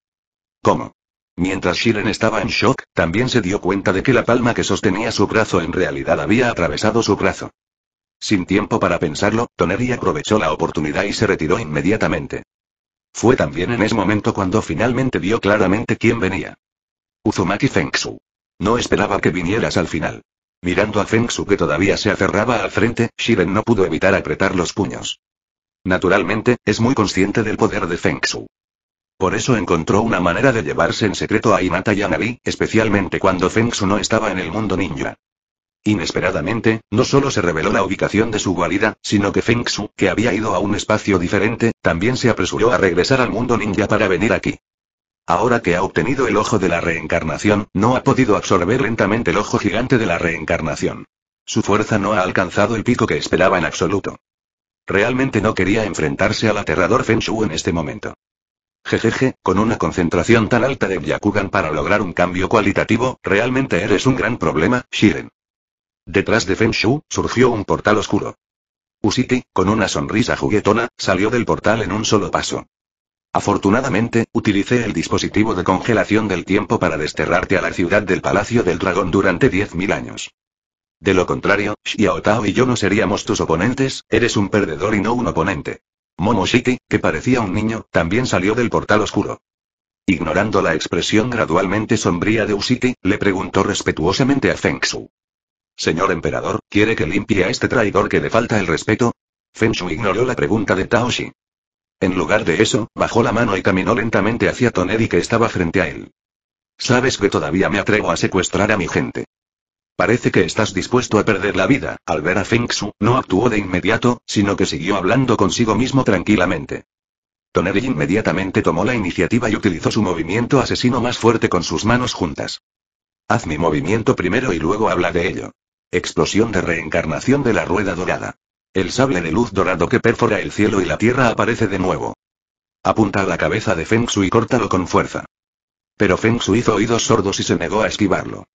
¿Cómo? Mientras Shiren estaba en shock, también se dio cuenta de que la palma que sostenía su brazo en realidad había atravesado su brazo. Sin tiempo para pensarlo, Toneri aprovechó la oportunidad y se retiró inmediatamente. Fue también en ese momento cuando finalmente vio claramente quién venía. Uzumaki Fengsu. No esperaba que vinieras al final. Mirando a Fengsu que todavía se aferraba al frente, Shiren no pudo evitar apretar los puños. Naturalmente, es muy consciente del poder de Fengsu. Por eso encontró una manera de llevarse en secreto a Hinata y a especialmente cuando Fengsu no estaba en el mundo ninja. Inesperadamente, no solo se reveló la ubicación de su guarida, sino que Feng Su, que había ido a un espacio diferente, también se apresuró a regresar al mundo ninja para venir aquí. Ahora que ha obtenido el ojo de la reencarnación, no ha podido absorber lentamente el ojo gigante de la reencarnación. Su fuerza no ha alcanzado el pico que esperaba en absoluto. Realmente no quería enfrentarse al aterrador Feng Shu en este momento. Jejeje, con una concentración tan alta de Byakugan para lograr un cambio cualitativo, realmente eres un gran problema, Shiren. Detrás de Feng Shu, surgió un portal oscuro. Usiki, con una sonrisa juguetona, salió del portal en un solo paso. Afortunadamente, utilicé el dispositivo de congelación del tiempo para desterrarte a la ciudad del Palacio del Dragón durante 10.000 años. De lo contrario, Xiao Tao y yo no seríamos tus oponentes, eres un perdedor y no un oponente. Momoshiki, que parecía un niño, también salió del portal oscuro. Ignorando la expresión gradualmente sombría de Usiki, le preguntó respetuosamente a Feng Shu. Señor emperador, ¿quiere que limpie a este traidor que le falta el respeto? Feng Shu ignoró la pregunta de Taoshi. En lugar de eso, bajó la mano y caminó lentamente hacia Toneri que estaba frente a él. Sabes que todavía me atrevo a secuestrar a mi gente. Parece que estás dispuesto a perder la vida. Al ver a Feng Shu, no actuó de inmediato, sino que siguió hablando consigo mismo tranquilamente. Toneri inmediatamente tomó la iniciativa y utilizó su movimiento asesino más fuerte con sus manos juntas. Haz mi movimiento primero y luego habla de ello. Explosión de reencarnación de la rueda dorada. El sable de luz dorado que perfora el cielo y la tierra aparece de nuevo. Apunta a la cabeza de Feng y córtalo con fuerza. Pero Feng Shui hizo oídos sordos y se negó a esquivarlo.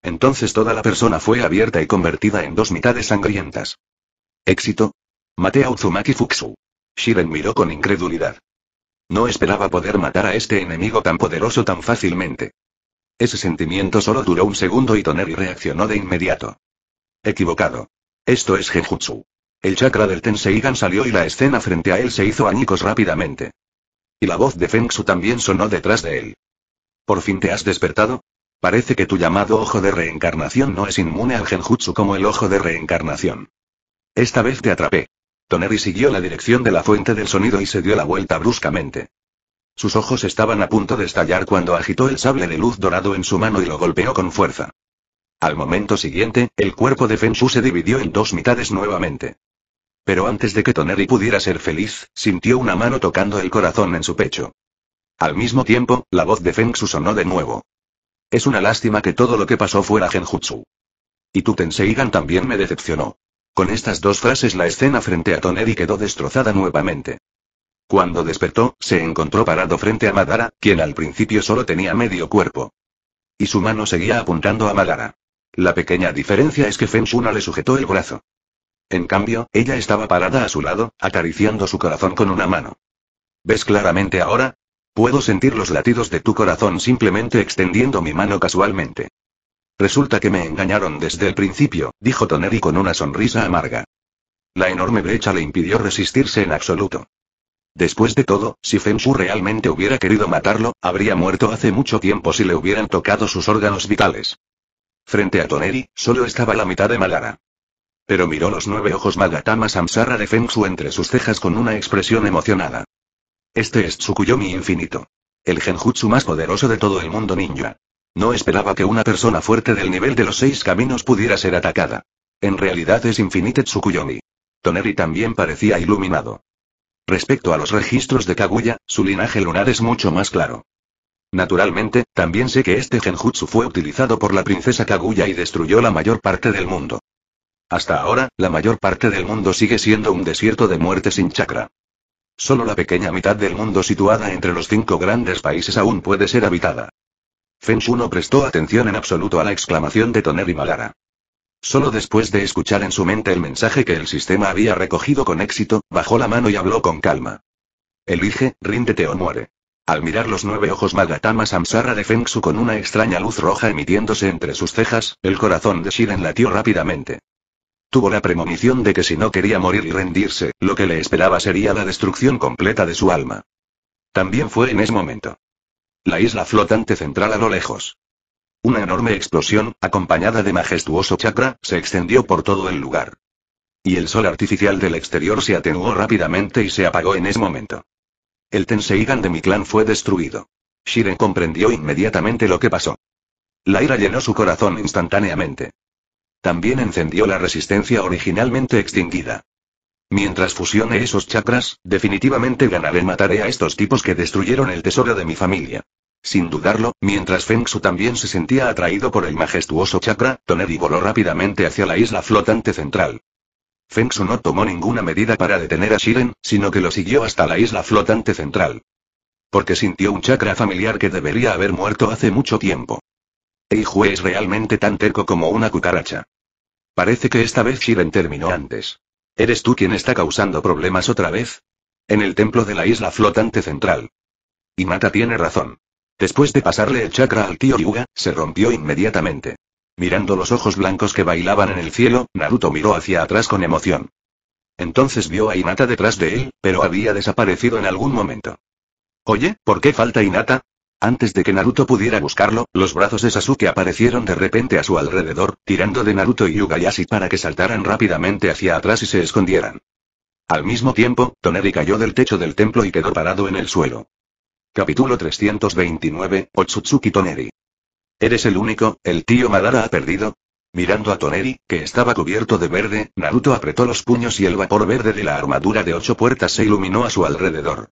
Entonces toda la persona fue abierta y convertida en dos mitades sangrientas. ¿Éxito? Mate a Uzumaki Fuxu. Shiren miró con incredulidad. No esperaba poder matar a este enemigo tan poderoso tan fácilmente. Ese sentimiento solo duró un segundo y Toneri reaccionó de inmediato. Equivocado. Esto es Genjutsu. El chakra del Tenseigan salió y la escena frente a él se hizo añicos rápidamente. Y la voz de Fengsu también sonó detrás de él. ¿Por fin te has despertado? Parece que tu llamado ojo de reencarnación no es inmune al genjutsu como el ojo de reencarnación. Esta vez te atrapé. Toneri siguió la dirección de la fuente del sonido y se dio la vuelta bruscamente. Sus ojos estaban a punto de estallar cuando agitó el sable de luz dorado en su mano y lo golpeó con fuerza. Al momento siguiente, el cuerpo de Fensu se dividió en dos mitades nuevamente. Pero antes de que Toneri pudiera ser feliz, sintió una mano tocando el corazón en su pecho. Al mismo tiempo, la voz de Fengsu sonó de nuevo. Es una lástima que todo lo que pasó fuera genjutsu. Y tu Tenseigan también me decepcionó. Con estas dos frases la escena frente a Toneri quedó destrozada nuevamente. Cuando despertó, se encontró parado frente a Madara, quien al principio solo tenía medio cuerpo. Y su mano seguía apuntando a Madara. La pequeña diferencia es que Shuna le sujetó el brazo. En cambio, ella estaba parada a su lado, acariciando su corazón con una mano. ¿Ves claramente ahora? Puedo sentir los latidos de tu corazón simplemente extendiendo mi mano casualmente. Resulta que me engañaron desde el principio, dijo Toneri con una sonrisa amarga. La enorme brecha le impidió resistirse en absoluto. Después de todo, si Fensu realmente hubiera querido matarlo, habría muerto hace mucho tiempo si le hubieran tocado sus órganos vitales. Frente a Toneri, solo estaba la mitad de Malara. Pero miró los nueve ojos Magatama Samsara de Feng entre sus cejas con una expresión emocionada. Este es Tsukuyomi infinito. El genjutsu más poderoso de todo el mundo ninja. No esperaba que una persona fuerte del nivel de los seis caminos pudiera ser atacada. En realidad es infinite Tsukuyomi. Toneri también parecía iluminado. Respecto a los registros de Kaguya, su linaje lunar es mucho más claro. Naturalmente, también sé que este genjutsu fue utilizado por la princesa Kaguya y destruyó la mayor parte del mundo. Hasta ahora, la mayor parte del mundo sigue siendo un desierto de muerte sin chakra. Solo la pequeña mitad del mundo situada entre los cinco grandes países aún puede ser habitada. Fenshu no prestó atención en absoluto a la exclamación de Toner y Malara. Solo después de escuchar en su mente el mensaje que el sistema había recogido con éxito, bajó la mano y habló con calma. Elige, ríndete o muere. Al mirar los nueve ojos Magatama Samsara de Fengsu con una extraña luz roja emitiéndose entre sus cejas, el corazón de Shiren latió rápidamente. Tuvo la premonición de que si no quería morir y rendirse, lo que le esperaba sería la destrucción completa de su alma. También fue en ese momento. La isla flotante central a lo lejos. Una enorme explosión, acompañada de majestuoso chakra, se extendió por todo el lugar. Y el sol artificial del exterior se atenuó rápidamente y se apagó en ese momento. El Tenseigan de mi clan fue destruido. Shiren comprendió inmediatamente lo que pasó. La ira llenó su corazón instantáneamente. También encendió la resistencia originalmente extinguida. Mientras fusione esos chakras, definitivamente ganaré mataré a estos tipos que destruyeron el tesoro de mi familia. Sin dudarlo, mientras Feng también se sentía atraído por el majestuoso chakra, Toneri voló rápidamente hacia la isla flotante central. Fengsu no tomó ninguna medida para detener a Shiren, sino que lo siguió hasta la isla flotante central. Porque sintió un chakra familiar que debería haber muerto hace mucho tiempo. Eijue es realmente tan terco como una cucaracha. Parece que esta vez Shiren terminó antes. ¿Eres tú quien está causando problemas otra vez? En el templo de la isla flotante central. Y Mata tiene razón. Después de pasarle el chakra al tío Yuga, se rompió inmediatamente. Mirando los ojos blancos que bailaban en el cielo, Naruto miró hacia atrás con emoción. Entonces vio a Inata detrás de él, pero había desaparecido en algún momento. Oye, ¿por qué falta Inata? Antes de que Naruto pudiera buscarlo, los brazos de Sasuke aparecieron de repente a su alrededor, tirando de Naruto y Ugayashi para que saltaran rápidamente hacia atrás y se escondieran. Al mismo tiempo, Toneri cayó del techo del templo y quedó parado en el suelo. Capítulo 329, Otsutsuki Toneri. Eres el único, el tío Madara ha perdido. Mirando a Toneri, que estaba cubierto de verde, Naruto apretó los puños y el vapor verde de la armadura de ocho puertas se iluminó a su alrededor.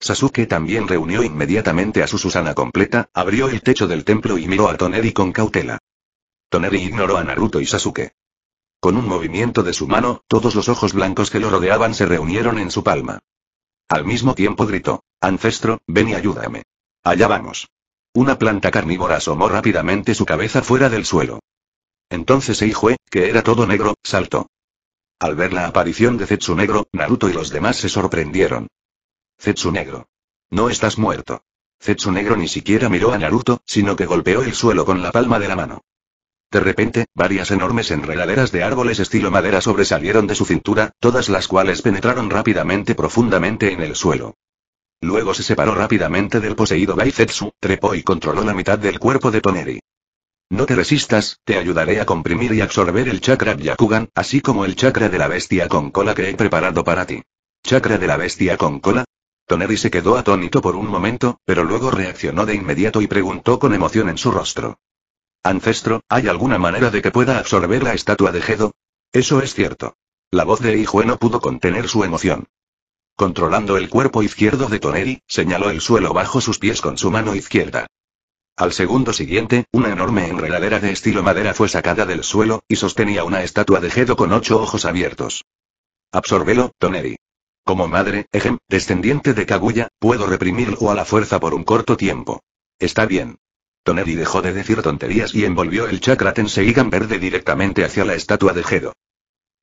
Sasuke también reunió inmediatamente a su Susana completa, abrió el techo del templo y miró a Toneri con cautela. Toneri ignoró a Naruto y Sasuke. Con un movimiento de su mano, todos los ojos blancos que lo rodeaban se reunieron en su palma. Al mismo tiempo gritó, Ancestro, ven y ayúdame. Allá vamos. Una planta carnívora asomó rápidamente su cabeza fuera del suelo. Entonces Eijue, que era todo negro, saltó. Al ver la aparición de Zetsu Negro, Naruto y los demás se sorprendieron. Zetsu Negro. No estás muerto. Zetsu Negro ni siquiera miró a Naruto, sino que golpeó el suelo con la palma de la mano. De repente, varias enormes enredaderas de árboles estilo madera sobresalieron de su cintura, todas las cuales penetraron rápidamente profundamente en el suelo. Luego se separó rápidamente del poseído Baizetsu, trepó y controló la mitad del cuerpo de Toneri. No te resistas, te ayudaré a comprimir y absorber el chakra Yakugan, así como el chakra de la bestia con cola que he preparado para ti. ¿Chakra de la bestia con cola? Toneri se quedó atónito por un momento, pero luego reaccionó de inmediato y preguntó con emoción en su rostro. Ancestro, ¿hay alguna manera de que pueda absorber la estatua de Gedo? Eso es cierto. La voz de Ijue no pudo contener su emoción. Controlando el cuerpo izquierdo de Toneri, señaló el suelo bajo sus pies con su mano izquierda. Al segundo siguiente, una enorme enredadera de estilo madera fue sacada del suelo, y sostenía una estatua de Gedo con ocho ojos abiertos. Absorbelo, Toneri. Como madre, Ejem, descendiente de Kaguya, puedo reprimirlo a la fuerza por un corto tiempo. Está bien. Toneri dejó de decir tonterías y envolvió el chakra Tenseigan verde directamente hacia la estatua de Gedo.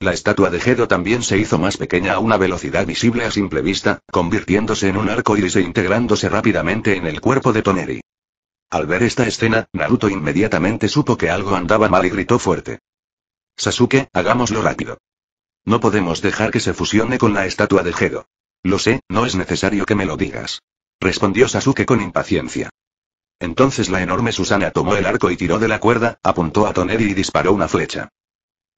La estatua de Gedo también se hizo más pequeña a una velocidad visible a simple vista, convirtiéndose en un arco iris e integrándose rápidamente en el cuerpo de Toneri. Al ver esta escena, Naruto inmediatamente supo que algo andaba mal y gritó fuerte. Sasuke, hagámoslo rápido. No podemos dejar que se fusione con la estatua de Gedo. Lo sé, no es necesario que me lo digas. Respondió Sasuke con impaciencia. Entonces la enorme Susana tomó el arco y tiró de la cuerda, apuntó a Toneri y disparó una flecha.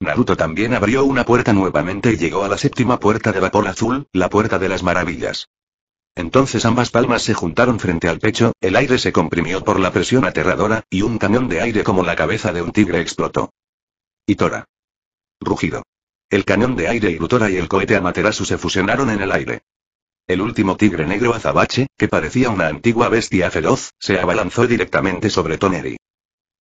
Naruto también abrió una puerta nuevamente y llegó a la séptima puerta de vapor azul, la puerta de las maravillas. Entonces ambas palmas se juntaron frente al pecho, el aire se comprimió por la presión aterradora, y un cañón de aire como la cabeza de un tigre explotó. Y Tora. Rugido. El cañón de aire Irutora y el cohete Amaterasu se fusionaron en el aire. El último tigre negro azabache, que parecía una antigua bestia feroz, se abalanzó directamente sobre Toneri.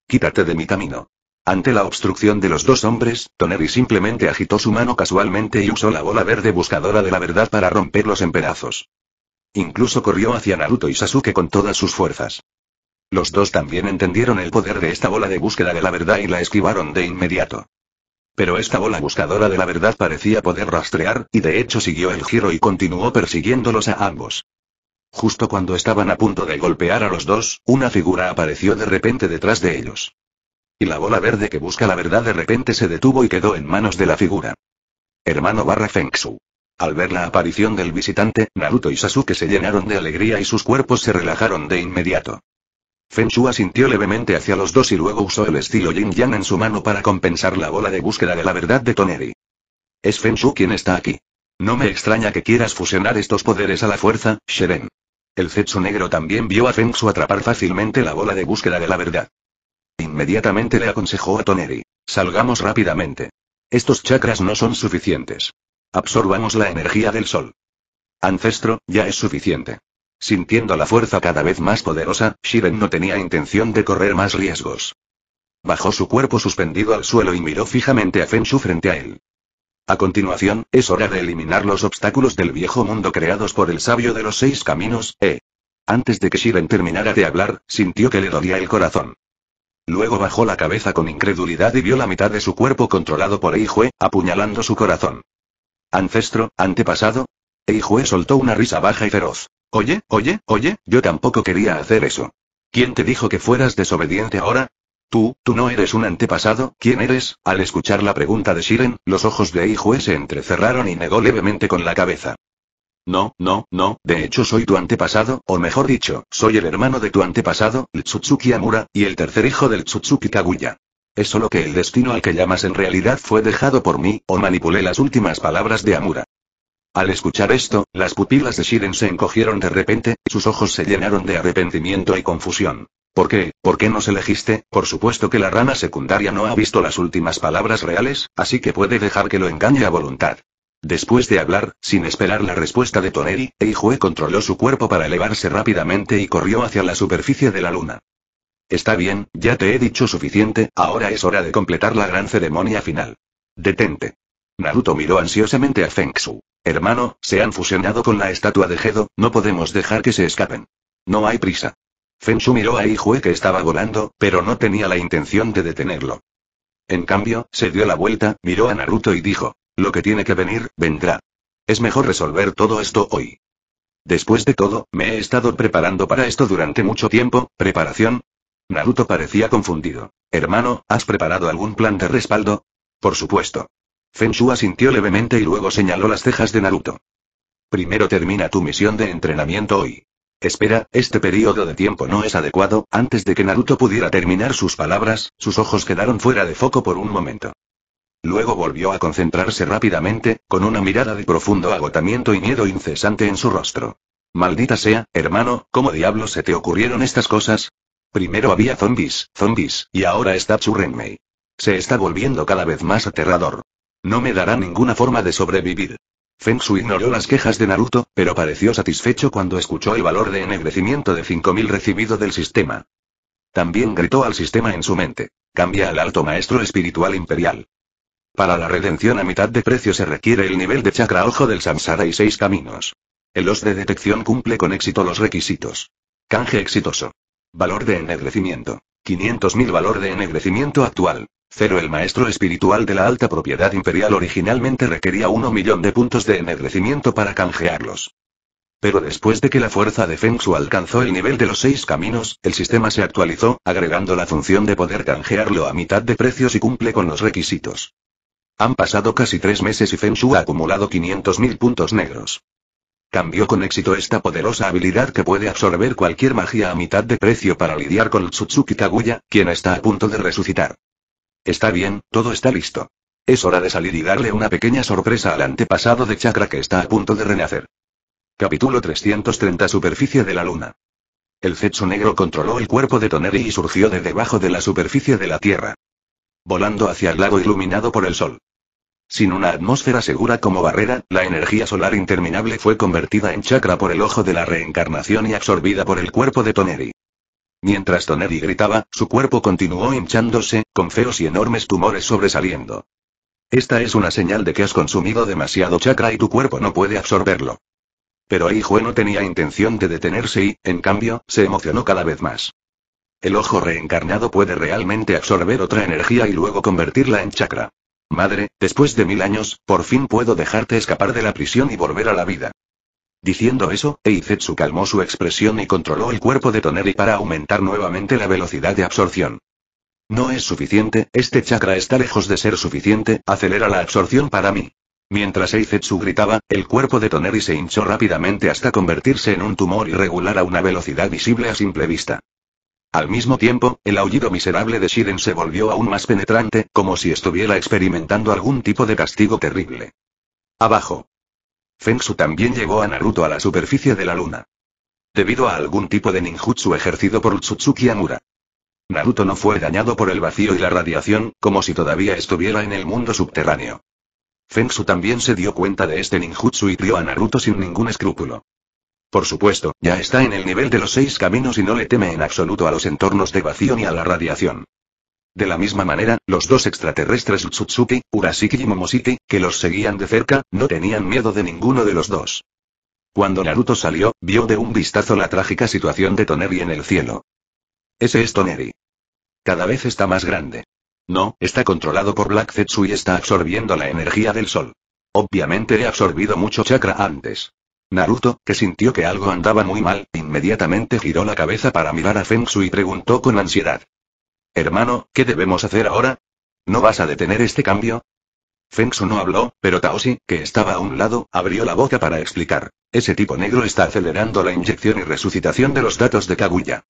Quítate de mi camino. Ante la obstrucción de los dos hombres, Toneri simplemente agitó su mano casualmente y usó la bola verde buscadora de la verdad para romperlos en pedazos. Incluso corrió hacia Naruto y Sasuke con todas sus fuerzas. Los dos también entendieron el poder de esta bola de búsqueda de la verdad y la esquivaron de inmediato. Pero esta bola buscadora de la verdad parecía poder rastrear, y de hecho siguió el giro y continuó persiguiéndolos a ambos. Justo cuando estaban a punto de golpear a los dos, una figura apareció de repente detrás de ellos. Y la bola verde que busca la verdad de repente se detuvo y quedó en manos de la figura. Hermano barra Feng Al ver la aparición del visitante, Naruto y Sasuke se llenaron de alegría y sus cuerpos se relajaron de inmediato. Feng asintió levemente hacia los dos y luego usó el estilo Yin Yang en su mano para compensar la bola de búsqueda de la verdad de Toneri. Es Feng quien está aquí. No me extraña que quieras fusionar estos poderes a la fuerza, Sheren. El Zetsu negro también vio a Feng atrapar fácilmente la bola de búsqueda de la verdad. Inmediatamente le aconsejó a Toneri. Salgamos rápidamente. Estos chakras no son suficientes. Absorbamos la energía del sol. Ancestro, ya es suficiente. Sintiendo la fuerza cada vez más poderosa, Shiren no tenía intención de correr más riesgos. Bajó su cuerpo suspendido al suelo y miró fijamente a Fenshu frente a él. A continuación, es hora de eliminar los obstáculos del viejo mundo creados por el sabio de los seis caminos, Eh. Antes de que Shiren terminara de hablar, sintió que le dolía el corazón. Luego bajó la cabeza con incredulidad y vio la mitad de su cuerpo controlado por Eijue, apuñalando su corazón. ¿Ancestro, antepasado? Eijue soltó una risa baja y feroz. Oye, oye, oye, yo tampoco quería hacer eso. ¿Quién te dijo que fueras desobediente ahora? Tú, tú no eres un antepasado, ¿quién eres? Al escuchar la pregunta de Shiren, los ojos de Eijue se entrecerraron y negó levemente con la cabeza. No, no, no, de hecho soy tu antepasado, o mejor dicho, soy el hermano de tu antepasado, el Tsutsuki Amura, y el tercer hijo del Tsutsuki Kaguya. Es solo que el destino al que llamas en realidad fue dejado por mí, o manipulé las últimas palabras de Amura. Al escuchar esto, las pupilas de Shiren se encogieron de repente, sus ojos se llenaron de arrepentimiento y confusión. ¿Por qué? ¿Por qué nos elegiste? Por supuesto que la rana secundaria no ha visto las últimas palabras reales, así que puede dejar que lo engañe a voluntad. Después de hablar, sin esperar la respuesta de Toneri, Eijue controló su cuerpo para elevarse rápidamente y corrió hacia la superficie de la luna. Está bien, ya te he dicho suficiente, ahora es hora de completar la gran ceremonia final. Detente. Naruto miró ansiosamente a Feng Hermano, se han fusionado con la estatua de Gedo, no podemos dejar que se escapen. No hay prisa. Feng miró a Eijue que estaba volando, pero no tenía la intención de detenerlo. En cambio, se dio la vuelta, miró a Naruto y dijo. Lo que tiene que venir, vendrá. Es mejor resolver todo esto hoy. Después de todo, me he estado preparando para esto durante mucho tiempo, preparación. Naruto parecía confundido. Hermano, ¿has preparado algún plan de respaldo? Por supuesto. Fenshu asintió levemente y luego señaló las cejas de Naruto. Primero termina tu misión de entrenamiento hoy. Espera, este periodo de tiempo no es adecuado, antes de que Naruto pudiera terminar sus palabras, sus ojos quedaron fuera de foco por un momento. Luego volvió a concentrarse rápidamente, con una mirada de profundo agotamiento y miedo incesante en su rostro. Maldita sea, hermano, ¿cómo diablos se te ocurrieron estas cosas? Primero había zombies, zombies, y ahora está Churrenmei. Se está volviendo cada vez más aterrador. No me dará ninguna forma de sobrevivir. Fengsu ignoró las quejas de Naruto, pero pareció satisfecho cuando escuchó el valor de ennegrecimiento de 5000 recibido del sistema. También gritó al sistema en su mente. Cambia al alto maestro espiritual imperial. Para la redención a mitad de precio se requiere el nivel de chakra ojo del samsara y seis caminos. El os de detección cumple con éxito los requisitos. Canje exitoso. Valor de ennegrecimiento. 500.000 valor de ennegrecimiento actual. 0 el maestro espiritual de la alta propiedad imperial originalmente requería 1 millón de puntos de ennegrecimiento para canjearlos. Pero después de que la fuerza de Feng alcanzó el nivel de los seis caminos, el sistema se actualizó, agregando la función de poder canjearlo a mitad de precios y cumple con los requisitos. Han pasado casi tres meses y Fenshu ha acumulado 500.000 puntos negros. Cambió con éxito esta poderosa habilidad que puede absorber cualquier magia a mitad de precio para lidiar con Tsutsuki Kaguya, quien está a punto de resucitar. Está bien, todo está listo. Es hora de salir y darle una pequeña sorpresa al antepasado de Chakra que está a punto de renacer. Capítulo 330 Superficie de la Luna. El Zetsu negro controló el cuerpo de Toneri y surgió de debajo de la superficie de la Tierra. Volando hacia el lago iluminado por el sol. Sin una atmósfera segura como barrera, la energía solar interminable fue convertida en chakra por el ojo de la reencarnación y absorbida por el cuerpo de Toneri. Mientras Toneri gritaba, su cuerpo continuó hinchándose, con feos y enormes tumores sobresaliendo. Esta es una señal de que has consumido demasiado chakra y tu cuerpo no puede absorberlo. Pero hijo no tenía intención de detenerse y, en cambio, se emocionó cada vez más. El ojo reencarnado puede realmente absorber otra energía y luego convertirla en chakra. Madre, después de mil años, por fin puedo dejarte escapar de la prisión y volver a la vida. Diciendo eso, Eizetsu calmó su expresión y controló el cuerpo de Toneri para aumentar nuevamente la velocidad de absorción. No es suficiente, este chakra está lejos de ser suficiente, acelera la absorción para mí. Mientras Eizetsu gritaba, el cuerpo de Toneri se hinchó rápidamente hasta convertirse en un tumor irregular a una velocidad visible a simple vista. Al mismo tiempo, el aullido miserable de Shiren se volvió aún más penetrante, como si estuviera experimentando algún tipo de castigo terrible. Abajo. Fengsu también llevó a Naruto a la superficie de la luna. Debido a algún tipo de ninjutsu ejercido por Tsutsuki Amura. Naruto no fue dañado por el vacío y la radiación, como si todavía estuviera en el mundo subterráneo. Fengsu también se dio cuenta de este ninjutsu y crió a Naruto sin ningún escrúpulo. Por supuesto, ya está en el nivel de los seis caminos y no le teme en absoluto a los entornos de vacío ni a la radiación. De la misma manera, los dos extraterrestres Utsutsuki, Urasiki y Momosiki, que los seguían de cerca, no tenían miedo de ninguno de los dos. Cuando Naruto salió, vio de un vistazo la trágica situación de Toneri en el cielo. Ese es Toneri. Cada vez está más grande. No, está controlado por Black Zetsu y está absorbiendo la energía del sol. Obviamente he absorbido mucho chakra antes. Naruto, que sintió que algo andaba muy mal, inmediatamente giró la cabeza para mirar a Fengsu y preguntó con ansiedad. Hermano, ¿qué debemos hacer ahora? ¿No vas a detener este cambio? Fengsu no habló, pero Taoshi, que estaba a un lado, abrió la boca para explicar. Ese tipo negro está acelerando la inyección y resucitación de los datos de Kaguya.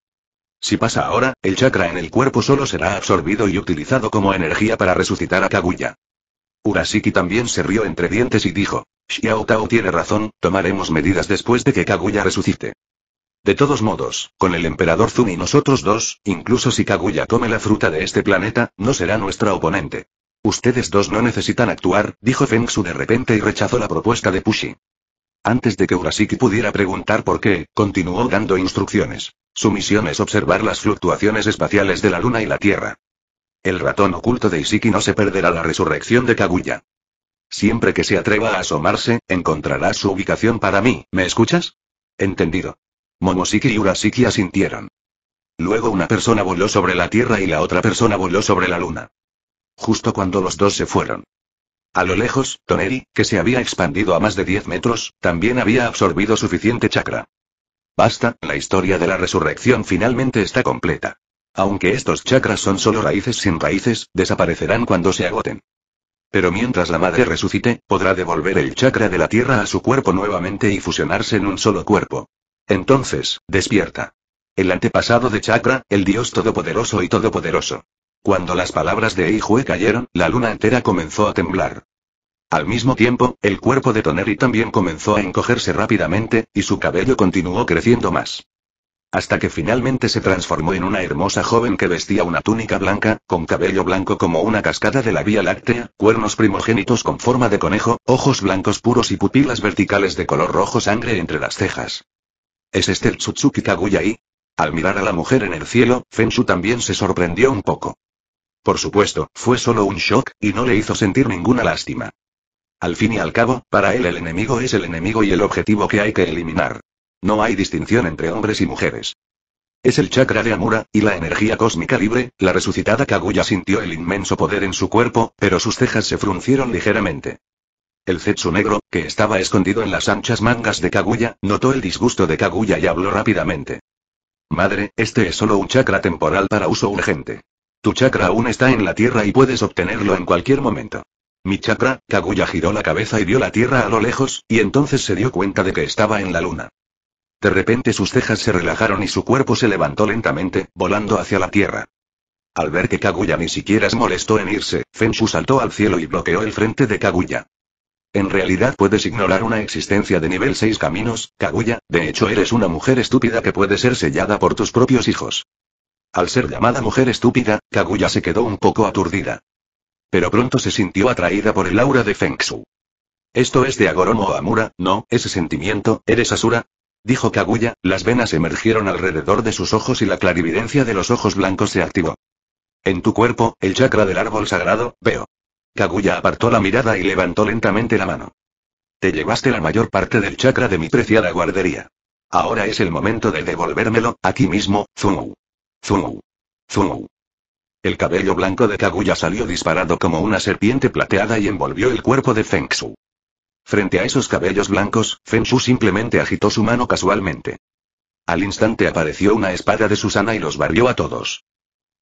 Si pasa ahora, el chakra en el cuerpo solo será absorbido y utilizado como energía para resucitar a Kaguya. Urasiki también se rió entre dientes y dijo. Xiao Tao tiene razón, tomaremos medidas después de que Kaguya resucite. De todos modos, con el emperador Zun y nosotros dos, incluso si Kaguya come la fruta de este planeta, no será nuestra oponente. Ustedes dos no necesitan actuar, dijo Feng de repente y rechazó la propuesta de Pushi. Antes de que Urasiki pudiera preguntar por qué, continuó dando instrucciones. Su misión es observar las fluctuaciones espaciales de la Luna y la Tierra. El ratón oculto de Isiki no se perderá la resurrección de Kaguya. Siempre que se atreva a asomarse, encontrará su ubicación para mí, ¿me escuchas? Entendido. Momosiki y Urasiki asintieron. Luego una persona voló sobre la Tierra y la otra persona voló sobre la Luna. Justo cuando los dos se fueron. A lo lejos, Toneri, que se había expandido a más de 10 metros, también había absorbido suficiente chakra. Basta, la historia de la resurrección finalmente está completa. Aunque estos chakras son solo raíces sin raíces, desaparecerán cuando se agoten. Pero mientras la madre resucite, podrá devolver el chakra de la tierra a su cuerpo nuevamente y fusionarse en un solo cuerpo. Entonces, despierta. El antepasado de chakra, el dios todopoderoso y todopoderoso. Cuando las palabras de Eijue cayeron, la luna entera comenzó a temblar. Al mismo tiempo, el cuerpo de Toneri también comenzó a encogerse rápidamente, y su cabello continuó creciendo más hasta que finalmente se transformó en una hermosa joven que vestía una túnica blanca, con cabello blanco como una cascada de la Vía Láctea, cuernos primogénitos con forma de conejo, ojos blancos puros y pupilas verticales de color rojo sangre entre las cejas. ¿Es este el Tsutsuki Kaguya y? Al mirar a la mujer en el cielo, Fenshu también se sorprendió un poco. Por supuesto, fue solo un shock, y no le hizo sentir ninguna lástima. Al fin y al cabo, para él el enemigo es el enemigo y el objetivo que hay que eliminar. No hay distinción entre hombres y mujeres. Es el chakra de Amura, y la energía cósmica libre, la resucitada Kaguya sintió el inmenso poder en su cuerpo, pero sus cejas se fruncieron ligeramente. El Zetsu negro, que estaba escondido en las anchas mangas de Kaguya, notó el disgusto de Kaguya y habló rápidamente. Madre, este es solo un chakra temporal para uso urgente. Tu chakra aún está en la tierra y puedes obtenerlo en cualquier momento. Mi chakra, Kaguya giró la cabeza y vio la tierra a lo lejos, y entonces se dio cuenta de que estaba en la luna. De repente sus cejas se relajaron y su cuerpo se levantó lentamente, volando hacia la tierra. Al ver que Kaguya ni siquiera se molestó en irse, Fenshu saltó al cielo y bloqueó el frente de Kaguya. En realidad puedes ignorar una existencia de nivel 6 caminos, Kaguya, de hecho eres una mujer estúpida que puede ser sellada por tus propios hijos. Al ser llamada mujer estúpida, Kaguya se quedó un poco aturdida. Pero pronto se sintió atraída por el aura de Feng Esto es de Agoromo Amura, no, ese sentimiento, ¿eres Asura? Dijo Kaguya, las venas emergieron alrededor de sus ojos y la clarividencia de los ojos blancos se activó. En tu cuerpo, el chakra del árbol sagrado, veo. Kaguya apartó la mirada y levantó lentamente la mano. Te llevaste la mayor parte del chakra de mi preciada guardería. Ahora es el momento de devolvérmelo, aquí mismo, Zumu. Zumu. Zumu. El cabello blanco de Kaguya salió disparado como una serpiente plateada y envolvió el cuerpo de Feng Frente a esos cabellos blancos, Feng Shu simplemente agitó su mano casualmente. Al instante apareció una espada de Susana y los barrió a todos.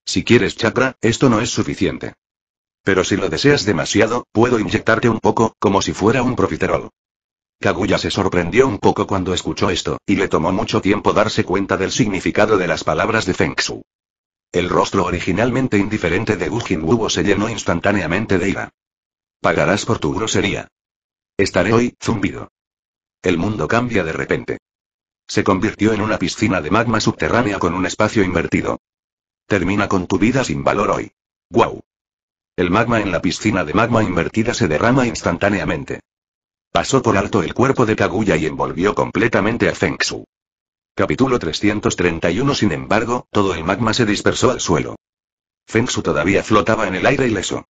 Si quieres chakra, esto no es suficiente. Pero si lo deseas demasiado, puedo inyectarte un poco, como si fuera un profiterol. Kaguya se sorprendió un poco cuando escuchó esto, y le tomó mucho tiempo darse cuenta del significado de las palabras de Feng Shu. El rostro originalmente indiferente de Gujin se llenó instantáneamente de ira. Pagarás por tu grosería. Estaré hoy, zumbido. El mundo cambia de repente. Se convirtió en una piscina de magma subterránea con un espacio invertido. Termina con tu vida sin valor hoy. ¡Guau! El magma en la piscina de magma invertida se derrama instantáneamente. Pasó por alto el cuerpo de Kaguya y envolvió completamente a Feng Capítulo 331 Sin embargo, todo el magma se dispersó al suelo. Feng todavía flotaba en el aire ileso.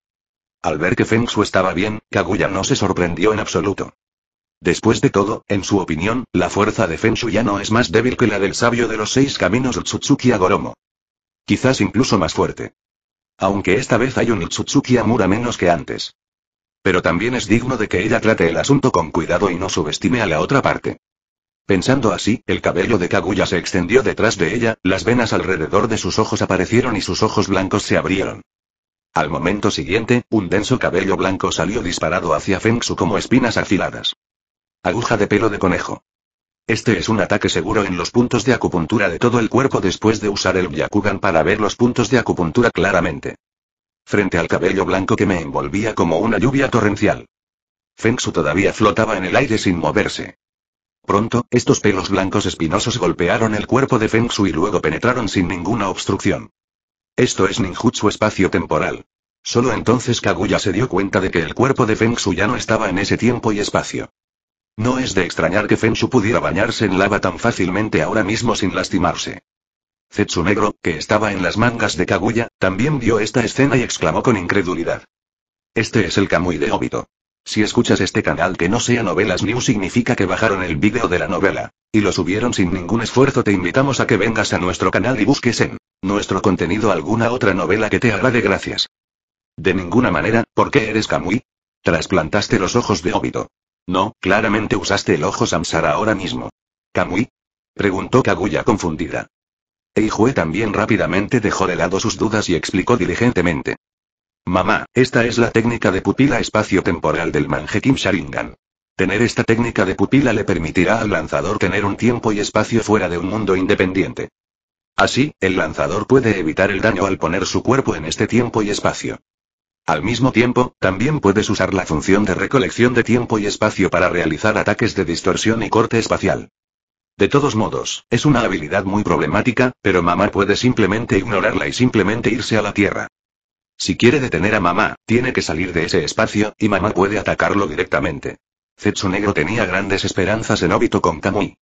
Al ver que Feng Shui estaba bien, Kaguya no se sorprendió en absoluto. Después de todo, en su opinión, la fuerza de Feng ya no es más débil que la del sabio de los seis caminos Utsutsuki Agoromo. Quizás incluso más fuerte. Aunque esta vez hay un Utsutsuki Amura menos que antes. Pero también es digno de que ella trate el asunto con cuidado y no subestime a la otra parte. Pensando así, el cabello de Kaguya se extendió detrás de ella, las venas alrededor de sus ojos aparecieron y sus ojos blancos se abrieron. Al momento siguiente, un denso cabello blanco salió disparado hacia Feng como espinas afiladas. Aguja de pelo de conejo. Este es un ataque seguro en los puntos de acupuntura de todo el cuerpo después de usar el Yakugan para ver los puntos de acupuntura claramente. Frente al cabello blanco que me envolvía como una lluvia torrencial. Feng todavía flotaba en el aire sin moverse. Pronto, estos pelos blancos espinosos golpearon el cuerpo de Feng y luego penetraron sin ninguna obstrucción. Esto es ninjutsu espacio-temporal. Solo entonces Kaguya se dio cuenta de que el cuerpo de Feng ya no estaba en ese tiempo y espacio. No es de extrañar que Feng pudiera bañarse en lava tan fácilmente ahora mismo sin lastimarse. Zetsu Negro, que estaba en las mangas de Kaguya, también vio esta escena y exclamó con incredulidad. Este es el Kamui de Obito. Si escuchas este canal que no sea Novelas New significa que bajaron el vídeo de la novela. Y lo subieron sin ningún esfuerzo. Te invitamos a que vengas a nuestro canal y busques en nuestro contenido alguna otra novela que te de Gracias. De ninguna manera, ¿por qué eres Kamui? Trasplantaste los ojos de Obito. No, claramente usaste el ojo Samsara ahora mismo. ¿Kamui? Preguntó Kaguya confundida. Eijue también rápidamente dejó de lado sus dudas y explicó diligentemente. Mamá, esta es la técnica de pupila espacio-temporal del Kim Sharingan. Tener esta técnica de pupila le permitirá al lanzador tener un tiempo y espacio fuera de un mundo independiente. Así, el lanzador puede evitar el daño al poner su cuerpo en este tiempo y espacio. Al mismo tiempo, también puedes usar la función de recolección de tiempo y espacio para realizar ataques de distorsión y corte espacial. De todos modos, es una habilidad muy problemática, pero mamá puede simplemente ignorarla y simplemente irse a la Tierra. Si quiere detener a mamá, tiene que salir de ese espacio, y mamá puede atacarlo directamente. Zetsu Negro tenía grandes esperanzas en Obito con Kamui.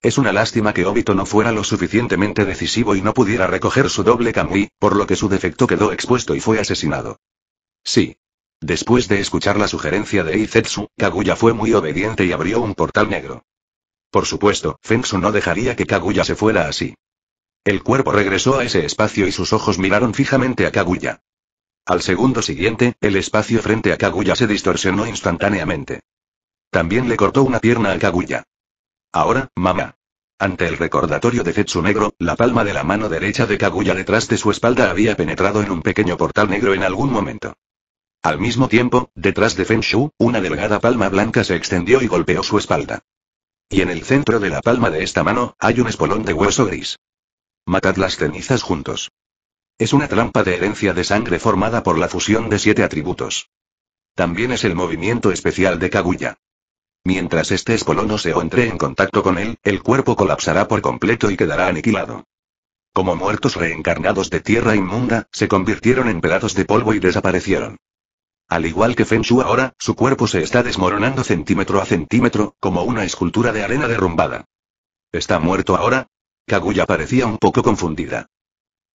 Es una lástima que Obito no fuera lo suficientemente decisivo y no pudiera recoger su doble Kamui, por lo que su defecto quedó expuesto y fue asesinado. Sí. Después de escuchar la sugerencia de Izetsu, Kaguya fue muy obediente y abrió un portal negro. Por supuesto, Fensu no dejaría que Kaguya se fuera así. El cuerpo regresó a ese espacio y sus ojos miraron fijamente a Kaguya. Al segundo siguiente, el espacio frente a Kaguya se distorsionó instantáneamente. También le cortó una pierna a Kaguya. Ahora, mamá. Ante el recordatorio de Fetsu negro, la palma de la mano derecha de Kaguya detrás de su espalda había penetrado en un pequeño portal negro en algún momento. Al mismo tiempo, detrás de Fenshu, una delgada palma blanca se extendió y golpeó su espalda. Y en el centro de la palma de esta mano, hay un espolón de hueso gris. Matad las cenizas juntos. Es una trampa de herencia de sangre formada por la fusión de siete atributos. También es el movimiento especial de Kaguya. Mientras este se entre en contacto con él, el cuerpo colapsará por completo y quedará aniquilado. Como muertos reencarnados de tierra inmunda, se convirtieron en pedazos de polvo y desaparecieron. Al igual que Fenshu ahora, su cuerpo se está desmoronando centímetro a centímetro, como una escultura de arena derrumbada. ¿Está muerto ahora? Kaguya parecía un poco confundida.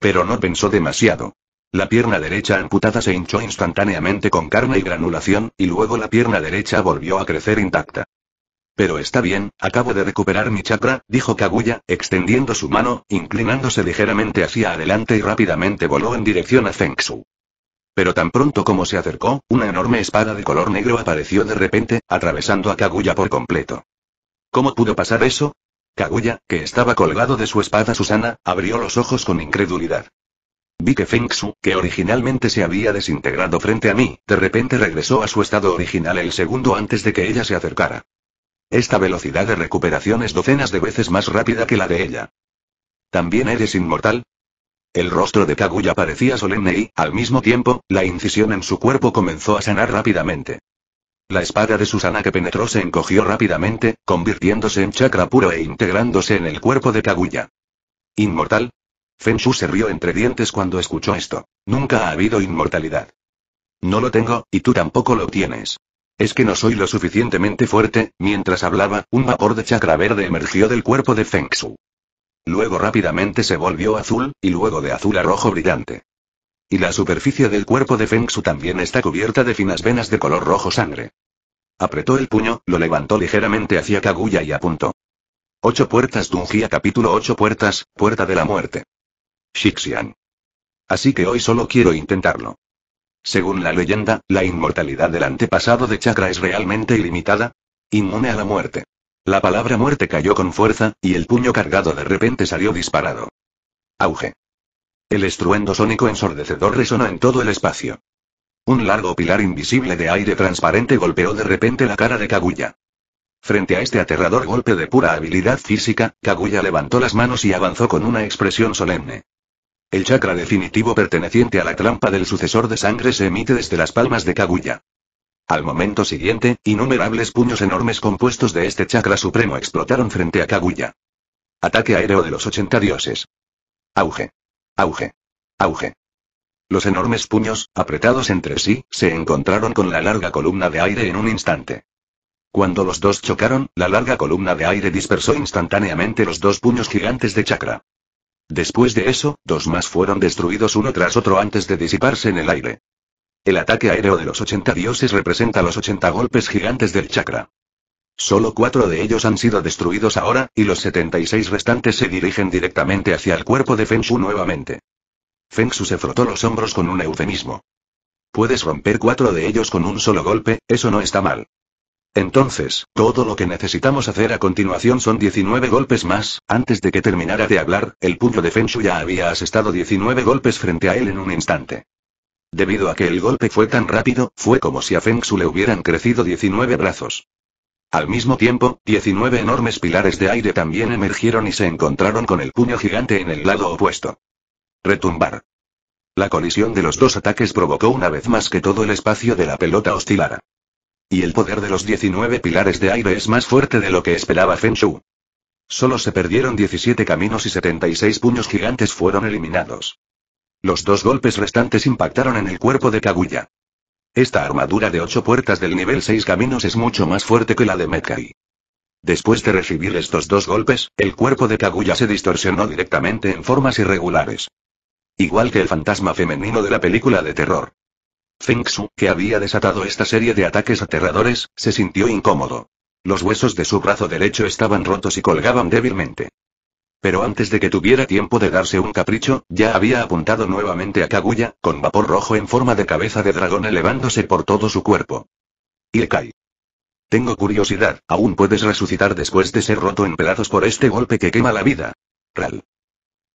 Pero no pensó demasiado. La pierna derecha amputada se hinchó instantáneamente con carne y granulación, y luego la pierna derecha volvió a crecer intacta. Pero está bien, acabo de recuperar mi chakra, dijo Kaguya, extendiendo su mano, inclinándose ligeramente hacia adelante y rápidamente voló en dirección a Zengsu. Pero tan pronto como se acercó, una enorme espada de color negro apareció de repente, atravesando a Kaguya por completo. ¿Cómo pudo pasar eso? Kaguya, que estaba colgado de su espada Susana, abrió los ojos con incredulidad. Vi que Feng que originalmente se había desintegrado frente a mí, de repente regresó a su estado original el segundo antes de que ella se acercara. Esta velocidad de recuperación es docenas de veces más rápida que la de ella. ¿También eres inmortal? El rostro de Kaguya parecía solemne y, al mismo tiempo, la incisión en su cuerpo comenzó a sanar rápidamente. La espada de Susana que penetró se encogió rápidamente, convirtiéndose en chakra puro e integrándose en el cuerpo de Kaguya. ¿Inmortal? Shu se rió entre dientes cuando escuchó esto. Nunca ha habido inmortalidad. No lo tengo, y tú tampoco lo tienes. Es que no soy lo suficientemente fuerte, mientras hablaba, un vapor de chakra verde emergió del cuerpo de Shu. Luego rápidamente se volvió azul, y luego de azul a rojo brillante. Y la superficie del cuerpo de Shu también está cubierta de finas venas de color rojo sangre. Apretó el puño, lo levantó ligeramente hacia Kaguya y apuntó. Ocho puertas Dungia capítulo 8 puertas, puerta de la muerte. Shixian. Así que hoy solo quiero intentarlo. Según la leyenda, la inmortalidad del antepasado de Chakra es realmente ilimitada. Inmune a la muerte. La palabra muerte cayó con fuerza, y el puño cargado de repente salió disparado. Auge. El estruendo sónico ensordecedor resonó en todo el espacio. Un largo pilar invisible de aire transparente golpeó de repente la cara de Kaguya. Frente a este aterrador golpe de pura habilidad física, Kaguya levantó las manos y avanzó con una expresión solemne. El chakra definitivo perteneciente a la trampa del sucesor de sangre se emite desde las palmas de Kaguya. Al momento siguiente, innumerables puños enormes compuestos de este chakra supremo explotaron frente a Kaguya. Ataque aéreo de los 80 dioses. Auge. Auge. Auge. Los enormes puños, apretados entre sí, se encontraron con la larga columna de aire en un instante. Cuando los dos chocaron, la larga columna de aire dispersó instantáneamente los dos puños gigantes de chakra. Después de eso, dos más fueron destruidos uno tras otro antes de disiparse en el aire. El ataque aéreo de los 80 dioses representa los 80 golpes gigantes del chakra. Solo cuatro de ellos han sido destruidos ahora, y los 76 restantes se dirigen directamente hacia el cuerpo de Fenshu nuevamente. Shu se frotó los hombros con un eufemismo. Puedes romper cuatro de ellos con un solo golpe, eso no está mal. Entonces, todo lo que necesitamos hacer a continuación son 19 golpes más. Antes de que terminara de hablar, el puño de Shu ya había asestado 19 golpes frente a él en un instante. Debido a que el golpe fue tan rápido, fue como si a Fengsu le hubieran crecido 19 brazos. Al mismo tiempo, 19 enormes pilares de aire también emergieron y se encontraron con el puño gigante en el lado opuesto. Retumbar. La colisión de los dos ataques provocó una vez más que todo el espacio de la pelota oscilara. Y el poder de los 19 pilares de aire es más fuerte de lo que esperaba Feng Solo se perdieron 17 caminos y 76 puños gigantes fueron eliminados. Los dos golpes restantes impactaron en el cuerpo de Kaguya. Esta armadura de 8 puertas del nivel 6 caminos es mucho más fuerte que la de Metcalf. Después de recibir estos dos golpes, el cuerpo de Kaguya se distorsionó directamente en formas irregulares. Igual que el fantasma femenino de la película de terror. Feng Su, que había desatado esta serie de ataques aterradores, se sintió incómodo. Los huesos de su brazo derecho estaban rotos y colgaban débilmente. Pero antes de que tuviera tiempo de darse un capricho, ya había apuntado nuevamente a Kaguya, con vapor rojo en forma de cabeza de dragón elevándose por todo su cuerpo. Kai, Tengo curiosidad, aún puedes resucitar después de ser roto en pedazos por este golpe que quema la vida. Ral.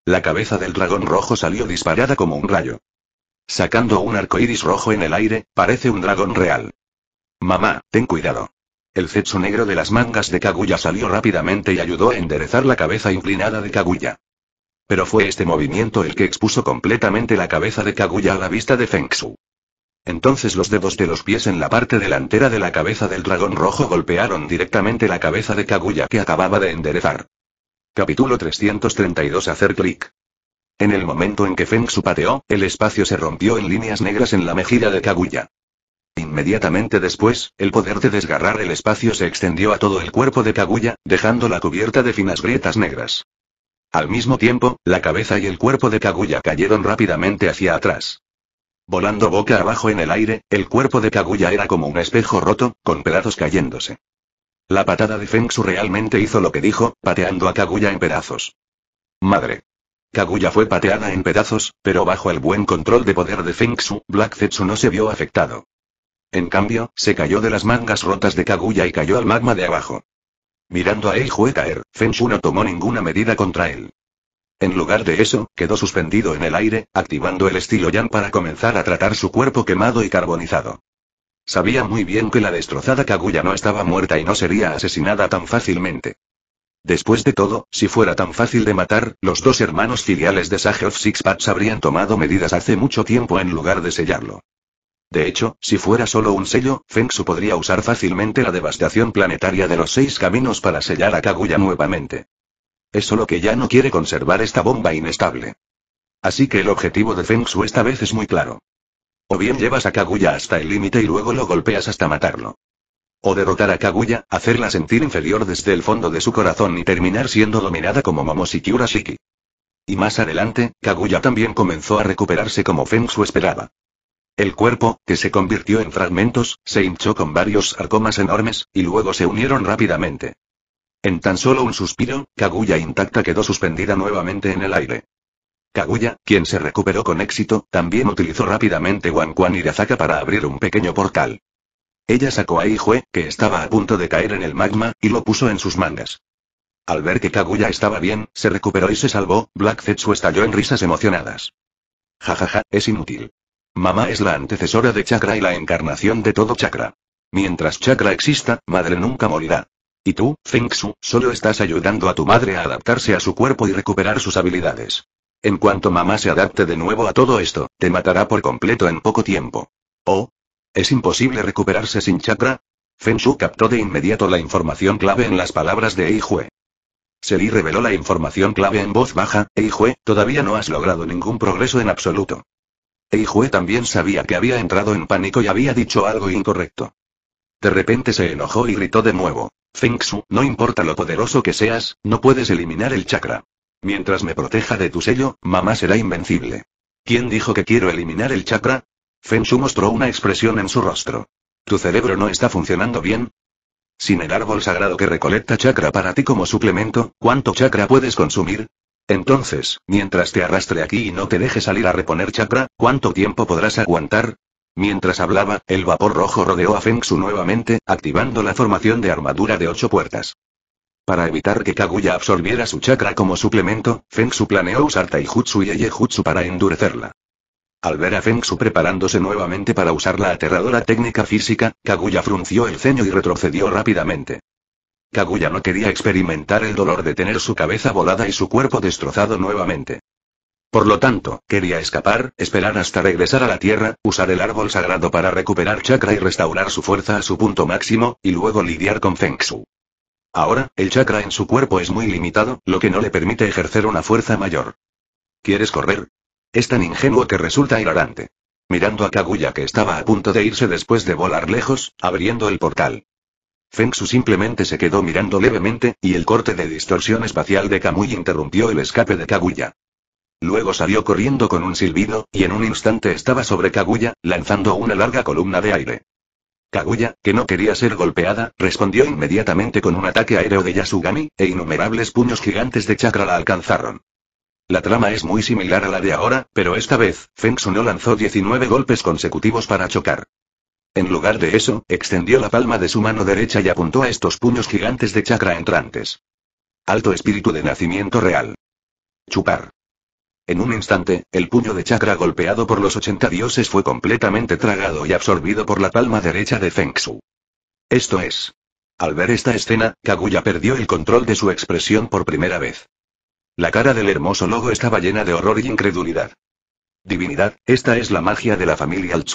La cabeza del dragón rojo salió disparada como un rayo. Sacando un arco iris rojo en el aire, parece un dragón real. Mamá, ten cuidado. El cecho negro de las mangas de Kaguya salió rápidamente y ayudó a enderezar la cabeza inclinada de Kaguya. Pero fue este movimiento el que expuso completamente la cabeza de Kaguya a la vista de Fengsu. Entonces los dedos de los pies en la parte delantera de la cabeza del dragón rojo golpearon directamente la cabeza de Kaguya que acababa de enderezar. Capítulo 332 Hacer clic. En el momento en que Feng Su pateó, el espacio se rompió en líneas negras en la mejilla de Kaguya. Inmediatamente después, el poder de desgarrar el espacio se extendió a todo el cuerpo de Kaguya, dejándola cubierta de finas grietas negras. Al mismo tiempo, la cabeza y el cuerpo de Kaguya cayeron rápidamente hacia atrás. Volando boca abajo en el aire, el cuerpo de Kaguya era como un espejo roto, con pedazos cayéndose. La patada de Shu realmente hizo lo que dijo, pateando a Kaguya en pedazos. Madre. Kaguya fue pateada en pedazos, pero bajo el buen control de poder de Shu, Black Zetsu no se vio afectado. En cambio, se cayó de las mangas rotas de Kaguya y cayó al magma de abajo. Mirando a Eijue caer, Shu no tomó ninguna medida contra él. En lugar de eso, quedó suspendido en el aire, activando el estilo Yan para comenzar a tratar su cuerpo quemado y carbonizado. Sabía muy bien que la destrozada Kaguya no estaba muerta y no sería asesinada tan fácilmente. Después de todo, si fuera tan fácil de matar, los dos hermanos filiales de Sage of Sixpats habrían tomado medidas hace mucho tiempo en lugar de sellarlo. De hecho, si fuera solo un sello, Fengsu podría usar fácilmente la devastación planetaria de los seis caminos para sellar a Kaguya nuevamente. Es solo que ya no quiere conservar esta bomba inestable. Así que el objetivo de Feng esta vez es muy claro. O bien llevas a Kaguya hasta el límite y luego lo golpeas hasta matarlo. O derrotar a Kaguya, hacerla sentir inferior desde el fondo de su corazón y terminar siendo dominada como Momoshiki Urashiki. Y más adelante, Kaguya también comenzó a recuperarse como su esperaba. El cuerpo, que se convirtió en fragmentos, se hinchó con varios arcomas enormes, y luego se unieron rápidamente. En tan solo un suspiro, Kaguya intacta quedó suspendida nuevamente en el aire. Kaguya, quien se recuperó con éxito, también utilizó rápidamente y Razaka para abrir un pequeño portal. Ella sacó a Ijue, que estaba a punto de caer en el magma, y lo puso en sus mangas. Al ver que Kaguya estaba bien, se recuperó y se salvó, Black Zetsu estalló en risas emocionadas. Jajaja, ja, ja, es inútil. Mamá es la antecesora de Chakra y la encarnación de todo Chakra. Mientras Chakra exista, madre nunca morirá. Y tú, Su, solo estás ayudando a tu madre a adaptarse a su cuerpo y recuperar sus habilidades. En cuanto mamá se adapte de nuevo a todo esto, te matará por completo en poco tiempo. ¿Oh? ¿Es imposible recuperarse sin chakra? Feng xu captó de inmediato la información clave en las palabras de Se Seri reveló la información clave en voz baja, Eijue, todavía no has logrado ningún progreso en absoluto. Eijue también sabía que había entrado en pánico y había dicho algo incorrecto. De repente se enojó y gritó de nuevo. Feng Shu, no importa lo poderoso que seas, no puedes eliminar el chakra. Mientras me proteja de tu sello, mamá será invencible. ¿Quién dijo que quiero eliminar el chakra? Shu mostró una expresión en su rostro. ¿Tu cerebro no está funcionando bien? Sin el árbol sagrado que recolecta chakra para ti como suplemento, ¿cuánto chakra puedes consumir? Entonces, mientras te arrastre aquí y no te dejes salir a reponer chakra, ¿cuánto tiempo podrás aguantar? Mientras hablaba, el vapor rojo rodeó a Feng Shu nuevamente, activando la formación de armadura de ocho puertas. Para evitar que Kaguya absorbiera su chakra como suplemento, Fengsu planeó usar Taijutsu y Yejutsu para endurecerla. Al ver a Fengsu preparándose nuevamente para usar la aterradora técnica física, Kaguya frunció el ceño y retrocedió rápidamente. Kaguya no quería experimentar el dolor de tener su cabeza volada y su cuerpo destrozado nuevamente. Por lo tanto, quería escapar, esperar hasta regresar a la Tierra, usar el árbol sagrado para recuperar chakra y restaurar su fuerza a su punto máximo, y luego lidiar con Feng Fengsu. Ahora, el chakra en su cuerpo es muy limitado, lo que no le permite ejercer una fuerza mayor. ¿Quieres correr? Es tan ingenuo que resulta hilarante. Mirando a Kaguya que estaba a punto de irse después de volar lejos, abriendo el portal. Fengsu simplemente se quedó mirando levemente, y el corte de distorsión espacial de Kamui interrumpió el escape de Kaguya. Luego salió corriendo con un silbido, y en un instante estaba sobre Kaguya, lanzando una larga columna de aire. Kaguya, que no quería ser golpeada, respondió inmediatamente con un ataque aéreo de Yasugami, e innumerables puños gigantes de chakra la alcanzaron. La trama es muy similar a la de ahora, pero esta vez, Fengsu no lanzó 19 golpes consecutivos para chocar. En lugar de eso, extendió la palma de su mano derecha y apuntó a estos puños gigantes de chakra entrantes. Alto espíritu de nacimiento real. Chupar. En un instante, el puño de chakra golpeado por los 80 dioses fue completamente tragado y absorbido por la palma derecha de Feng Shu. Esto es. Al ver esta escena, Kaguya perdió el control de su expresión por primera vez. La cara del hermoso logo estaba llena de horror y incredulidad. Divinidad, esta es la magia de la familia al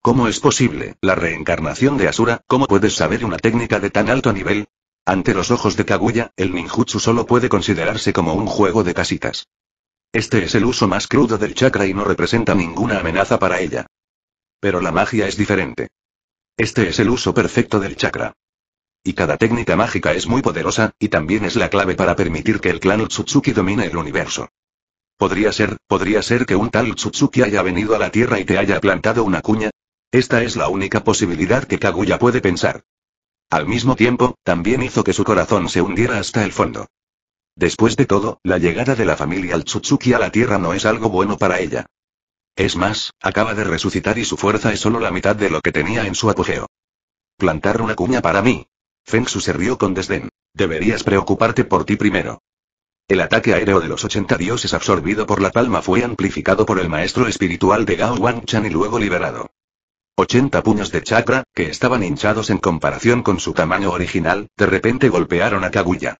¿Cómo es posible, la reencarnación de Asura, cómo puedes saber una técnica de tan alto nivel? Ante los ojos de Kaguya, el ninjutsu solo puede considerarse como un juego de casitas. Este es el uso más crudo del chakra y no representa ninguna amenaza para ella. Pero la magia es diferente. Este es el uso perfecto del chakra. Y cada técnica mágica es muy poderosa, y también es la clave para permitir que el clan Utsutsuki domine el universo. Podría ser, podría ser que un tal Utsutsuki haya venido a la Tierra y te haya plantado una cuña. Esta es la única posibilidad que Kaguya puede pensar. Al mismo tiempo, también hizo que su corazón se hundiera hasta el fondo. Después de todo, la llegada de la familia al Tsutsuki a la Tierra no es algo bueno para ella. Es más, acaba de resucitar y su fuerza es solo la mitad de lo que tenía en su apogeo. Plantar una cuña para mí. Feng se rió con desdén. Deberías preocuparte por ti primero. El ataque aéreo de los 80 dioses absorbido por la palma fue amplificado por el maestro espiritual de Gao Wang-chan y luego liberado. 80 puños de chakra, que estaban hinchados en comparación con su tamaño original, de repente golpearon a Kaguya.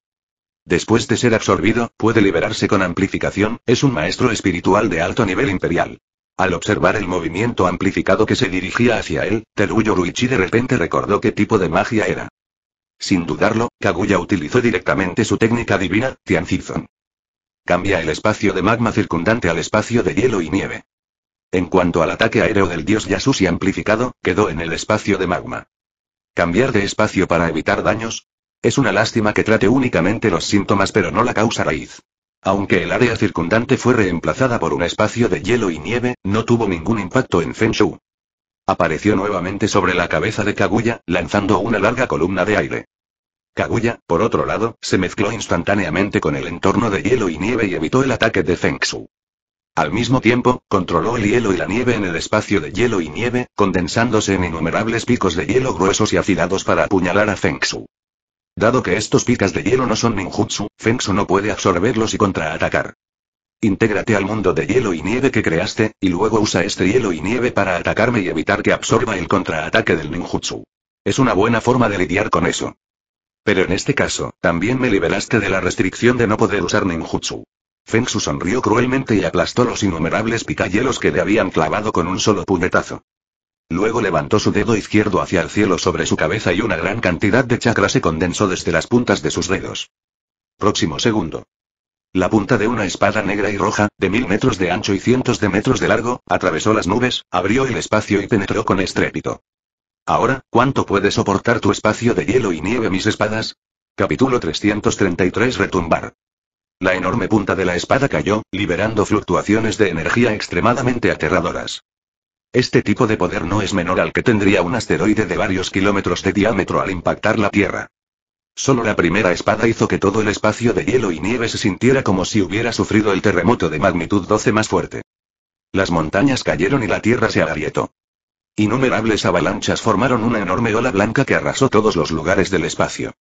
Después de ser absorbido, puede liberarse con amplificación, es un maestro espiritual de alto nivel imperial. Al observar el movimiento amplificado que se dirigía hacia él, Teruyo Ruichi de repente recordó qué tipo de magia era. Sin dudarlo, Kaguya utilizó directamente su técnica divina, Tianzizon. Cambia el espacio de magma circundante al espacio de hielo y nieve. En cuanto al ataque aéreo del dios Yasushi amplificado, quedó en el espacio de magma. Cambiar de espacio para evitar daños, es una lástima que trate únicamente los síntomas pero no la causa raíz. Aunque el área circundante fue reemplazada por un espacio de hielo y nieve, no tuvo ningún impacto en Feng Shu. Apareció nuevamente sobre la cabeza de Kaguya, lanzando una larga columna de aire. Kaguya, por otro lado, se mezcló instantáneamente con el entorno de hielo y nieve y evitó el ataque de Feng Shu. Al mismo tiempo, controló el hielo y la nieve en el espacio de hielo y nieve, condensándose en innumerables picos de hielo gruesos y afilados para apuñalar a Feng Shu. Dado que estos picas de hielo no son ninjutsu, Fengsu no puede absorberlos y contraatacar. Intégrate al mundo de hielo y nieve que creaste, y luego usa este hielo y nieve para atacarme y evitar que absorba el contraataque del ninjutsu. Es una buena forma de lidiar con eso. Pero en este caso, también me liberaste de la restricción de no poder usar ninjutsu. Fengsu sonrió cruelmente y aplastó los innumerables picayelos que le habían clavado con un solo puñetazo. Luego levantó su dedo izquierdo hacia el cielo sobre su cabeza y una gran cantidad de chakra se condensó desde las puntas de sus dedos. Próximo segundo. La punta de una espada negra y roja, de mil metros de ancho y cientos de metros de largo, atravesó las nubes, abrió el espacio y penetró con estrépito. Ahora, ¿cuánto puede soportar tu espacio de hielo y nieve mis espadas? Capítulo 333 Retumbar. La enorme punta de la espada cayó, liberando fluctuaciones de energía extremadamente aterradoras. Este tipo de poder no es menor al que tendría un asteroide de varios kilómetros de diámetro al impactar la Tierra. Solo la primera espada hizo que todo el espacio de hielo y nieve se sintiera como si hubiera sufrido el terremoto de magnitud 12 más fuerte. Las montañas cayeron y la tierra se agrietó. Innumerables avalanchas formaron una enorme ola blanca que arrasó todos los lugares del espacio.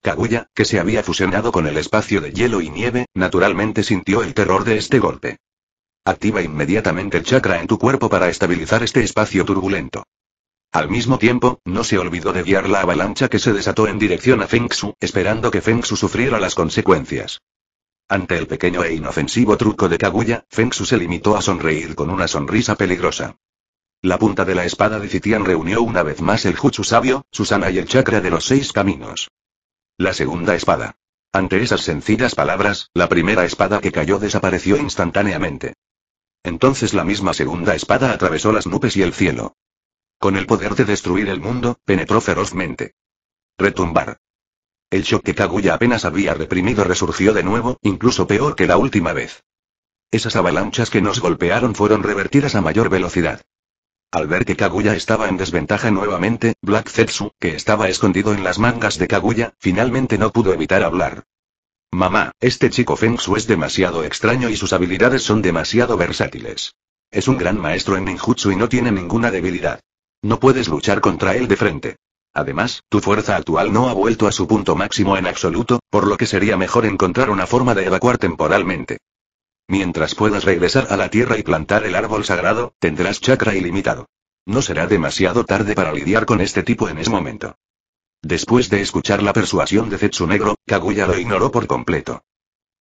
Kaguya, que se había fusionado con el espacio de hielo y nieve, naturalmente sintió el terror de este golpe. Activa inmediatamente el chakra en tu cuerpo para estabilizar este espacio turbulento. Al mismo tiempo, no se olvidó de guiar la avalancha que se desató en dirección a Feng Su, esperando que Feng sufriera las consecuencias. Ante el pequeño e inofensivo truco de Kaguya, Feng se limitó a sonreír con una sonrisa peligrosa. La punta de la espada de Citian reunió una vez más el Jutsu sabio, Susana y el chakra de los seis caminos. La segunda espada. Ante esas sencillas palabras, la primera espada que cayó desapareció instantáneamente. Entonces la misma segunda espada atravesó las nubes y el cielo. Con el poder de destruir el mundo, penetró ferozmente. Retumbar. El shock que Kaguya apenas había reprimido resurgió de nuevo, incluso peor que la última vez. Esas avalanchas que nos golpearon fueron revertidas a mayor velocidad. Al ver que Kaguya estaba en desventaja nuevamente, Black Zetsu, que estaba escondido en las mangas de Kaguya, finalmente no pudo evitar hablar. Mamá, este chico Feng es demasiado extraño y sus habilidades son demasiado versátiles. Es un gran maestro en ninjutsu y no tiene ninguna debilidad. No puedes luchar contra él de frente. Además, tu fuerza actual no ha vuelto a su punto máximo en absoluto, por lo que sería mejor encontrar una forma de evacuar temporalmente. Mientras puedas regresar a la tierra y plantar el árbol sagrado, tendrás chakra ilimitado. No será demasiado tarde para lidiar con este tipo en ese momento. Después de escuchar la persuasión de Zetsu Negro, Kaguya lo ignoró por completo.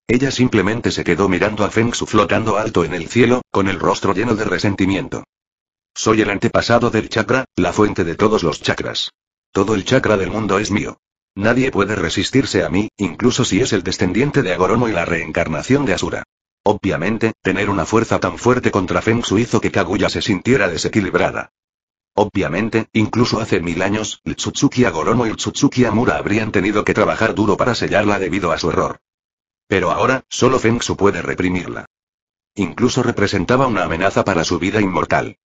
Ella simplemente se quedó mirando a Feng flotando alto en el cielo, con el rostro lleno de resentimiento. Soy el antepasado del chakra, la fuente de todos los chakras. Todo el chakra del mundo es mío. Nadie puede resistirse a mí, incluso si es el descendiente de Agoromo y la reencarnación de Asura. Obviamente, tener una fuerza tan fuerte contra Feng hizo que Kaguya se sintiera desequilibrada. Obviamente, incluso hace mil años, el Tsutsuki Agoromo y el Tsutsuki Amura habrían tenido que trabajar duro para sellarla debido a su error. Pero ahora, solo Fengsu puede reprimirla. Incluso representaba una amenaza para su vida inmortal.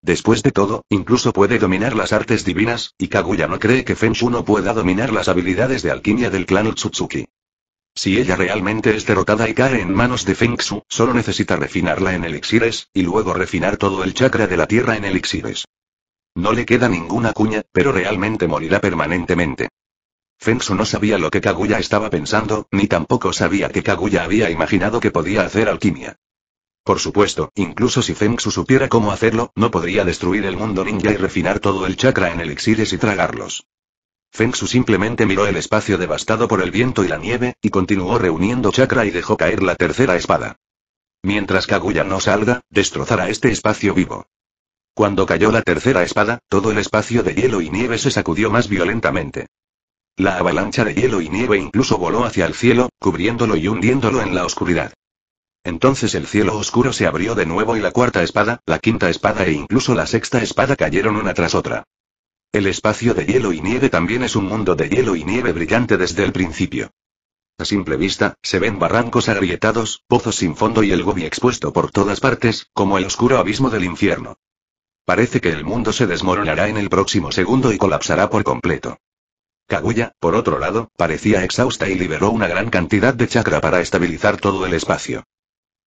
Después de todo, incluso puede dominar las artes divinas, y Kaguya no cree que Fengshu no pueda dominar las habilidades de alquimia del clan Tsutsuki. Si ella realmente es derrotada y cae en manos de Fengsu, solo necesita refinarla en elixires, y luego refinar todo el chakra de la tierra en elixires. No le queda ninguna cuña, pero realmente morirá permanentemente. Fensu no sabía lo que Kaguya estaba pensando, ni tampoco sabía que Kaguya había imaginado que podía hacer alquimia. Por supuesto, incluso si Fensu supiera cómo hacerlo, no podría destruir el mundo ninja y refinar todo el chakra en elixires y tragarlos. Fensu simplemente miró el espacio devastado por el viento y la nieve, y continuó reuniendo chakra y dejó caer la tercera espada. Mientras Kaguya no salga, destrozará este espacio vivo. Cuando cayó la tercera espada, todo el espacio de hielo y nieve se sacudió más violentamente. La avalancha de hielo y nieve incluso voló hacia el cielo, cubriéndolo y hundiéndolo en la oscuridad. Entonces el cielo oscuro se abrió de nuevo y la cuarta espada, la quinta espada e incluso la sexta espada cayeron una tras otra. El espacio de hielo y nieve también es un mundo de hielo y nieve brillante desde el principio. A simple vista, se ven barrancos agrietados, pozos sin fondo y el gobi expuesto por todas partes, como el oscuro abismo del infierno. Parece que el mundo se desmoronará en el próximo segundo y colapsará por completo. Kaguya, por otro lado, parecía exhausta y liberó una gran cantidad de chakra para estabilizar todo el espacio.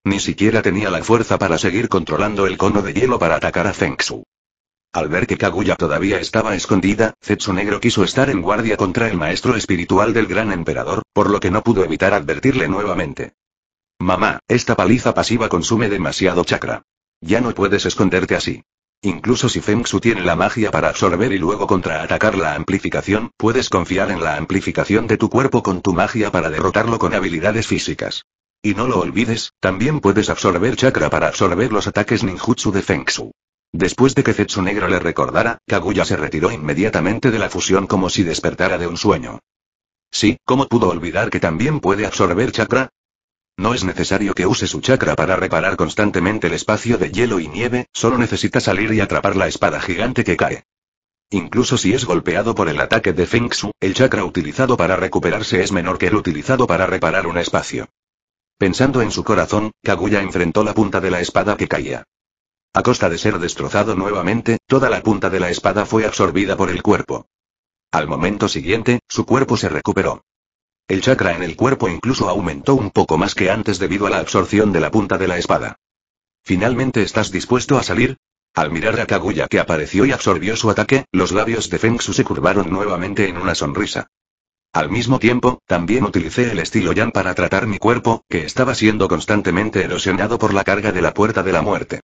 Ni siquiera tenía la fuerza para seguir controlando el cono de hielo para atacar a Feng Al ver que Kaguya todavía estaba escondida, Zetsu Negro quiso estar en guardia contra el maestro espiritual del gran emperador, por lo que no pudo evitar advertirle nuevamente. Mamá, esta paliza pasiva consume demasiado chakra. Ya no puedes esconderte así. Incluso si Feng tiene la magia para absorber y luego contraatacar la amplificación, puedes confiar en la amplificación de tu cuerpo con tu magia para derrotarlo con habilidades físicas. Y no lo olvides, también puedes absorber chakra para absorber los ataques ninjutsu de Feng Después de que Zetsu Negro le recordara, Kaguya se retiró inmediatamente de la fusión como si despertara de un sueño. Sí, ¿cómo pudo olvidar que también puede absorber chakra? No es necesario que use su chakra para reparar constantemente el espacio de hielo y nieve, solo necesita salir y atrapar la espada gigante que cae. Incluso si es golpeado por el ataque de Feng el chakra utilizado para recuperarse es menor que el utilizado para reparar un espacio. Pensando en su corazón, Kaguya enfrentó la punta de la espada que caía. A costa de ser destrozado nuevamente, toda la punta de la espada fue absorbida por el cuerpo. Al momento siguiente, su cuerpo se recuperó. El chakra en el cuerpo incluso aumentó un poco más que antes debido a la absorción de la punta de la espada. ¿Finalmente estás dispuesto a salir? Al mirar a Kaguya que apareció y absorbió su ataque, los labios de Fengsu se curvaron nuevamente en una sonrisa. Al mismo tiempo, también utilicé el estilo Yan para tratar mi cuerpo, que estaba siendo constantemente erosionado por la carga de la puerta de la muerte.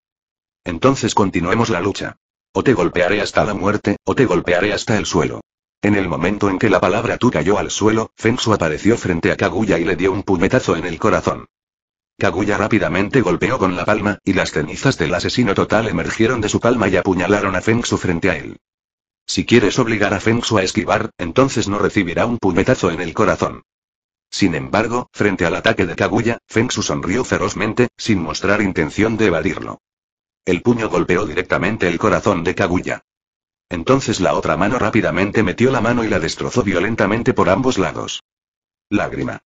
Entonces continuemos la lucha. O te golpearé hasta la muerte, o te golpearé hasta el suelo. En el momento en que la palabra tú cayó al suelo, xu apareció frente a Kaguya y le dio un puñetazo en el corazón. Kaguya rápidamente golpeó con la palma, y las cenizas del asesino total emergieron de su palma y apuñalaron a xu frente a él. Si quieres obligar a xu a esquivar, entonces no recibirá un puñetazo en el corazón. Sin embargo, frente al ataque de Kaguya, xu sonrió ferozmente, sin mostrar intención de evadirlo. El puño golpeó directamente el corazón de Kaguya. Entonces la otra mano rápidamente metió la mano y la destrozó violentamente por ambos lados. Lágrima.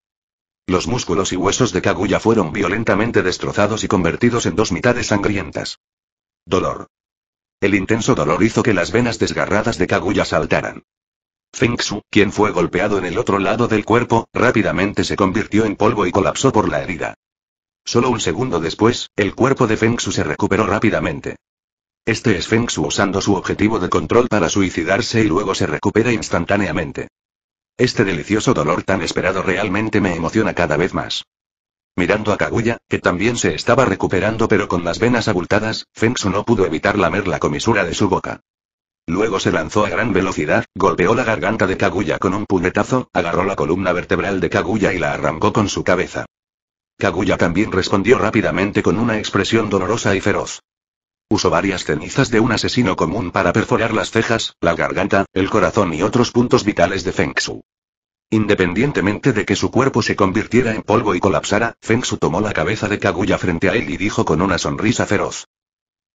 Los músculos y huesos de Kaguya fueron violentamente destrozados y convertidos en dos mitades sangrientas. Dolor. El intenso dolor hizo que las venas desgarradas de Kaguya saltaran. Feng quien fue golpeado en el otro lado del cuerpo, rápidamente se convirtió en polvo y colapsó por la herida. Solo un segundo después, el cuerpo de Feng se recuperó rápidamente. Este es Shui usando su objetivo de control para suicidarse y luego se recupera instantáneamente. Este delicioso dolor tan esperado realmente me emociona cada vez más. Mirando a Kaguya, que también se estaba recuperando pero con las venas abultadas, Shui no pudo evitar lamer la comisura de su boca. Luego se lanzó a gran velocidad, golpeó la garganta de Kaguya con un puñetazo, agarró la columna vertebral de Kaguya y la arrancó con su cabeza. Kaguya también respondió rápidamente con una expresión dolorosa y feroz. Usó varias cenizas de un asesino común para perforar las cejas, la garganta, el corazón y otros puntos vitales de Feng Shui. Independientemente de que su cuerpo se convirtiera en polvo y colapsara, Feng Shui tomó la cabeza de Kaguya frente a él y dijo con una sonrisa feroz.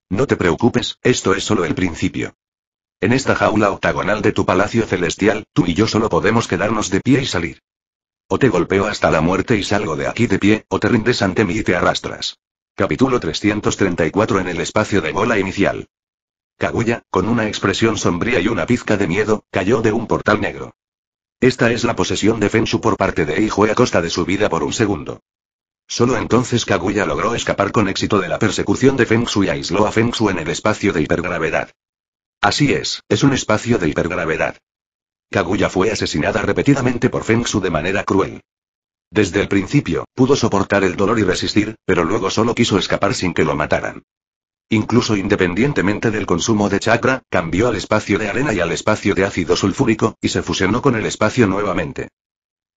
No te preocupes, esto es solo el principio. En esta jaula octagonal de tu palacio celestial, tú y yo solo podemos quedarnos de pie y salir. O te golpeo hasta la muerte y salgo de aquí de pie, o te rindes ante mí y te arrastras. Capítulo 334 En el espacio de bola inicial. Kaguya, con una expresión sombría y una pizca de miedo, cayó de un portal negro. Esta es la posesión de Fenshu por parte de Eijue a costa de su vida por un segundo. Solo entonces Kaguya logró escapar con éxito de la persecución de Feng y aisló a Feng en el espacio de hipergravedad. Así es, es un espacio de hipergravedad. Kaguya fue asesinada repetidamente por Feng de manera cruel. Desde el principio, pudo soportar el dolor y resistir, pero luego solo quiso escapar sin que lo mataran. Incluso independientemente del consumo de chakra, cambió al espacio de arena y al espacio de ácido sulfúrico, y se fusionó con el espacio nuevamente.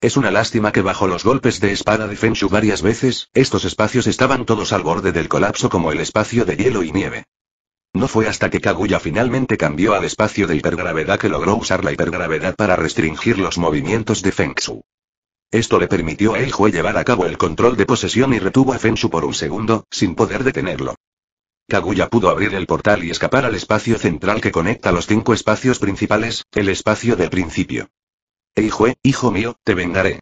Es una lástima que bajo los golpes de espada de Shu varias veces, estos espacios estaban todos al borde del colapso como el espacio de hielo y nieve. No fue hasta que Kaguya finalmente cambió al espacio de hipergravedad que logró usar la hipergravedad para restringir los movimientos de Feng Shu. Esto le permitió a jue llevar a cabo el control de posesión y retuvo a Fenshu por un segundo, sin poder detenerlo. Kaguya pudo abrir el portal y escapar al espacio central que conecta los cinco espacios principales, el espacio de principio. Eijue, hijo mío, te vengaré.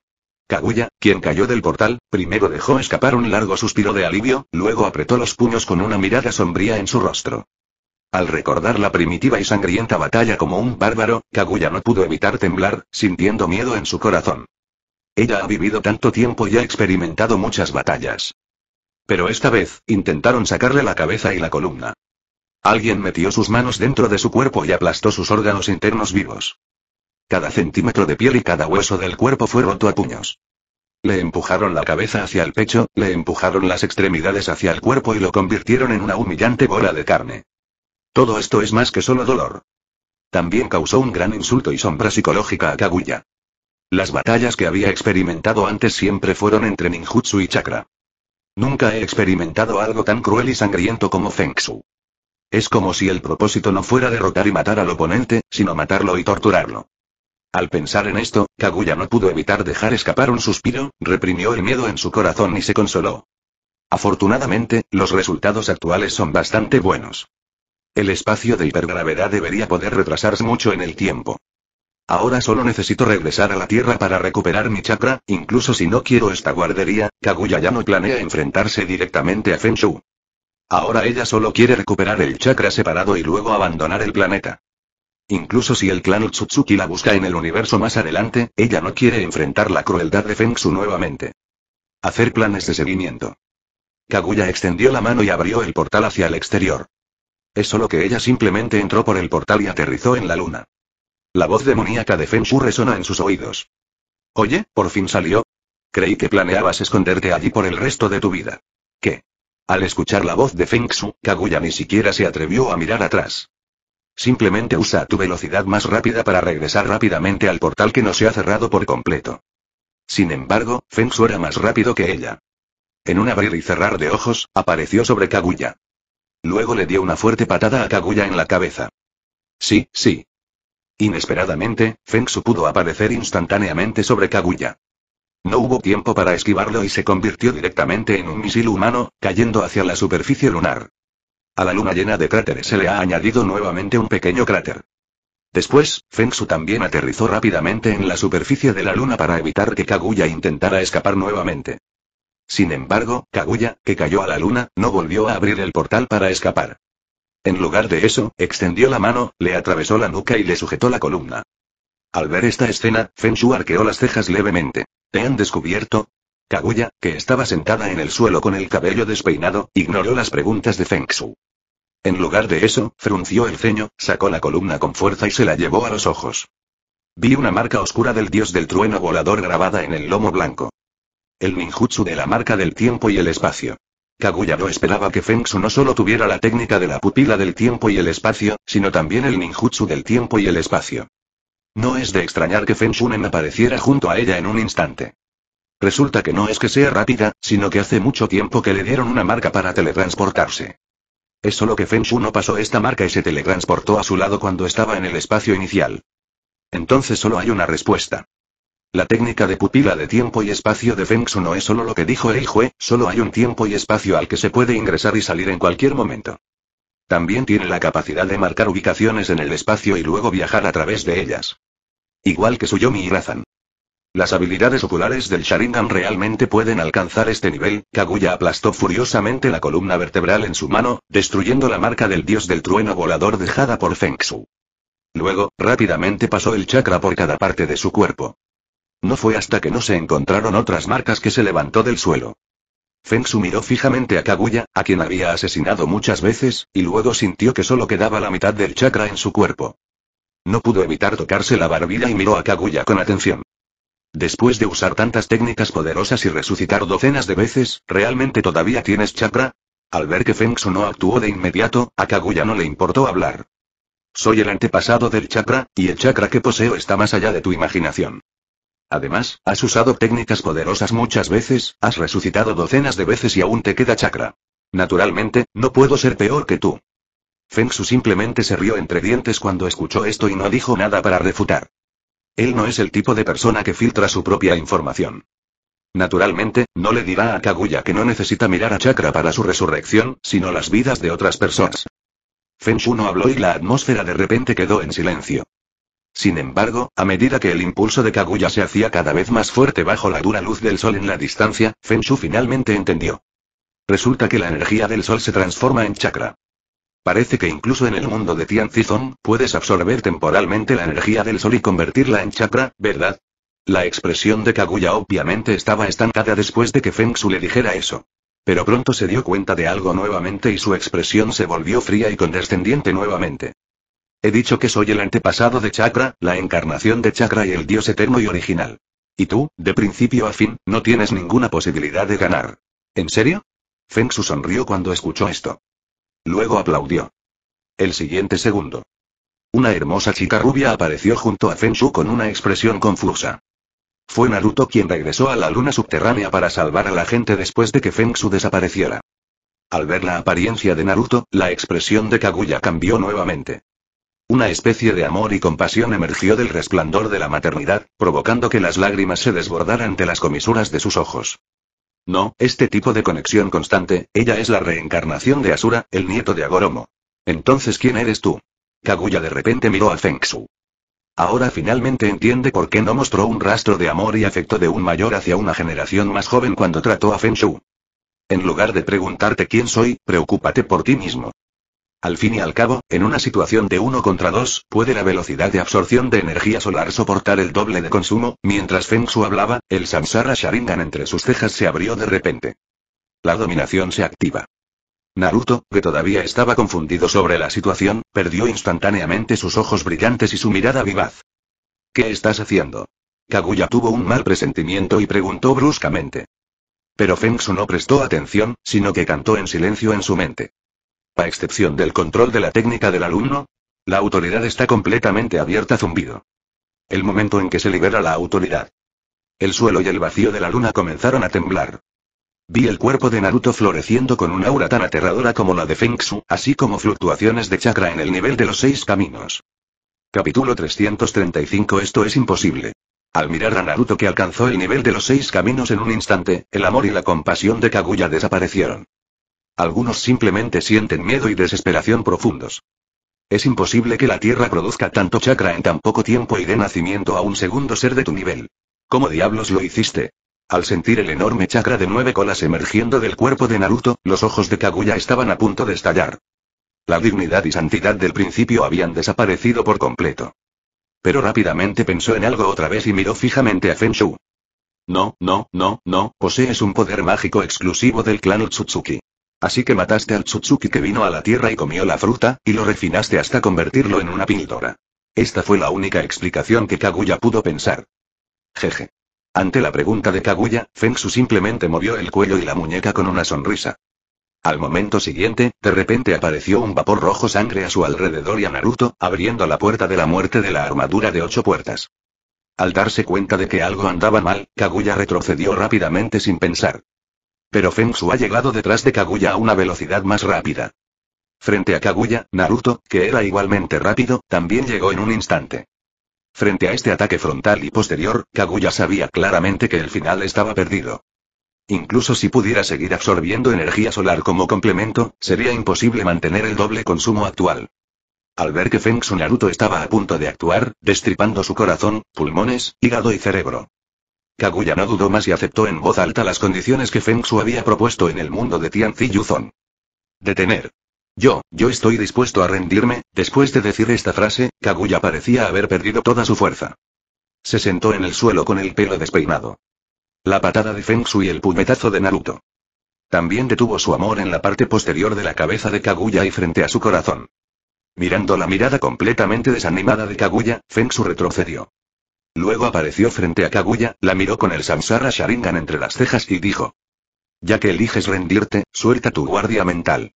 Kaguya, quien cayó del portal, primero dejó escapar un largo suspiro de alivio, luego apretó los puños con una mirada sombría en su rostro. Al recordar la primitiva y sangrienta batalla como un bárbaro, Kaguya no pudo evitar temblar, sintiendo miedo en su corazón. Ella ha vivido tanto tiempo y ha experimentado muchas batallas. Pero esta vez, intentaron sacarle la cabeza y la columna. Alguien metió sus manos dentro de su cuerpo y aplastó sus órganos internos vivos. Cada centímetro de piel y cada hueso del cuerpo fue roto a puños. Le empujaron la cabeza hacia el pecho, le empujaron las extremidades hacia el cuerpo y lo convirtieron en una humillante bola de carne. Todo esto es más que solo dolor. También causó un gran insulto y sombra psicológica a Kaguya. Las batallas que había experimentado antes siempre fueron entre ninjutsu y chakra. Nunca he experimentado algo tan cruel y sangriento como Feng Es como si el propósito no fuera derrotar y matar al oponente, sino matarlo y torturarlo. Al pensar en esto, Kaguya no pudo evitar dejar escapar un suspiro, reprimió el miedo en su corazón y se consoló. Afortunadamente, los resultados actuales son bastante buenos. El espacio de hipergravedad debería poder retrasarse mucho en el tiempo. Ahora solo necesito regresar a la Tierra para recuperar mi chakra, incluso si no quiero esta guardería, Kaguya ya no planea enfrentarse directamente a Feng Ahora ella solo quiere recuperar el chakra separado y luego abandonar el planeta. Incluso si el clan Utsutsuki la busca en el universo más adelante, ella no quiere enfrentar la crueldad de Feng Shui nuevamente. Hacer planes de seguimiento. Kaguya extendió la mano y abrió el portal hacia el exterior. Es solo que ella simplemente entró por el portal y aterrizó en la luna. La voz demoníaca de Feng Shu resona en sus oídos. Oye, por fin salió. Creí que planeabas esconderte allí por el resto de tu vida. ¿Qué? Al escuchar la voz de Feng Shu, Kaguya ni siquiera se atrevió a mirar atrás. Simplemente usa tu velocidad más rápida para regresar rápidamente al portal que no se ha cerrado por completo. Sin embargo, Feng Shu era más rápido que ella. En un abrir y cerrar de ojos, apareció sobre Kaguya. Luego le dio una fuerte patada a Kaguya en la cabeza. Sí, sí, Inesperadamente, Su pudo aparecer instantáneamente sobre Kaguya. No hubo tiempo para esquivarlo y se convirtió directamente en un misil humano, cayendo hacia la superficie lunar. A la luna llena de cráteres se le ha añadido nuevamente un pequeño cráter. Después, Feng Su también aterrizó rápidamente en la superficie de la luna para evitar que Kaguya intentara escapar nuevamente. Sin embargo, Kaguya, que cayó a la luna, no volvió a abrir el portal para escapar. En lugar de eso, extendió la mano, le atravesó la nuca y le sujetó la columna. Al ver esta escena, Feng Shu arqueó las cejas levemente. ¿Te han descubierto? Kaguya, que estaba sentada en el suelo con el cabello despeinado, ignoró las preguntas de Feng Shu. En lugar de eso, frunció el ceño, sacó la columna con fuerza y se la llevó a los ojos. Vi una marca oscura del dios del trueno volador grabada en el lomo blanco. El ninjutsu de la marca del tiempo y el espacio. Kaguya no esperaba que Fengsu no solo tuviera la técnica de la pupila del tiempo y el espacio, sino también el ninjutsu del tiempo y el espacio. No es de extrañar que Shunen apareciera junto a ella en un instante. Resulta que no es que sea rápida, sino que hace mucho tiempo que le dieron una marca para teletransportarse. Es solo que Fenshu no pasó esta marca y se teletransportó a su lado cuando estaba en el espacio inicial. Entonces solo hay una respuesta. La técnica de pupila de tiempo y espacio de Feng no es solo lo que dijo el jue, solo hay un tiempo y espacio al que se puede ingresar y salir en cualquier momento. También tiene la capacidad de marcar ubicaciones en el espacio y luego viajar a través de ellas. Igual que su Yomi y Razan. Las habilidades oculares del Sharingan realmente pueden alcanzar este nivel. Kaguya aplastó furiosamente la columna vertebral en su mano, destruyendo la marca del dios del trueno volador dejada por Fengsu. Luego, rápidamente pasó el chakra por cada parte de su cuerpo. No fue hasta que no se encontraron otras marcas que se levantó del suelo. Su miró fijamente a Kaguya, a quien había asesinado muchas veces, y luego sintió que solo quedaba la mitad del chakra en su cuerpo. No pudo evitar tocarse la barbilla y miró a Kaguya con atención. Después de usar tantas técnicas poderosas y resucitar docenas de veces, ¿realmente todavía tienes chakra? Al ver que Feng Su no actuó de inmediato, a Kaguya no le importó hablar. Soy el antepasado del chakra, y el chakra que poseo está más allá de tu imaginación. Además, has usado técnicas poderosas muchas veces, has resucitado docenas de veces y aún te queda chakra. Naturalmente, no puedo ser peor que tú. Feng Su simplemente se rió entre dientes cuando escuchó esto y no dijo nada para refutar. Él no es el tipo de persona que filtra su propia información. Naturalmente, no le dirá a Kaguya que no necesita mirar a Chakra para su resurrección, sino las vidas de otras personas. Feng Shu no habló y la atmósfera de repente quedó en silencio. Sin embargo, a medida que el impulso de Kaguya se hacía cada vez más fuerte bajo la dura luz del sol en la distancia, Fenshu finalmente entendió. Resulta que la energía del sol se transforma en chakra. Parece que incluso en el mundo de Tian puedes absorber temporalmente la energía del sol y convertirla en chakra, ¿verdad? La expresión de Kaguya obviamente estaba estancada después de que Feng le dijera eso. Pero pronto se dio cuenta de algo nuevamente y su expresión se volvió fría y condescendiente nuevamente. He dicho que soy el antepasado de Chakra, la encarnación de Chakra y el dios eterno y original. Y tú, de principio a fin, no tienes ninguna posibilidad de ganar. ¿En serio? Feng Shu sonrió cuando escuchó esto. Luego aplaudió. El siguiente segundo. Una hermosa chica rubia apareció junto a Shu con una expresión confusa. Fue Naruto quien regresó a la luna subterránea para salvar a la gente después de que Fengsu desapareciera. Al ver la apariencia de Naruto, la expresión de Kaguya cambió nuevamente. Una especie de amor y compasión emergió del resplandor de la maternidad, provocando que las lágrimas se desbordaran ante las comisuras de sus ojos. No, este tipo de conexión constante, ella es la reencarnación de Asura, el nieto de Agoromo. Entonces, ¿quién eres tú? Kaguya de repente miró a Feng Ahora finalmente entiende por qué no mostró un rastro de amor y afecto de un mayor hacia una generación más joven cuando trató a Feng En lugar de preguntarte quién soy, preocúpate por ti mismo. Al fin y al cabo, en una situación de uno contra dos, puede la velocidad de absorción de energía solar soportar el doble de consumo, mientras Feng hablaba, el Samsara Sharingan entre sus cejas se abrió de repente. La dominación se activa. Naruto, que todavía estaba confundido sobre la situación, perdió instantáneamente sus ojos brillantes y su mirada vivaz. ¿Qué estás haciendo? Kaguya tuvo un mal presentimiento y preguntó bruscamente. Pero Feng no prestó atención, sino que cantó en silencio en su mente. A excepción del control de la técnica del alumno, la autoridad está completamente abierta zumbido. El momento en que se libera la autoridad. El suelo y el vacío de la luna comenzaron a temblar. Vi el cuerpo de Naruto floreciendo con un aura tan aterradora como la de Feng así como fluctuaciones de chakra en el nivel de los seis caminos. Capítulo 335 Esto es imposible. Al mirar a Naruto que alcanzó el nivel de los seis caminos en un instante, el amor y la compasión de Kaguya desaparecieron. Algunos simplemente sienten miedo y desesperación profundos. Es imposible que la Tierra produzca tanto chakra en tan poco tiempo y dé nacimiento a un segundo ser de tu nivel. ¿Cómo diablos lo hiciste? Al sentir el enorme chakra de nueve colas emergiendo del cuerpo de Naruto, los ojos de Kaguya estaban a punto de estallar. La dignidad y santidad del principio habían desaparecido por completo. Pero rápidamente pensó en algo otra vez y miró fijamente a Fenshu. No, no, no, no, posees un poder mágico exclusivo del clan Utsutsuki. Así que mataste al Tsutsuki que vino a la tierra y comió la fruta, y lo refinaste hasta convertirlo en una píldora. Esta fue la única explicación que Kaguya pudo pensar. Jeje. Ante la pregunta de Kaguya, Fengsu simplemente movió el cuello y la muñeca con una sonrisa. Al momento siguiente, de repente apareció un vapor rojo sangre a su alrededor y a Naruto, abriendo la puerta de la muerte de la armadura de ocho puertas. Al darse cuenta de que algo andaba mal, Kaguya retrocedió rápidamente sin pensar. Pero Feng ha llegado detrás de Kaguya a una velocidad más rápida. Frente a Kaguya, Naruto, que era igualmente rápido, también llegó en un instante. Frente a este ataque frontal y posterior, Kaguya sabía claramente que el final estaba perdido. Incluso si pudiera seguir absorbiendo energía solar como complemento, sería imposible mantener el doble consumo actual. Al ver que Feng Su Naruto estaba a punto de actuar, destripando su corazón, pulmones, hígado y cerebro, Kaguya no dudó más y aceptó en voz alta las condiciones que Feng había propuesto en el mundo de Tianzi Yuzon. Detener. Yo, yo estoy dispuesto a rendirme, después de decir esta frase, Kaguya parecía haber perdido toda su fuerza. Se sentó en el suelo con el pelo despeinado. La patada de Feng y el puñetazo de Naruto. También detuvo su amor en la parte posterior de la cabeza de Kaguya y frente a su corazón. Mirando la mirada completamente desanimada de Kaguya, Feng retrocedió. Luego apareció frente a Kaguya, la miró con el Samsara Sharingan entre las cejas y dijo. Ya que eliges rendirte, suelta tu guardia mental.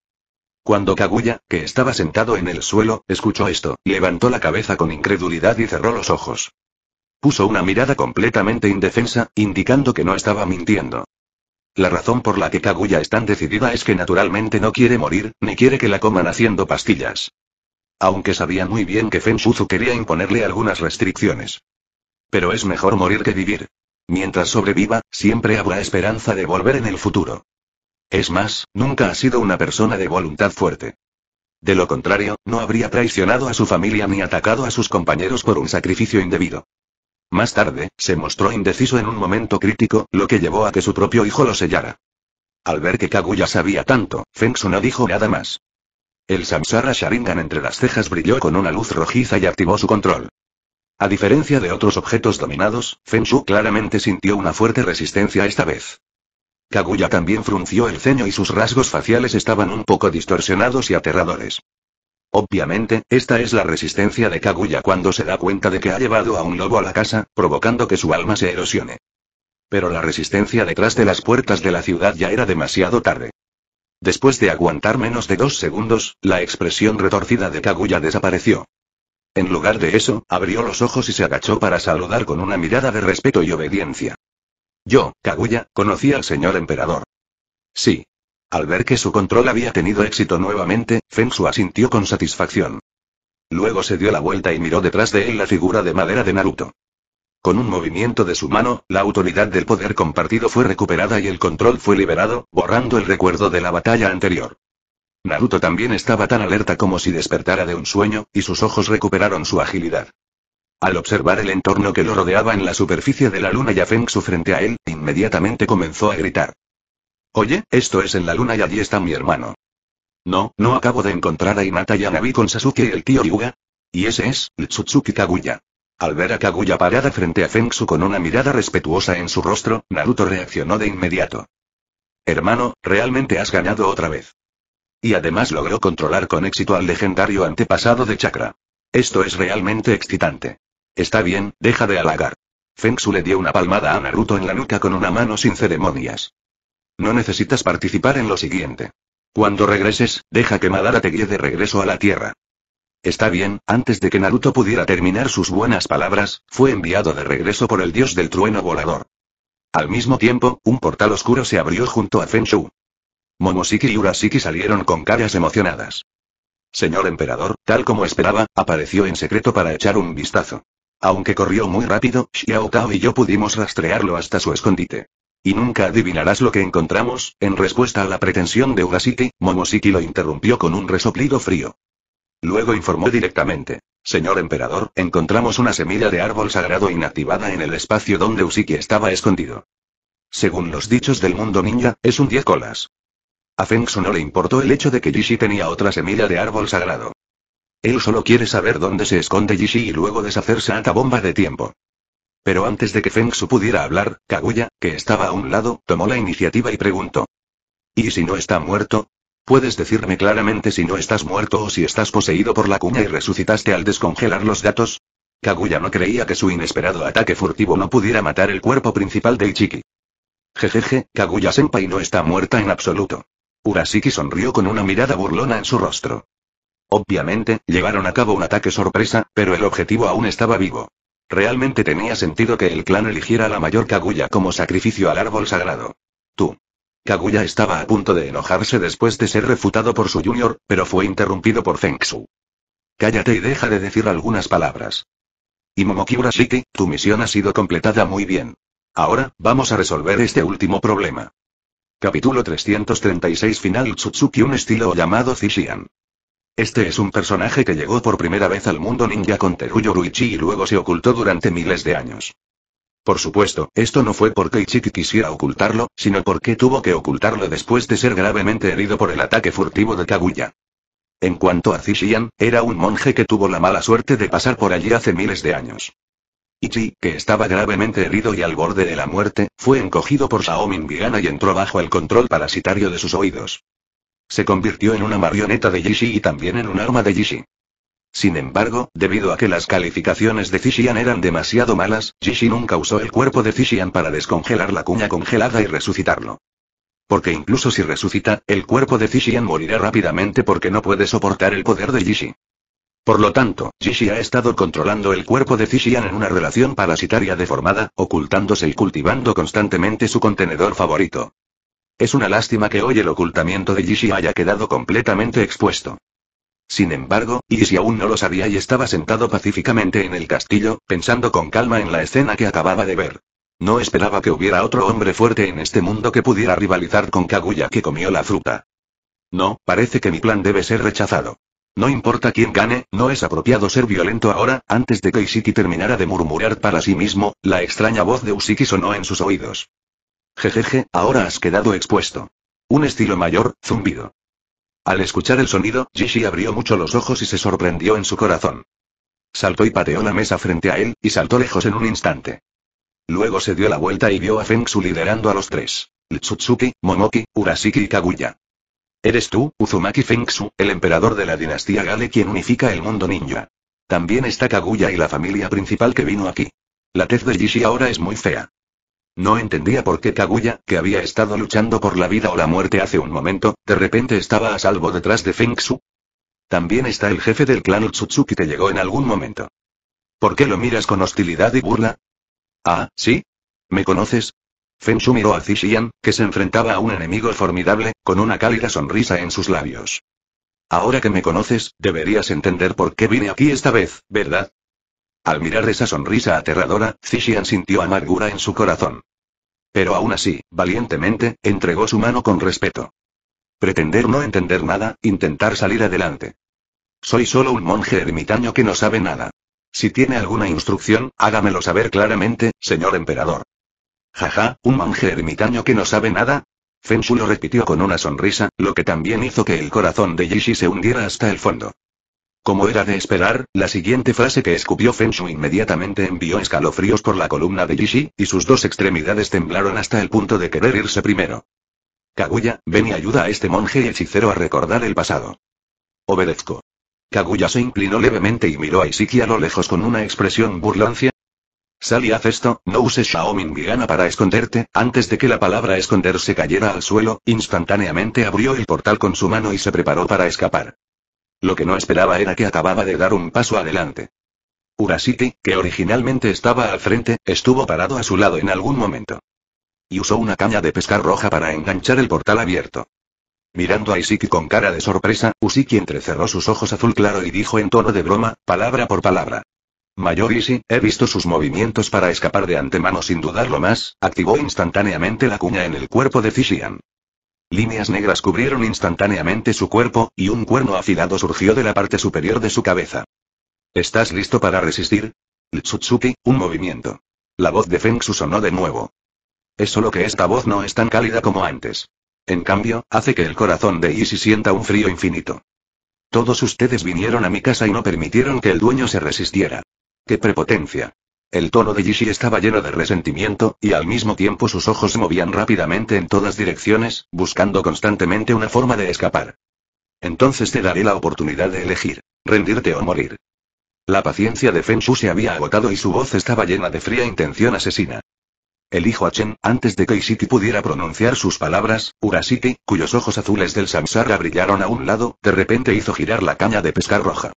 Cuando Kaguya, que estaba sentado en el suelo, escuchó esto, levantó la cabeza con incredulidad y cerró los ojos. Puso una mirada completamente indefensa, indicando que no estaba mintiendo. La razón por la que Kaguya es tan decidida es que naturalmente no quiere morir, ni quiere que la coman haciendo pastillas. Aunque sabía muy bien que Fenshuzu quería imponerle algunas restricciones. Pero es mejor morir que vivir. Mientras sobreviva, siempre habrá esperanza de volver en el futuro. Es más, nunca ha sido una persona de voluntad fuerte. De lo contrario, no habría traicionado a su familia ni atacado a sus compañeros por un sacrificio indebido. Más tarde, se mostró indeciso en un momento crítico, lo que llevó a que su propio hijo lo sellara. Al ver que Kaguya sabía tanto, Fengsu no dijo nada más. El Samsara Sharingan entre las cejas brilló con una luz rojiza y activó su control. A diferencia de otros objetos dominados, Fenshu claramente sintió una fuerte resistencia esta vez. Kaguya también frunció el ceño y sus rasgos faciales estaban un poco distorsionados y aterradores. Obviamente, esta es la resistencia de Kaguya cuando se da cuenta de que ha llevado a un lobo a la casa, provocando que su alma se erosione. Pero la resistencia detrás de las puertas de la ciudad ya era demasiado tarde. Después de aguantar menos de dos segundos, la expresión retorcida de Kaguya desapareció. En lugar de eso, abrió los ojos y se agachó para saludar con una mirada de respeto y obediencia. Yo, Kaguya, conocí al señor emperador. Sí. Al ver que su control había tenido éxito nuevamente, Fensu asintió con satisfacción. Luego se dio la vuelta y miró detrás de él la figura de madera de Naruto. Con un movimiento de su mano, la autoridad del poder compartido fue recuperada y el control fue liberado, borrando el recuerdo de la batalla anterior. Naruto también estaba tan alerta como si despertara de un sueño, y sus ojos recuperaron su agilidad. Al observar el entorno que lo rodeaba en la superficie de la luna Fengsu frente a él, inmediatamente comenzó a gritar. Oye, esto es en la luna y allí está mi hermano. No, no acabo de encontrar a Inata y a Nabi con Sasuke y el tío Yuga. Y ese es, Tsutsuki Kaguya. Al ver a Kaguya parada frente a Fengsu con una mirada respetuosa en su rostro, Naruto reaccionó de inmediato. Hermano, realmente has ganado otra vez. Y además logró controlar con éxito al legendario antepasado de Chakra. Esto es realmente excitante. Está bien, deja de halagar. Feng le dio una palmada a Naruto en la nuca con una mano sin ceremonias. No necesitas participar en lo siguiente. Cuando regreses, deja que Madara te guíe de regreso a la Tierra. Está bien, antes de que Naruto pudiera terminar sus buenas palabras, fue enviado de regreso por el dios del trueno volador. Al mismo tiempo, un portal oscuro se abrió junto a Feng Shu. Momosiki y Urasiki salieron con caras emocionadas. Señor emperador, tal como esperaba, apareció en secreto para echar un vistazo. Aunque corrió muy rápido, Xiao Tao y yo pudimos rastrearlo hasta su escondite. Y nunca adivinarás lo que encontramos, en respuesta a la pretensión de Urasiki, Momosiki lo interrumpió con un resoplido frío. Luego informó directamente. Señor emperador, encontramos una semilla de árbol sagrado inactivada en el espacio donde Usiki estaba escondido. Según los dichos del mundo ninja, es un diez colas. A Fengsu no le importó el hecho de que Yishi tenía otra semilla de árbol sagrado. Él solo quiere saber dónde se esconde Yishi y luego deshacerse a la bomba de tiempo. Pero antes de que Feng pudiera hablar, Kaguya, que estaba a un lado, tomó la iniciativa y preguntó. ¿Y si no está muerto? ¿Puedes decirme claramente si no estás muerto o si estás poseído por la cuña y resucitaste al descongelar los datos? Kaguya no creía que su inesperado ataque furtivo no pudiera matar el cuerpo principal de Ichiki. Jejeje, Kaguya-senpai no está muerta en absoluto. Urashiki sonrió con una mirada burlona en su rostro. Obviamente, llevaron a cabo un ataque sorpresa, pero el objetivo aún estaba vivo. Realmente tenía sentido que el clan eligiera a la mayor Kaguya como sacrificio al árbol sagrado. Tú. Kaguya estaba a punto de enojarse después de ser refutado por su junior, pero fue interrumpido por Fengsu. Cállate y deja de decir algunas palabras. Y Momoki Urashiki, tu misión ha sido completada muy bien. Ahora, vamos a resolver este último problema. Capítulo 336 Final Tsutsuki Un estilo llamado Zishian. Este es un personaje que llegó por primera vez al mundo ninja con Teruyo Ruichi y luego se ocultó durante miles de años. Por supuesto, esto no fue porque Ichiki quisiera ocultarlo, sino porque tuvo que ocultarlo después de ser gravemente herido por el ataque furtivo de Kaguya. En cuanto a Zishian, era un monje que tuvo la mala suerte de pasar por allí hace miles de años. Ichi, que estaba gravemente herido y al borde de la muerte, fue encogido por Saomin Vigana y entró bajo el control parasitario de sus oídos. Se convirtió en una marioneta de Yishi y también en un arma de Yishi. Sin embargo, debido a que las calificaciones de Fishian eran demasiado malas, Yishi nunca usó el cuerpo de Fishian para descongelar la cuña congelada y resucitarlo. Porque incluso si resucita, el cuerpo de Fishian morirá rápidamente porque no puede soportar el poder de Yishi. Por lo tanto, Jishi ha estado controlando el cuerpo de Zishian en una relación parasitaria deformada, ocultándose y cultivando constantemente su contenedor favorito. Es una lástima que hoy el ocultamiento de Jishi haya quedado completamente expuesto. Sin embargo, y aún no lo sabía y estaba sentado pacíficamente en el castillo, pensando con calma en la escena que acababa de ver. No esperaba que hubiera otro hombre fuerte en este mundo que pudiera rivalizar con Kaguya que comió la fruta. No, parece que mi plan debe ser rechazado. No importa quién gane, no es apropiado ser violento ahora, antes de que Isiki terminara de murmurar para sí mismo, la extraña voz de Usiki sonó en sus oídos. Jejeje, ahora has quedado expuesto. Un estilo mayor, zumbido. Al escuchar el sonido, Jishi abrió mucho los ojos y se sorprendió en su corazón. Saltó y pateó la mesa frente a él, y saltó lejos en un instante. Luego se dio la vuelta y vio a Fengsu liderando a los tres. Tsutsuki, Momoki, Urasiki y Kaguya. Eres tú, Uzumaki Fengsu, el emperador de la dinastía Gale quien unifica el mundo ninja. También está Kaguya y la familia principal que vino aquí. La tez de Yishi ahora es muy fea. No entendía por qué Kaguya, que había estado luchando por la vida o la muerte hace un momento, de repente estaba a salvo detrás de Fengsu. También está el jefe del clan Utsutsuki que llegó en algún momento. ¿Por qué lo miras con hostilidad y burla? Ah, ¿sí? ¿Me conoces? Fensu miró a Zixian, que se enfrentaba a un enemigo formidable, con una cálida sonrisa en sus labios. Ahora que me conoces, deberías entender por qué vine aquí esta vez, ¿verdad? Al mirar esa sonrisa aterradora, Zixian sintió amargura en su corazón. Pero aún así, valientemente, entregó su mano con respeto. Pretender no entender nada, intentar salir adelante. Soy solo un monje ermitaño que no sabe nada. Si tiene alguna instrucción, hágamelo saber claramente, señor emperador. Jaja, un monje ermitaño que no sabe nada. Fenshu lo repitió con una sonrisa, lo que también hizo que el corazón de Yishi se hundiera hasta el fondo. Como era de esperar, la siguiente frase que escupió Fenshu inmediatamente envió escalofríos por la columna de Yishi, y sus dos extremidades temblaron hasta el punto de querer irse primero. Kaguya, ven y ayuda a este monje y hechicero a recordar el pasado. Obedezco. Kaguya se inclinó levemente y miró a Isiki a lo lejos con una expresión burlancia, Sal haz esto, no uses gana para esconderte, antes de que la palabra esconderse cayera al suelo, instantáneamente abrió el portal con su mano y se preparó para escapar. Lo que no esperaba era que acababa de dar un paso adelante. Urasiki, que originalmente estaba al frente, estuvo parado a su lado en algún momento. Y usó una caña de pescar roja para enganchar el portal abierto. Mirando a Isiki con cara de sorpresa, Usiki entrecerró sus ojos azul claro y dijo en tono de broma, palabra por palabra. Mayor Ishii, he visto sus movimientos para escapar de antemano sin dudarlo más, activó instantáneamente la cuña en el cuerpo de Fishian. Líneas negras cubrieron instantáneamente su cuerpo, y un cuerno afilado surgió de la parte superior de su cabeza. ¿Estás listo para resistir? Tsutsuki, un movimiento. La voz de Fengsu sonó de nuevo. Es solo que esta voz no es tan cálida como antes. En cambio, hace que el corazón de Ishi sienta un frío infinito. Todos ustedes vinieron a mi casa y no permitieron que el dueño se resistiera. ¡Qué prepotencia! El tono de Yishi estaba lleno de resentimiento, y al mismo tiempo sus ojos se movían rápidamente en todas direcciones, buscando constantemente una forma de escapar. Entonces te daré la oportunidad de elegir, rendirte o morir. La paciencia de Fenshu se había agotado y su voz estaba llena de fría intención asesina. Elijo a Chen, antes de que Yishi pudiera pronunciar sus palabras, Urasiti, cuyos ojos azules del samsara brillaron a un lado, de repente hizo girar la caña de pescar roja.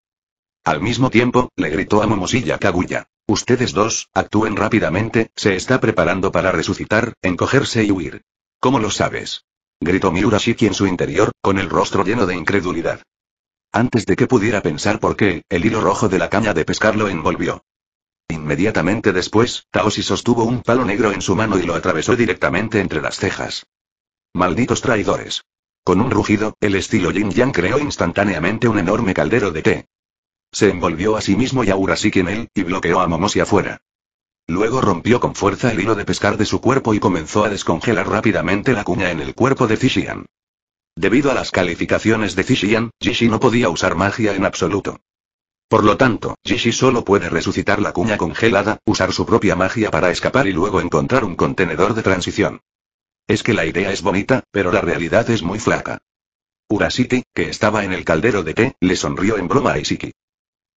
Al mismo tiempo, le gritó a Momosilla Kaguya. Ustedes dos, actúen rápidamente, se está preparando para resucitar, encogerse y huir. ¿Cómo lo sabes? Gritó Miurashiki en su interior, con el rostro lleno de incredulidad. Antes de que pudiera pensar por qué, el hilo rojo de la caña de pescar lo envolvió. Inmediatamente después, Taoshi sostuvo un palo negro en su mano y lo atravesó directamente entre las cejas. Malditos traidores. Con un rugido, el estilo Yin Yang creó instantáneamente un enorme caldero de té. Se envolvió a sí mismo y a Urasiki en él, y bloqueó a Momosia afuera. Luego rompió con fuerza el hilo de pescar de su cuerpo y comenzó a descongelar rápidamente la cuña en el cuerpo de Zishian. Debido a las calificaciones de Zishian, Jishi no podía usar magia en absoluto. Por lo tanto, Jishi solo puede resucitar la cuña congelada, usar su propia magia para escapar y luego encontrar un contenedor de transición. Es que la idea es bonita, pero la realidad es muy flaca. Urasiki, que estaba en el caldero de té, le sonrió en broma a Isiki.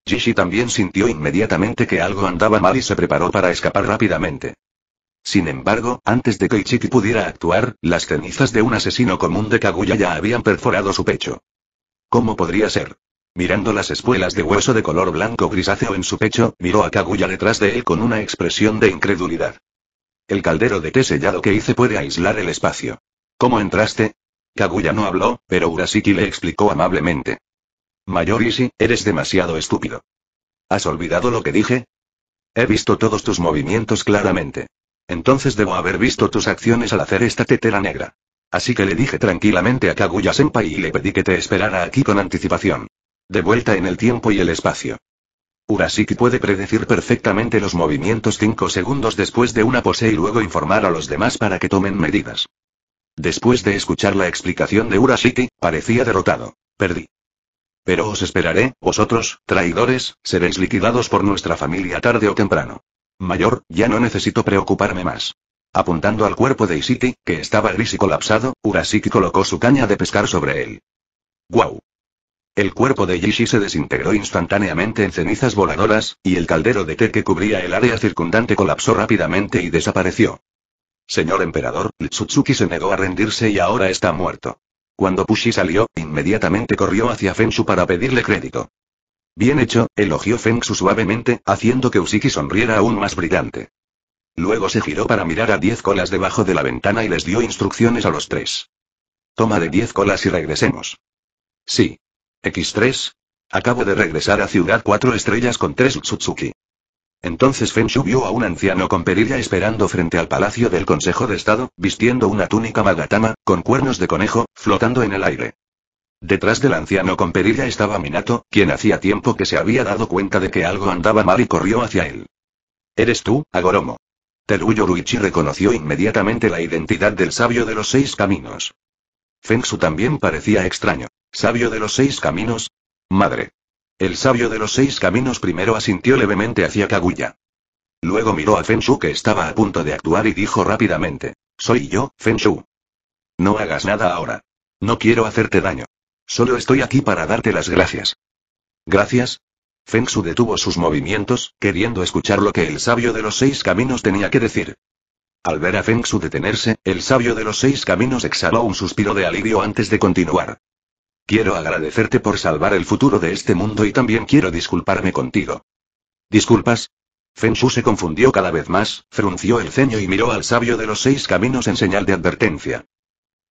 Jishi también sintió inmediatamente que algo andaba mal y se preparó para escapar rápidamente. Sin embargo, antes de que Ichiki pudiera actuar, las cenizas de un asesino común de Kaguya ya habían perforado su pecho. ¿Cómo podría ser? Mirando las espuelas de hueso de color blanco grisáceo en su pecho, miró a Kaguya detrás de él con una expresión de incredulidad. El caldero de té sellado que hice puede aislar el espacio. ¿Cómo entraste? Kaguya no habló, pero Urasiki le explicó amablemente. Mayor Isi, eres demasiado estúpido. ¿Has olvidado lo que dije? He visto todos tus movimientos claramente. Entonces debo haber visto tus acciones al hacer esta tetera negra. Así que le dije tranquilamente a Kaguya-senpai y le pedí que te esperara aquí con anticipación. De vuelta en el tiempo y el espacio. Urasiki puede predecir perfectamente los movimientos 5 segundos después de una pose y luego informar a los demás para que tomen medidas. Después de escuchar la explicación de Urasiki, parecía derrotado. Perdí. Pero os esperaré, vosotros, traidores, seréis liquidados por nuestra familia tarde o temprano. Mayor, ya no necesito preocuparme más. Apuntando al cuerpo de Isiti, que estaba gris y colapsado, Urasiki colocó su caña de pescar sobre él. ¡Guau! El cuerpo de Yishi se desintegró instantáneamente en cenizas voladoras, y el caldero de té que cubría el área circundante colapsó rápidamente y desapareció. Señor emperador, Tsutsuki se negó a rendirse y ahora está muerto. Cuando Pushi salió, inmediatamente corrió hacia Fensu para pedirle crédito. Bien hecho, elogió su suavemente, haciendo que Usiki sonriera aún más brillante. Luego se giró para mirar a diez colas debajo de la ventana y les dio instrucciones a los tres. Toma de diez colas y regresemos. Sí. X3. Acabo de regresar a Ciudad 4 Estrellas con tres Utsutsuki. Entonces Feng vio a un anciano con perilla esperando frente al palacio del Consejo de Estado, vistiendo una túnica magatama, con cuernos de conejo, flotando en el aire. Detrás del anciano con perilla estaba Minato, quien hacía tiempo que se había dado cuenta de que algo andaba mal y corrió hacia él. ¿Eres tú, Agoromo? Teruyo Ruichi reconoció inmediatamente la identidad del sabio de los seis caminos. Feng también parecía extraño. ¿Sabio de los seis caminos? Madre. El sabio de los seis caminos primero asintió levemente hacia Kaguya. Luego miró a Fenshu que estaba a punto de actuar y dijo rápidamente. Soy yo, Fenshu. No hagas nada ahora. No quiero hacerte daño. Solo estoy aquí para darte las gracias. Gracias. Fenshu detuvo sus movimientos, queriendo escuchar lo que el sabio de los seis caminos tenía que decir. Al ver a Su detenerse, el sabio de los seis caminos exhaló un suspiro de alivio antes de continuar. Quiero agradecerte por salvar el futuro de este mundo y también quiero disculparme contigo. ¿Disculpas? Shu se confundió cada vez más, frunció el ceño y miró al sabio de los seis caminos en señal de advertencia.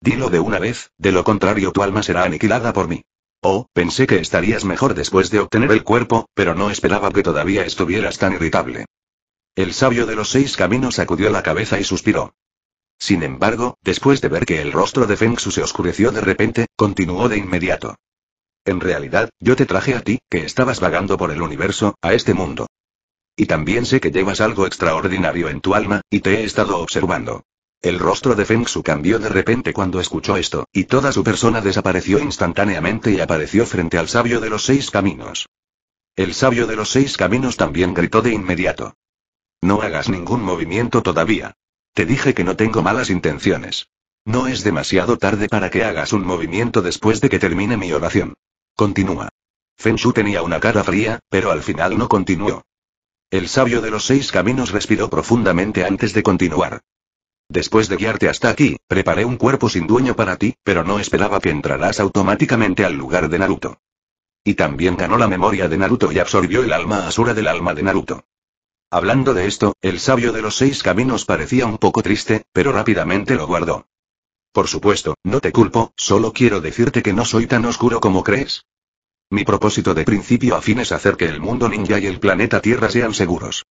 Dilo de una vez, de lo contrario tu alma será aniquilada por mí. Oh, pensé que estarías mejor después de obtener el cuerpo, pero no esperaba que todavía estuvieras tan irritable. El sabio de los seis caminos sacudió la cabeza y suspiró. Sin embargo, después de ver que el rostro de Feng xu se oscureció de repente, continuó de inmediato. En realidad, yo te traje a ti, que estabas vagando por el universo, a este mundo. Y también sé que llevas algo extraordinario en tu alma, y te he estado observando. El rostro de Feng xu cambió de repente cuando escuchó esto, y toda su persona desapareció instantáneamente y apareció frente al sabio de los seis caminos. El sabio de los seis caminos también gritó de inmediato. No hagas ningún movimiento todavía. Te dije que no tengo malas intenciones. No es demasiado tarde para que hagas un movimiento después de que termine mi oración. Continúa. Feng tenía una cara fría, pero al final no continuó. El sabio de los seis caminos respiró profundamente antes de continuar. Después de guiarte hasta aquí, preparé un cuerpo sin dueño para ti, pero no esperaba que entrarás automáticamente al lugar de Naruto. Y también ganó la memoria de Naruto y absorbió el alma asura del alma de Naruto. Hablando de esto, el sabio de los seis caminos parecía un poco triste, pero rápidamente lo guardó. Por supuesto, no te culpo, solo quiero decirte que no soy tan oscuro como crees. Mi propósito de principio a fin es hacer que el mundo ninja y el planeta Tierra sean seguros.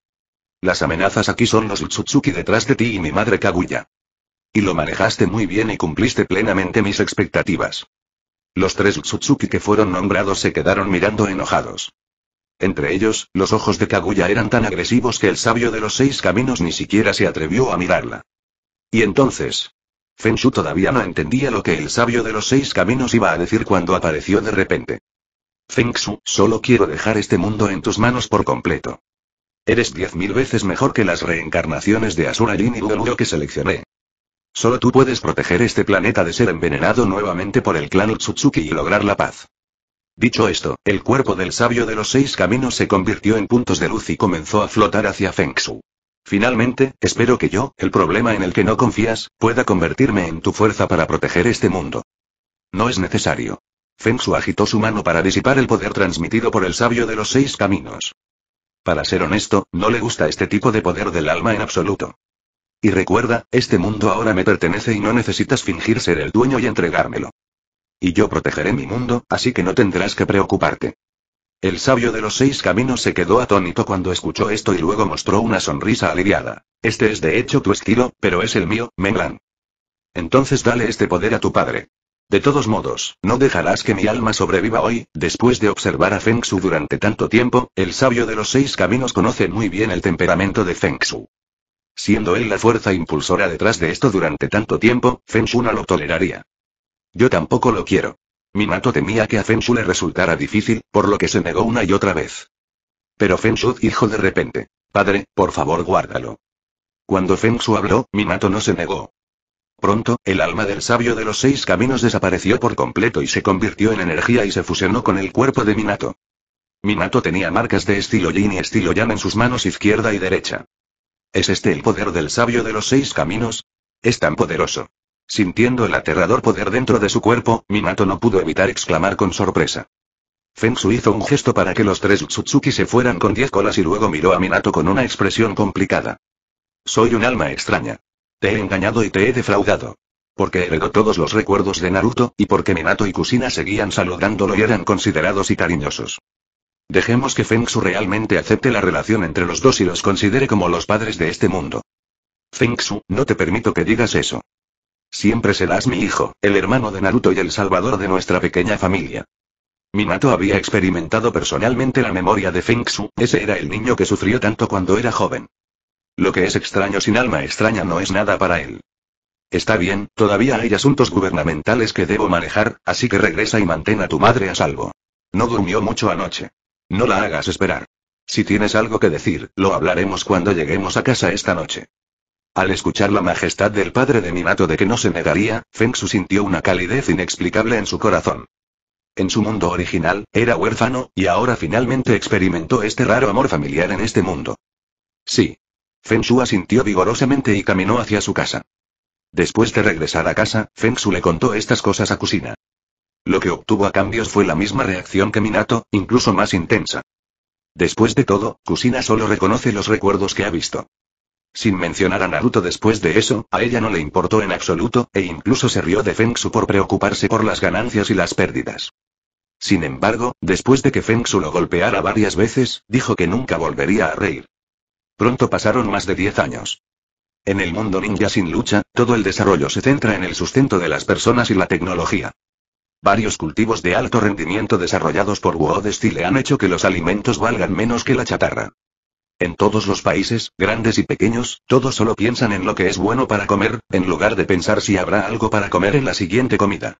Las amenazas aquí son los Utsutsuki detrás de ti y mi madre Kaguya. Y lo manejaste muy bien y cumpliste plenamente mis expectativas. Los tres Utsutsuki que fueron nombrados se quedaron mirando enojados. Entre ellos, los ojos de Kaguya eran tan agresivos que el sabio de los seis caminos ni siquiera se atrevió a mirarla. Y entonces. Fenshu todavía no entendía lo que el sabio de los seis caminos iba a decir cuando apareció de repente. Su, solo quiero dejar este mundo en tus manos por completo. Eres diez mil veces mejor que las reencarnaciones de Asura Jin y Urulio que seleccioné. Solo tú puedes proteger este planeta de ser envenenado nuevamente por el clan Utsutsuki y lograr la paz. Dicho esto, el cuerpo del sabio de los seis caminos se convirtió en puntos de luz y comenzó a flotar hacia Feng Shu. Finalmente, espero que yo, el problema en el que no confías, pueda convertirme en tu fuerza para proteger este mundo. No es necesario. Feng agitó su mano para disipar el poder transmitido por el sabio de los seis caminos. Para ser honesto, no le gusta este tipo de poder del alma en absoluto. Y recuerda, este mundo ahora me pertenece y no necesitas fingir ser el dueño y entregármelo. Y yo protegeré mi mundo, así que no tendrás que preocuparte. El sabio de los seis caminos se quedó atónito cuando escuchó esto y luego mostró una sonrisa aliviada. Este es de hecho tu estilo, pero es el mío, Menglan. Entonces dale este poder a tu padre. De todos modos, no dejarás que mi alma sobreviva hoy, después de observar a Feng durante tanto tiempo, el sabio de los seis caminos conoce muy bien el temperamento de Feng Siendo él la fuerza impulsora detrás de esto durante tanto tiempo, Feng no lo toleraría. Yo tampoco lo quiero. Minato temía que a Fenshu le resultara difícil, por lo que se negó una y otra vez. Pero Fenshu dijo de repente, Padre, por favor guárdalo. Cuando Fenshu habló, Minato no se negó. Pronto, el alma del sabio de los seis caminos desapareció por completo y se convirtió en energía y se fusionó con el cuerpo de Minato. Minato tenía marcas de estilo yin y estilo yang en sus manos izquierda y derecha. ¿Es este el poder del sabio de los seis caminos? Es tan poderoso. Sintiendo el aterrador poder dentro de su cuerpo, Minato no pudo evitar exclamar con sorpresa. Feng hizo un gesto para que los tres Tsutsuki se fueran con diez colas y luego miró a Minato con una expresión complicada. Soy un alma extraña. Te he engañado y te he defraudado. Porque heredó todos los recuerdos de Naruto, y porque Minato y Kusina seguían saludándolo y eran considerados y cariñosos. Dejemos que Feng realmente acepte la relación entre los dos y los considere como los padres de este mundo. Feng no te permito que digas eso. Siempre serás mi hijo, el hermano de Naruto y el salvador de nuestra pequeña familia. Minato había experimentado personalmente la memoria de Feng ese era el niño que sufrió tanto cuando era joven. Lo que es extraño sin alma extraña no es nada para él. Está bien, todavía hay asuntos gubernamentales que debo manejar, así que regresa y mantén a tu madre a salvo. No durmió mucho anoche. No la hagas esperar. Si tienes algo que decir, lo hablaremos cuando lleguemos a casa esta noche. Al escuchar la majestad del padre de Minato de que no se negaría, Shu sintió una calidez inexplicable en su corazón. En su mundo original, era huérfano, y ahora finalmente experimentó este raro amor familiar en este mundo. Sí. Shu asintió vigorosamente y caminó hacia su casa. Después de regresar a casa, Shu le contó estas cosas a Kusina. Lo que obtuvo a cambios fue la misma reacción que Minato, incluso más intensa. Después de todo, Kusina solo reconoce los recuerdos que ha visto. Sin mencionar a Naruto después de eso, a ella no le importó en absoluto, e incluso se rió de Su por preocuparse por las ganancias y las pérdidas. Sin embargo, después de que Su lo golpeara varias veces, dijo que nunca volvería a reír. Pronto pasaron más de 10 años. En el mundo ninja sin lucha, todo el desarrollo se centra en el sustento de las personas y la tecnología. Varios cultivos de alto rendimiento desarrollados por y le han hecho que los alimentos valgan menos que la chatarra. En todos los países, grandes y pequeños, todos solo piensan en lo que es bueno para comer, en lugar de pensar si habrá algo para comer en la siguiente comida.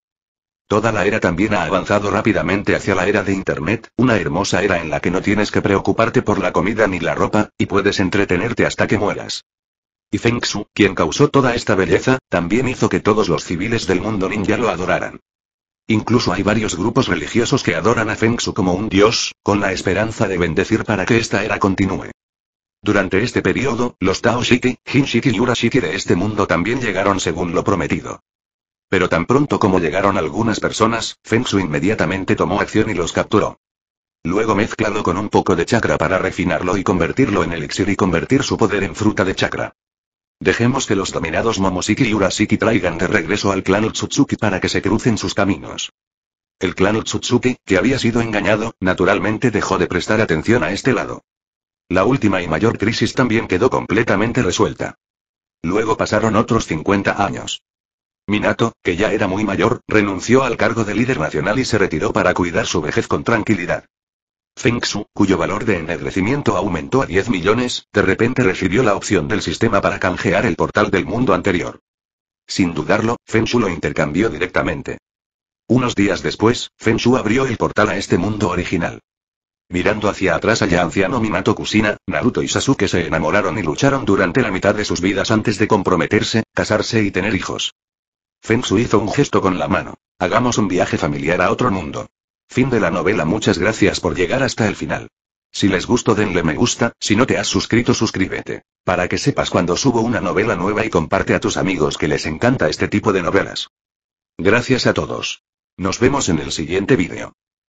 Toda la era también ha avanzado rápidamente hacia la era de Internet, una hermosa era en la que no tienes que preocuparte por la comida ni la ropa, y puedes entretenerte hasta que mueras. Y Feng Shu, quien causó toda esta belleza, también hizo que todos los civiles del mundo ninja lo adoraran. Incluso hay varios grupos religiosos que adoran a Feng Shu como un dios, con la esperanza de bendecir para que esta era continúe. Durante este periodo, los Tao Shiki, Jin y Urashiki de este mundo también llegaron según lo prometido. Pero tan pronto como llegaron algunas personas, Feng Shui inmediatamente tomó acción y los capturó. Luego mezclado con un poco de chakra para refinarlo y convertirlo en elixir y convertir su poder en fruta de chakra. Dejemos que los dominados Momoshiki y Urashiki traigan de regreso al clan Utsutsuki para que se crucen sus caminos. El clan Utsutsuki, que había sido engañado, naturalmente dejó de prestar atención a este lado. La última y mayor crisis también quedó completamente resuelta. Luego pasaron otros 50 años. Minato, que ya era muy mayor, renunció al cargo de líder nacional y se retiró para cuidar su vejez con tranquilidad. Feng cuyo valor de ennegrecimiento aumentó a 10 millones, de repente recibió la opción del sistema para canjear el portal del mundo anterior. Sin dudarlo, Feng lo intercambió directamente. Unos días después, Feng abrió el portal a este mundo original. Mirando hacia atrás allá anciano Minato Kusina, Naruto y Sasuke se enamoraron y lucharon durante la mitad de sus vidas antes de comprometerse, casarse y tener hijos. Fensu hizo un gesto con la mano. Hagamos un viaje familiar a otro mundo. Fin de la novela Muchas gracias por llegar hasta el final. Si les gustó denle me gusta, si no te has suscrito suscríbete. Para que sepas cuando subo una novela nueva y comparte a tus amigos que les encanta este tipo de novelas. Gracias a todos. Nos vemos en el siguiente vídeo.